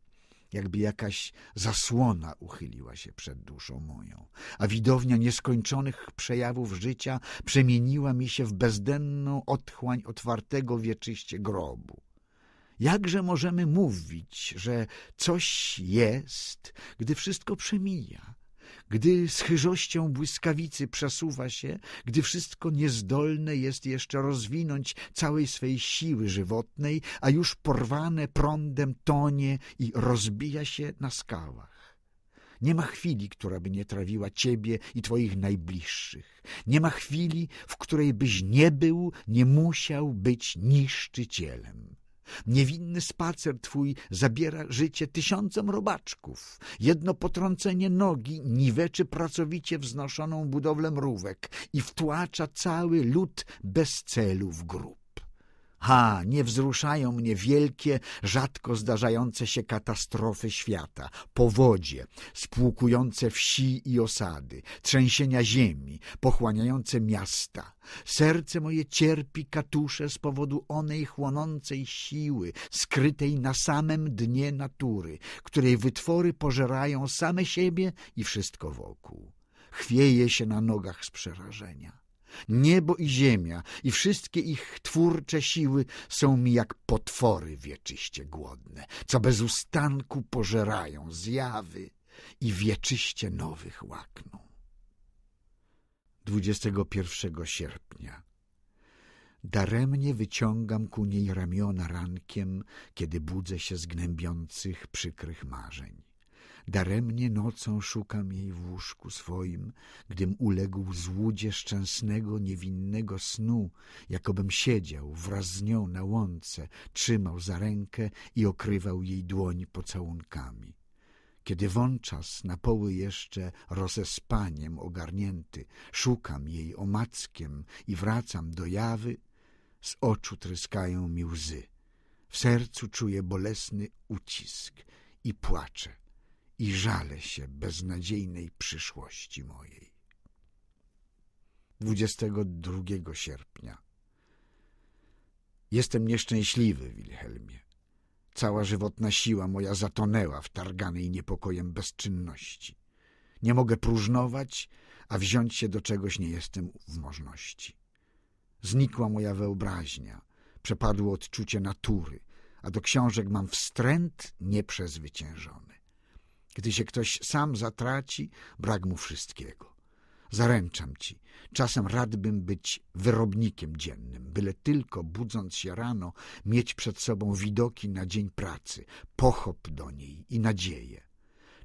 jakby jakaś zasłona uchyliła się przed duszą moją, a widownia nieskończonych przejawów życia przemieniła mi się w bezdenną otchłań otwartego wieczyście grobu. Jakże możemy mówić, że coś jest, gdy wszystko przemija, gdy z chyżością błyskawicy przesuwa się, gdy wszystko niezdolne jest jeszcze rozwinąć całej swej siły żywotnej, a już porwane prądem tonie i rozbija się na skałach. Nie ma chwili, która by nie trawiła ciebie i twoich najbliższych. Nie ma chwili, w której byś nie był, nie musiał być niszczycielem. Niewinny spacer twój zabiera życie tysiącom robaczków. Jedno potrącenie nogi niweczy pracowicie wznoszoną budowlę mrówek i wtłacza cały lud bez celu w grób. Ha, nie wzruszają mnie wielkie, rzadko zdarzające się katastrofy świata, powodzie, spłukujące wsi i osady, trzęsienia ziemi, pochłaniające miasta. Serce moje cierpi katusze z powodu onej chłonącej siły, skrytej na samym dnie natury, której wytwory pożerają same siebie i wszystko wokół. Chwieje się na nogach z przerażenia. Niebo i ziemia i wszystkie ich twórcze siły są mi jak potwory wieczyście głodne, co bez ustanku pożerają zjawy i wieczyście nowych łakną. 21 sierpnia Daremnie wyciągam ku niej ramiona rankiem, kiedy budzę się z gnębiących, przykrych marzeń. Daremnie nocą szukam jej w łóżku swoim, gdym uległ złudzie szczęsnego, niewinnego snu, jakobym siedział wraz z nią na łące, trzymał za rękę i okrywał jej dłoń pocałunkami. Kiedy wączas na poły jeszcze rozespaniem ogarnięty, szukam jej omackiem i wracam do jawy, z oczu tryskają mi łzy. W sercu czuję bolesny ucisk i płaczę i żalę się beznadziejnej przyszłości mojej. 22 sierpnia Jestem nieszczęśliwy, Wilhelmie. Cała żywotna siła moja zatonęła w targanej niepokojem bezczynności. Nie mogę próżnować, a wziąć się do czegoś nie jestem w możności. Znikła moja wyobraźnia, przepadło odczucie natury, a do książek mam wstręt nieprzezwyciężony. Gdy się ktoś sam zatraci, brak mu wszystkiego. Zaręczam ci, czasem radbym być wyrobnikiem dziennym, byle tylko, budząc się rano, mieć przed sobą widoki na dzień pracy, pochop do niej i nadzieję.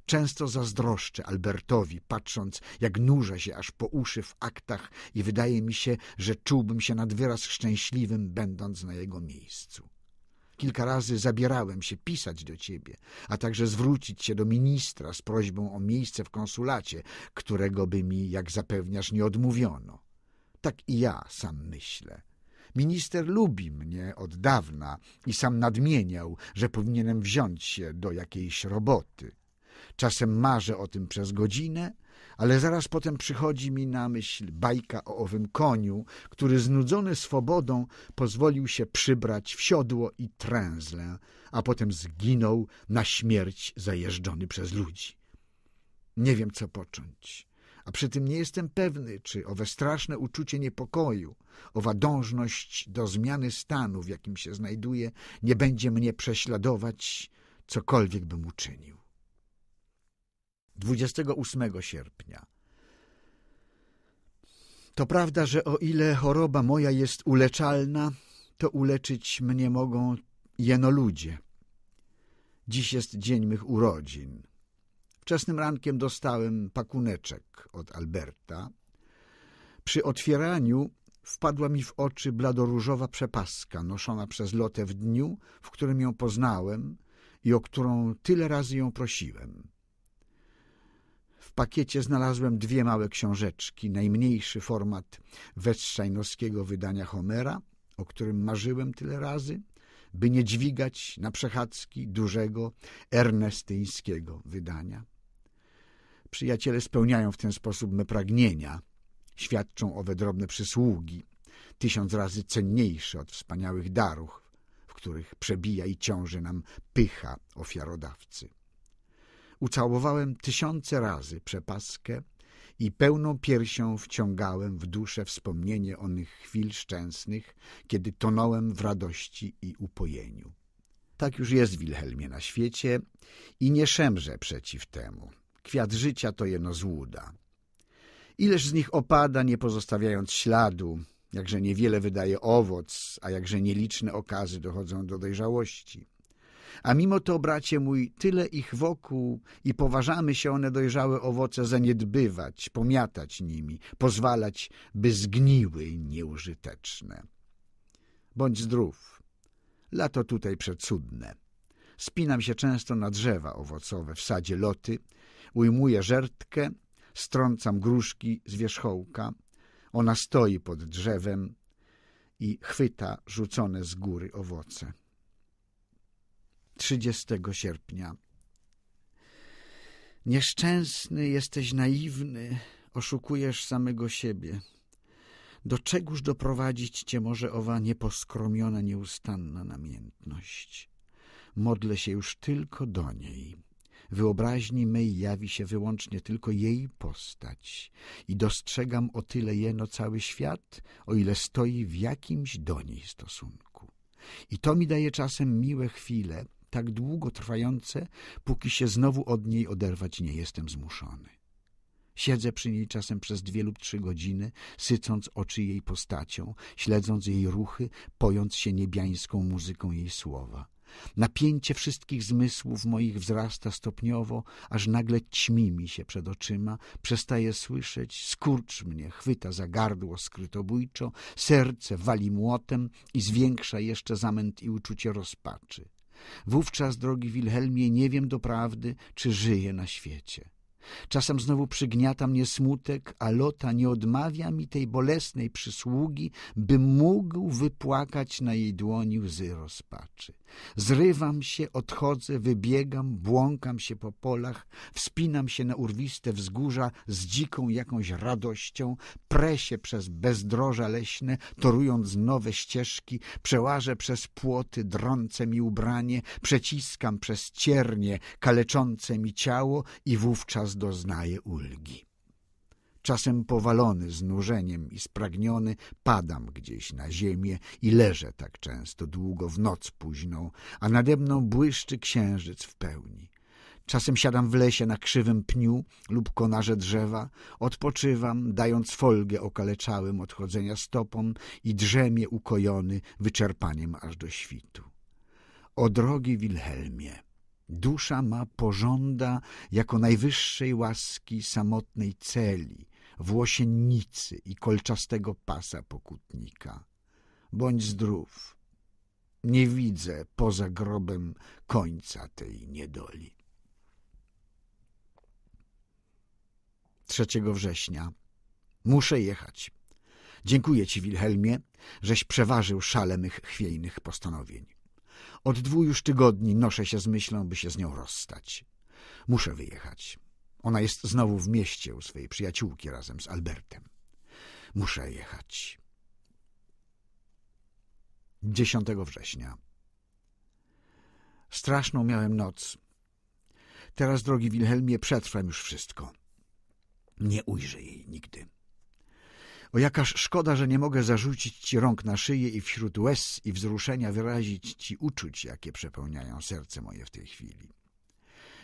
Często zazdroszczę Albertowi, patrząc, jak nurza się aż po uszy w aktach i wydaje mi się, że czułbym się nad wyraz szczęśliwym, będąc na jego miejscu. Kilka razy zabierałem się pisać do ciebie, a także zwrócić się do ministra z prośbą o miejsce w konsulacie, którego by mi, jak zapewniasz, nie odmówiono. Tak i ja sam myślę. Minister lubi mnie od dawna i sam nadmieniał, że powinienem wziąć się do jakiejś roboty. Czasem marzę o tym przez godzinę, ale zaraz potem przychodzi mi na myśl bajka o owym koniu, który znudzony swobodą pozwolił się przybrać w siodło i tręzlę, a potem zginął na śmierć zajeżdżony przez ludzi. Nie wiem, co począć a przy tym nie jestem pewny, czy owe straszne uczucie niepokoju, owa dążność do zmiany stanu, w jakim się znajduję, nie będzie mnie prześladować, cokolwiek bym uczynił. 28 sierpnia. To prawda, że o ile choroba moja jest uleczalna, to uleczyć mnie mogą jeno ludzie. Dziś jest dzień mych urodzin. Wczesnym rankiem dostałem pakuneczek od Alberta. Przy otwieraniu wpadła mi w oczy bladoróżowa przepaska noszona przez Lotę w dniu, w którym ją poznałem i o którą tyle razy ją prosiłem. W pakiecie znalazłem dwie małe książeczki, najmniejszy format Wetrzajnowskiego wydania Homera, o którym marzyłem tyle razy, by nie dźwigać na przechadzki dużego ernestyńskiego wydania. Przyjaciele spełniają w ten sposób me pragnienia, świadczą owe drobne przysługi, tysiąc razy cenniejsze od wspaniałych darów, w których przebija i ciąży nam pycha ofiarodawcy. Ucałowałem tysiące razy przepaskę i pełną piersią wciągałem w duszę wspomnienie onych chwil szczęsnych, kiedy tonąłem w radości i upojeniu. Tak już jest, Wilhelmie, na świecie i nie szemrze przeciw temu. Kwiat życia to jeno złuda. Ileż z nich opada, nie pozostawiając śladu, jakże niewiele wydaje owoc, a jakże nieliczne okazy dochodzą do dojrzałości. A mimo to, bracie mój, tyle ich wokół i poważamy się one dojrzałe owoce zaniedbywać, pomiatać nimi, pozwalać, by zgniły nieużyteczne. Bądź zdrów. Lato tutaj przecudne. Spinam się często na drzewa owocowe w sadzie loty, ujmuję żertkę, strącam gruszki z wierzchołka. Ona stoi pod drzewem i chwyta rzucone z góry owoce. 30 sierpnia. Nieszczęsny jesteś naiwny, oszukujesz samego siebie. Do czegóż doprowadzić cię może owa nieposkromiona, nieustanna namiętność? Modlę się już tylko do niej. Wyobraźni mej jawi się wyłącznie tylko jej postać i dostrzegam o tyle jeno cały świat, o ile stoi w jakimś do niej stosunku. I to mi daje czasem miłe chwile – tak długo trwające, póki się znowu od niej oderwać nie jestem zmuszony. Siedzę przy niej czasem przez dwie lub trzy godziny, sycąc oczy jej postacią, śledząc jej ruchy, pojąc się niebiańską muzyką jej słowa. Napięcie wszystkich zmysłów moich wzrasta stopniowo, aż nagle ćmi mi się przed oczyma, przestaje słyszeć, skurcz mnie, chwyta za gardło skrytobójczo, serce wali młotem i zwiększa jeszcze zamęt i uczucie rozpaczy. Wówczas, drogi Wilhelmie, nie wiem doprawdy, czy żyję na świecie. Czasem znowu przygniata mnie smutek, a Lota nie odmawia mi tej bolesnej przysługi, by mógł wypłakać na jej dłoni łzy rozpaczy. Zrywam się, odchodzę, wybiegam, błąkam się po polach, wspinam się na urwiste wzgórza z dziką jakąś radością, presie przez bezdroża leśne, torując nowe ścieżki, przełażę przez płoty, drące mi ubranie, przeciskam przez ciernie kaleczące mi ciało i wówczas doznaję ulgi. Czasem powalony znużeniem i spragniony, padam gdzieś na ziemię i leżę tak często, długo w noc późną, a nade mną błyszczy księżyc w pełni. Czasem siadam w lesie na krzywym pniu lub konarze drzewa, odpoczywam, dając folgę okaleczałym odchodzenia stopom i drzemie ukojony wyczerpaniem aż do świtu. O drogi Wilhelmie! Dusza ma pożąda jako najwyższej łaski samotnej celi, włosiennicy i kolczastego pasa pokutnika. Bądź zdrów. Nie widzę poza grobem końca tej niedoli. 3 września. Muszę jechać. Dziękuję ci, Wilhelmie, żeś przeważył szale mych chwiejnych postanowień. Od dwóch już tygodni noszę się z myślą, by się z nią rozstać. Muszę wyjechać. Ona jest znowu w mieście u swojej przyjaciółki razem z Albertem. Muszę jechać. 10 września. Straszną miałem noc. Teraz, drogi Wilhelmie, przetrwam już wszystko. Nie ujrzę jej nigdy. O jakaż szkoda, że nie mogę zarzucić ci rąk na szyję i wśród łez i wzruszenia wyrazić ci uczuć, jakie przepełniają serce moje w tej chwili.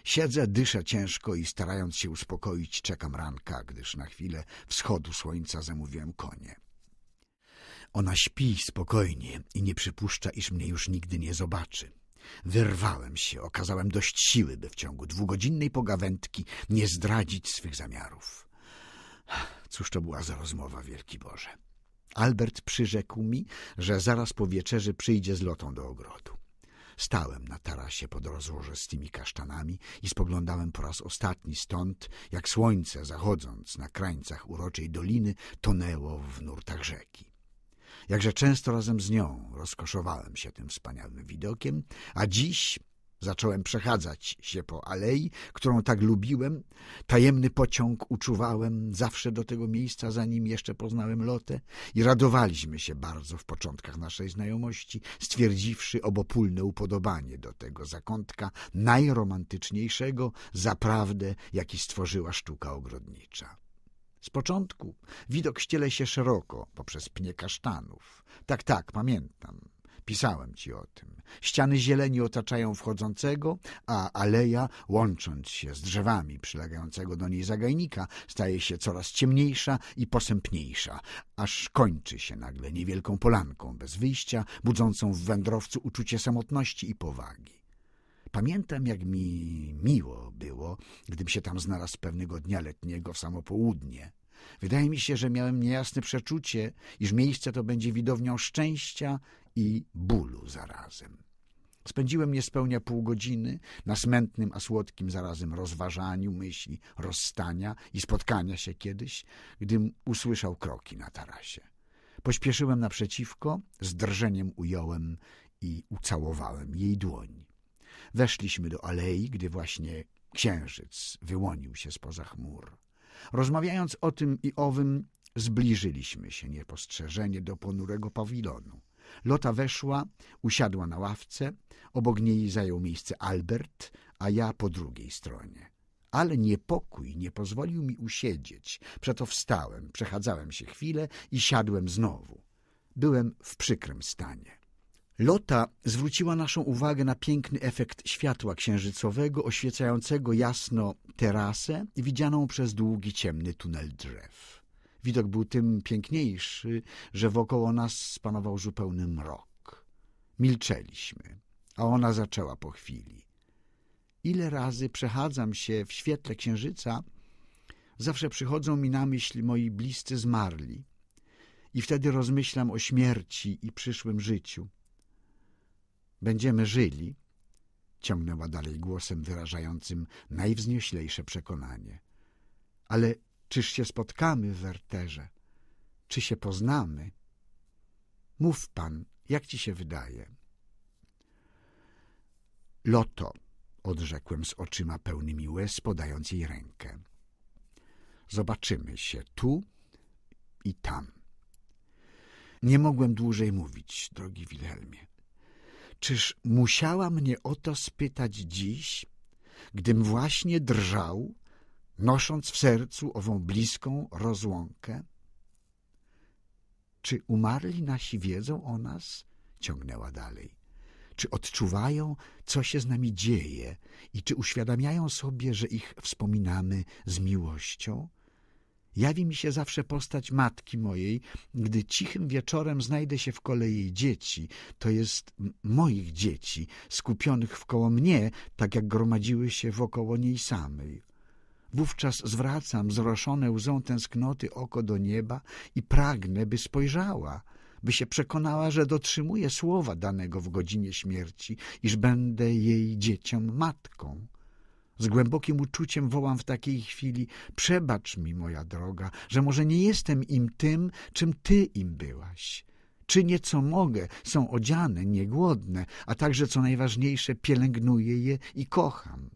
Siedzę, dyszę ciężko i starając się uspokoić, czekam ranka, gdyż na chwilę wschodu słońca zamówiłem konie. Ona śpi spokojnie i nie przypuszcza, iż mnie już nigdy nie zobaczy. Wyrwałem się, okazałem dość siły, by w ciągu dwugodzinnej pogawędki nie zdradzić swych zamiarów. Cóż to była za rozmowa, wielki Boże. Albert przyrzekł mi, że zaraz po wieczerzy przyjdzie z lotą do ogrodu. Stałem na tarasie pod rozłożystymi kasztanami i spoglądałem po raz ostatni stąd, jak słońce zachodząc na krańcach uroczej doliny tonęło w nurtach rzeki. Jakże często razem z nią rozkoszowałem się tym wspaniałym widokiem, a dziś Zacząłem przechadzać się po alei, którą tak lubiłem. Tajemny pociąg uczuwałem zawsze do tego miejsca, zanim jeszcze poznałem lotę i radowaliśmy się bardzo w początkach naszej znajomości, stwierdziwszy obopólne upodobanie do tego zakątka najromantyczniejszego zaprawdę, jaki stworzyła sztuka ogrodnicza. Z początku widok ściele się szeroko poprzez pnie kasztanów. Tak, tak, pamiętam. Pisałem ci o tym. Ściany zieleni otaczają wchodzącego, a aleja, łącząc się z drzewami przylegającego do niej zagajnika, staje się coraz ciemniejsza i posępniejsza, aż kończy się nagle niewielką polanką bez wyjścia, budzącą w wędrowcu uczucie samotności i powagi. Pamiętam, jak mi miło było, gdym się tam znalazł pewnego dnia letniego w samo południe. Wydaje mi się, że miałem niejasne przeczucie, iż miejsce to będzie widownią szczęścia i bólu zarazem. Spędziłem niespełnia pół godziny na smętnym, a słodkim zarazem rozważaniu myśli rozstania i spotkania się kiedyś, gdym usłyszał kroki na tarasie. Pośpieszyłem naprzeciwko, z drżeniem ująłem i ucałowałem jej dłoń. Weszliśmy do alei, gdy właśnie księżyc wyłonił się spoza chmur. Rozmawiając o tym i owym, zbliżyliśmy się niepostrzeżenie do ponurego pawilonu. Lota weszła, usiadła na ławce, obok niej zajął miejsce Albert, a ja po drugiej stronie. Ale niepokój nie pozwolił mi usiedzieć, przeto wstałem, przechadzałem się chwilę i siadłem znowu. Byłem w przykrym stanie. Lota zwróciła naszą uwagę na piękny efekt światła księżycowego oświecającego jasno terasę widzianą przez długi ciemny tunel drzew. Widok był tym piękniejszy, że wokoło nas panował zupełny mrok. Milczeliśmy, a ona zaczęła po chwili. Ile razy przechadzam się w świetle księżyca, zawsze przychodzą mi na myśl moi bliscy zmarli i wtedy rozmyślam o śmierci i przyszłym życiu. Będziemy żyli, ciągnęła dalej głosem wyrażającym najwznioślejsze przekonanie. Ale Czyż się spotkamy, w Werterze? Czy się poznamy? Mów pan, jak ci się wydaje? Loto, odrzekłem z oczyma pełnymi łez, podając jej rękę. Zobaczymy się tu i tam. Nie mogłem dłużej mówić, drogi Wilhelmie. Czyż musiała mnie o to spytać dziś, gdym właśnie drżał nosząc w sercu ową bliską rozłąkę? Czy umarli nasi wiedzą o nas? Ciągnęła dalej. Czy odczuwają, co się z nami dzieje i czy uświadamiają sobie, że ich wspominamy z miłością? Jawi mi się zawsze postać matki mojej, gdy cichym wieczorem znajdę się w kolei jej dzieci, to jest moich dzieci, skupionych wkoło mnie, tak jak gromadziły się wokoło niej samej. Wówczas zwracam zroszone łzą tęsknoty oko do nieba i pragnę, by spojrzała, by się przekonała, że dotrzymuję słowa danego w godzinie śmierci, iż będę jej dzieciom matką. Z głębokim uczuciem wołam w takiej chwili: Przebacz mi, moja droga, że może nie jestem im tym, czym ty im byłaś. Czynię co mogę, są odziane, niegłodne, a także co najważniejsze, pielęgnuję je i kocham.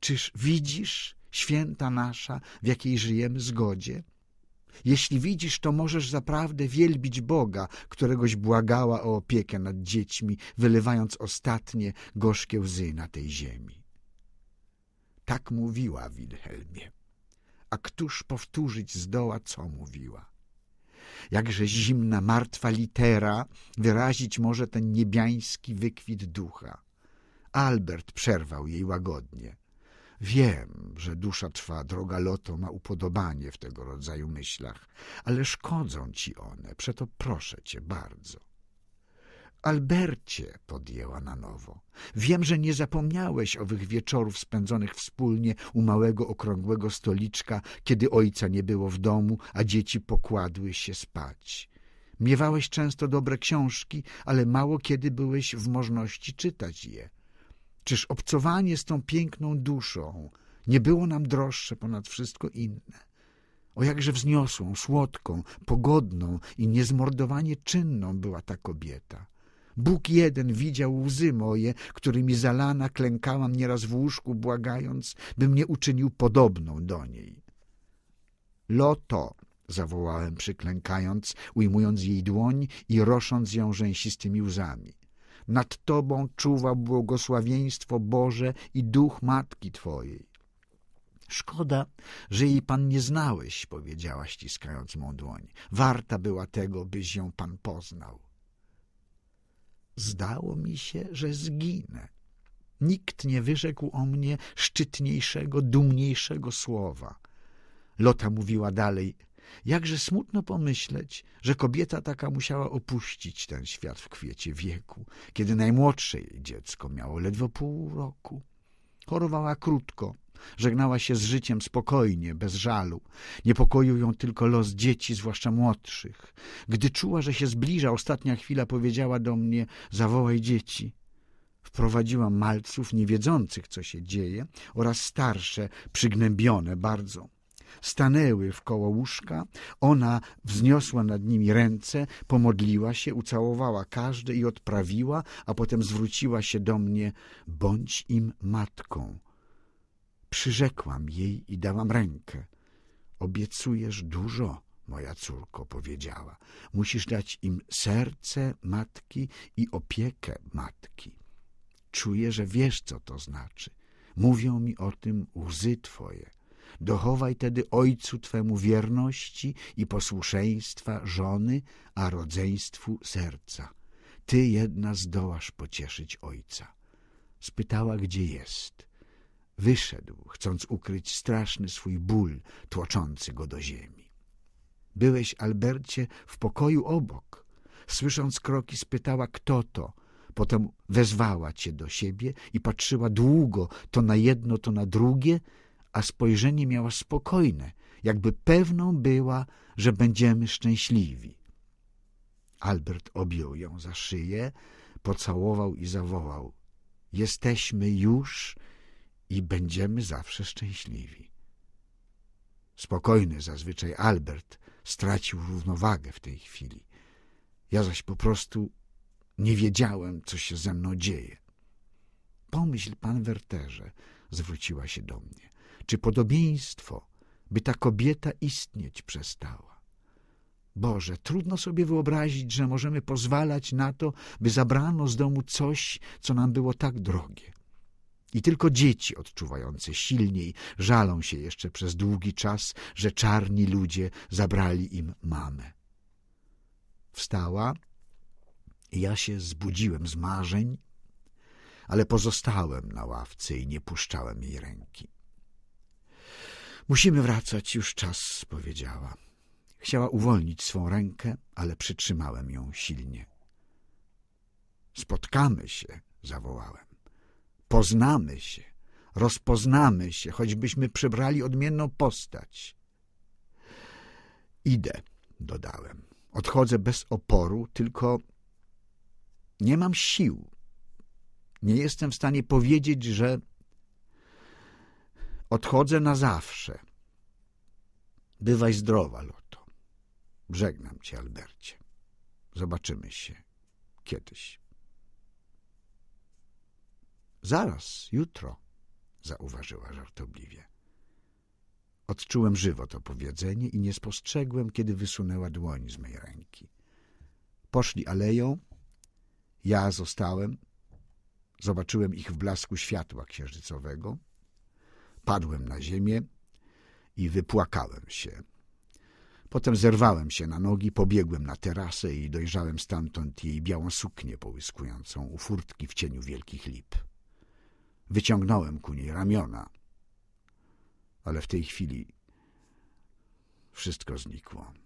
Czyż widzisz, święta nasza, w jakiej żyjemy, zgodzie. Jeśli widzisz, to możesz zaprawdę wielbić Boga, któregoś błagała o opiekę nad dziećmi, wylewając ostatnie gorzkie łzy na tej ziemi. Tak mówiła Wilhelmie. A któż powtórzyć zdoła, co mówiła? Jakże zimna, martwa litera wyrazić może ten niebiański wykwit ducha. Albert przerwał jej łagodnie. Wiem, że dusza twa, droga loto, ma upodobanie w tego rodzaju myślach, ale szkodzą ci one, przeto proszę cię bardzo. Albercie, podjęła na nowo, wiem, że nie zapomniałeś owych wieczorów spędzonych wspólnie u małego okrągłego stoliczka, kiedy ojca nie było w domu, a dzieci pokładły się spać. Miewałeś często dobre książki, ale mało kiedy byłeś w możności czytać je. Czyż obcowanie z tą piękną duszą nie było nam droższe ponad wszystko inne? O jakże wzniosłą, słodką, pogodną i niezmordowanie czynną była ta kobieta. Bóg jeden widział łzy moje, którymi zalana klękałam nieraz w łóżku, błagając, by mnie uczynił podobną do niej. Loto! zawołałem przyklękając, ujmując jej dłoń i rosząc ją rzęsistymi łzami nad Tobą czuwał błogosławieństwo Boże i duch Matki Twojej. Szkoda, że jej pan nie znałeś, powiedziała ściskając mą dłoń. Warta była tego, byś ją pan poznał. Zdało mi się, że zginę. Nikt nie wyrzekł o mnie szczytniejszego, dumniejszego słowa. Lota mówiła dalej Jakże smutno pomyśleć, że kobieta taka musiała opuścić ten świat w kwiecie wieku, kiedy najmłodsze jej dziecko miało ledwo pół roku. Chorowała krótko, żegnała się z życiem spokojnie, bez żalu. Niepokoił ją tylko los dzieci, zwłaszcza młodszych. Gdy czuła, że się zbliża, ostatnia chwila powiedziała do mnie – zawołaj dzieci. Wprowadziłam malców niewiedzących, co się dzieje, oraz starsze, przygnębione bardzo – stanęły w koło łóżka. Ona wzniosła nad nimi ręce, pomodliła się, ucałowała każde i odprawiła, a potem zwróciła się do mnie. Bądź im matką. Przyrzekłam jej i dałam rękę. Obiecujesz dużo, moja córko powiedziała. Musisz dać im serce matki i opiekę matki. Czuję, że wiesz, co to znaczy. Mówią mi o tym łzy twoje. Dochowaj tedy ojcu Twemu wierności i posłuszeństwa żony, a rodzeństwu serca. Ty jedna zdołasz pocieszyć ojca. Spytała, gdzie jest. Wyszedł, chcąc ukryć straszny swój ból, tłoczący go do ziemi. Byłeś, Albercie, w pokoju obok. Słysząc kroki, spytała, kto to. Potem wezwała cię do siebie i patrzyła długo, to na jedno, to na drugie, a spojrzenie miała spokojne, jakby pewną była, że będziemy szczęśliwi. Albert objął ją za szyję, pocałował i zawołał – jesteśmy już i będziemy zawsze szczęśliwi. Spokojny zazwyczaj Albert stracił równowagę w tej chwili. Ja zaś po prostu nie wiedziałem, co się ze mną dzieje. Pomyśl pan Werterze, zwróciła się do mnie czy podobieństwo, by ta kobieta istnieć przestała. Boże, trudno sobie wyobrazić, że możemy pozwalać na to, by zabrano z domu coś, co nam było tak drogie. I tylko dzieci odczuwające silniej żalą się jeszcze przez długi czas, że czarni ludzie zabrali im mamę. Wstała i ja się zbudziłem z marzeń, ale pozostałem na ławce i nie puszczałem jej ręki. Musimy wracać, już czas, powiedziała. Chciała uwolnić swą rękę, ale przytrzymałem ją silnie. Spotkamy się, zawołałem. Poznamy się, rozpoznamy się, choćbyśmy przybrali odmienną postać. Idę, dodałem. Odchodzę bez oporu, tylko nie mam sił. Nie jestem w stanie powiedzieć, że Odchodzę na zawsze. Bywaj zdrowa, Loto. Żegnam cię, Albercie. Zobaczymy się kiedyś. Zaraz, jutro, zauważyła żartobliwie. Odczułem żywo to powiedzenie i nie spostrzegłem, kiedy wysunęła dłoń z mej ręki. Poszli aleją, ja zostałem, zobaczyłem ich w blasku światła księżycowego, Padłem na ziemię i wypłakałem się. Potem zerwałem się na nogi, pobiegłem na terasę i dojrzałem stamtąd jej białą suknię połyskującą u furtki w cieniu wielkich lip. Wyciągnąłem ku niej ramiona, ale w tej chwili wszystko znikło.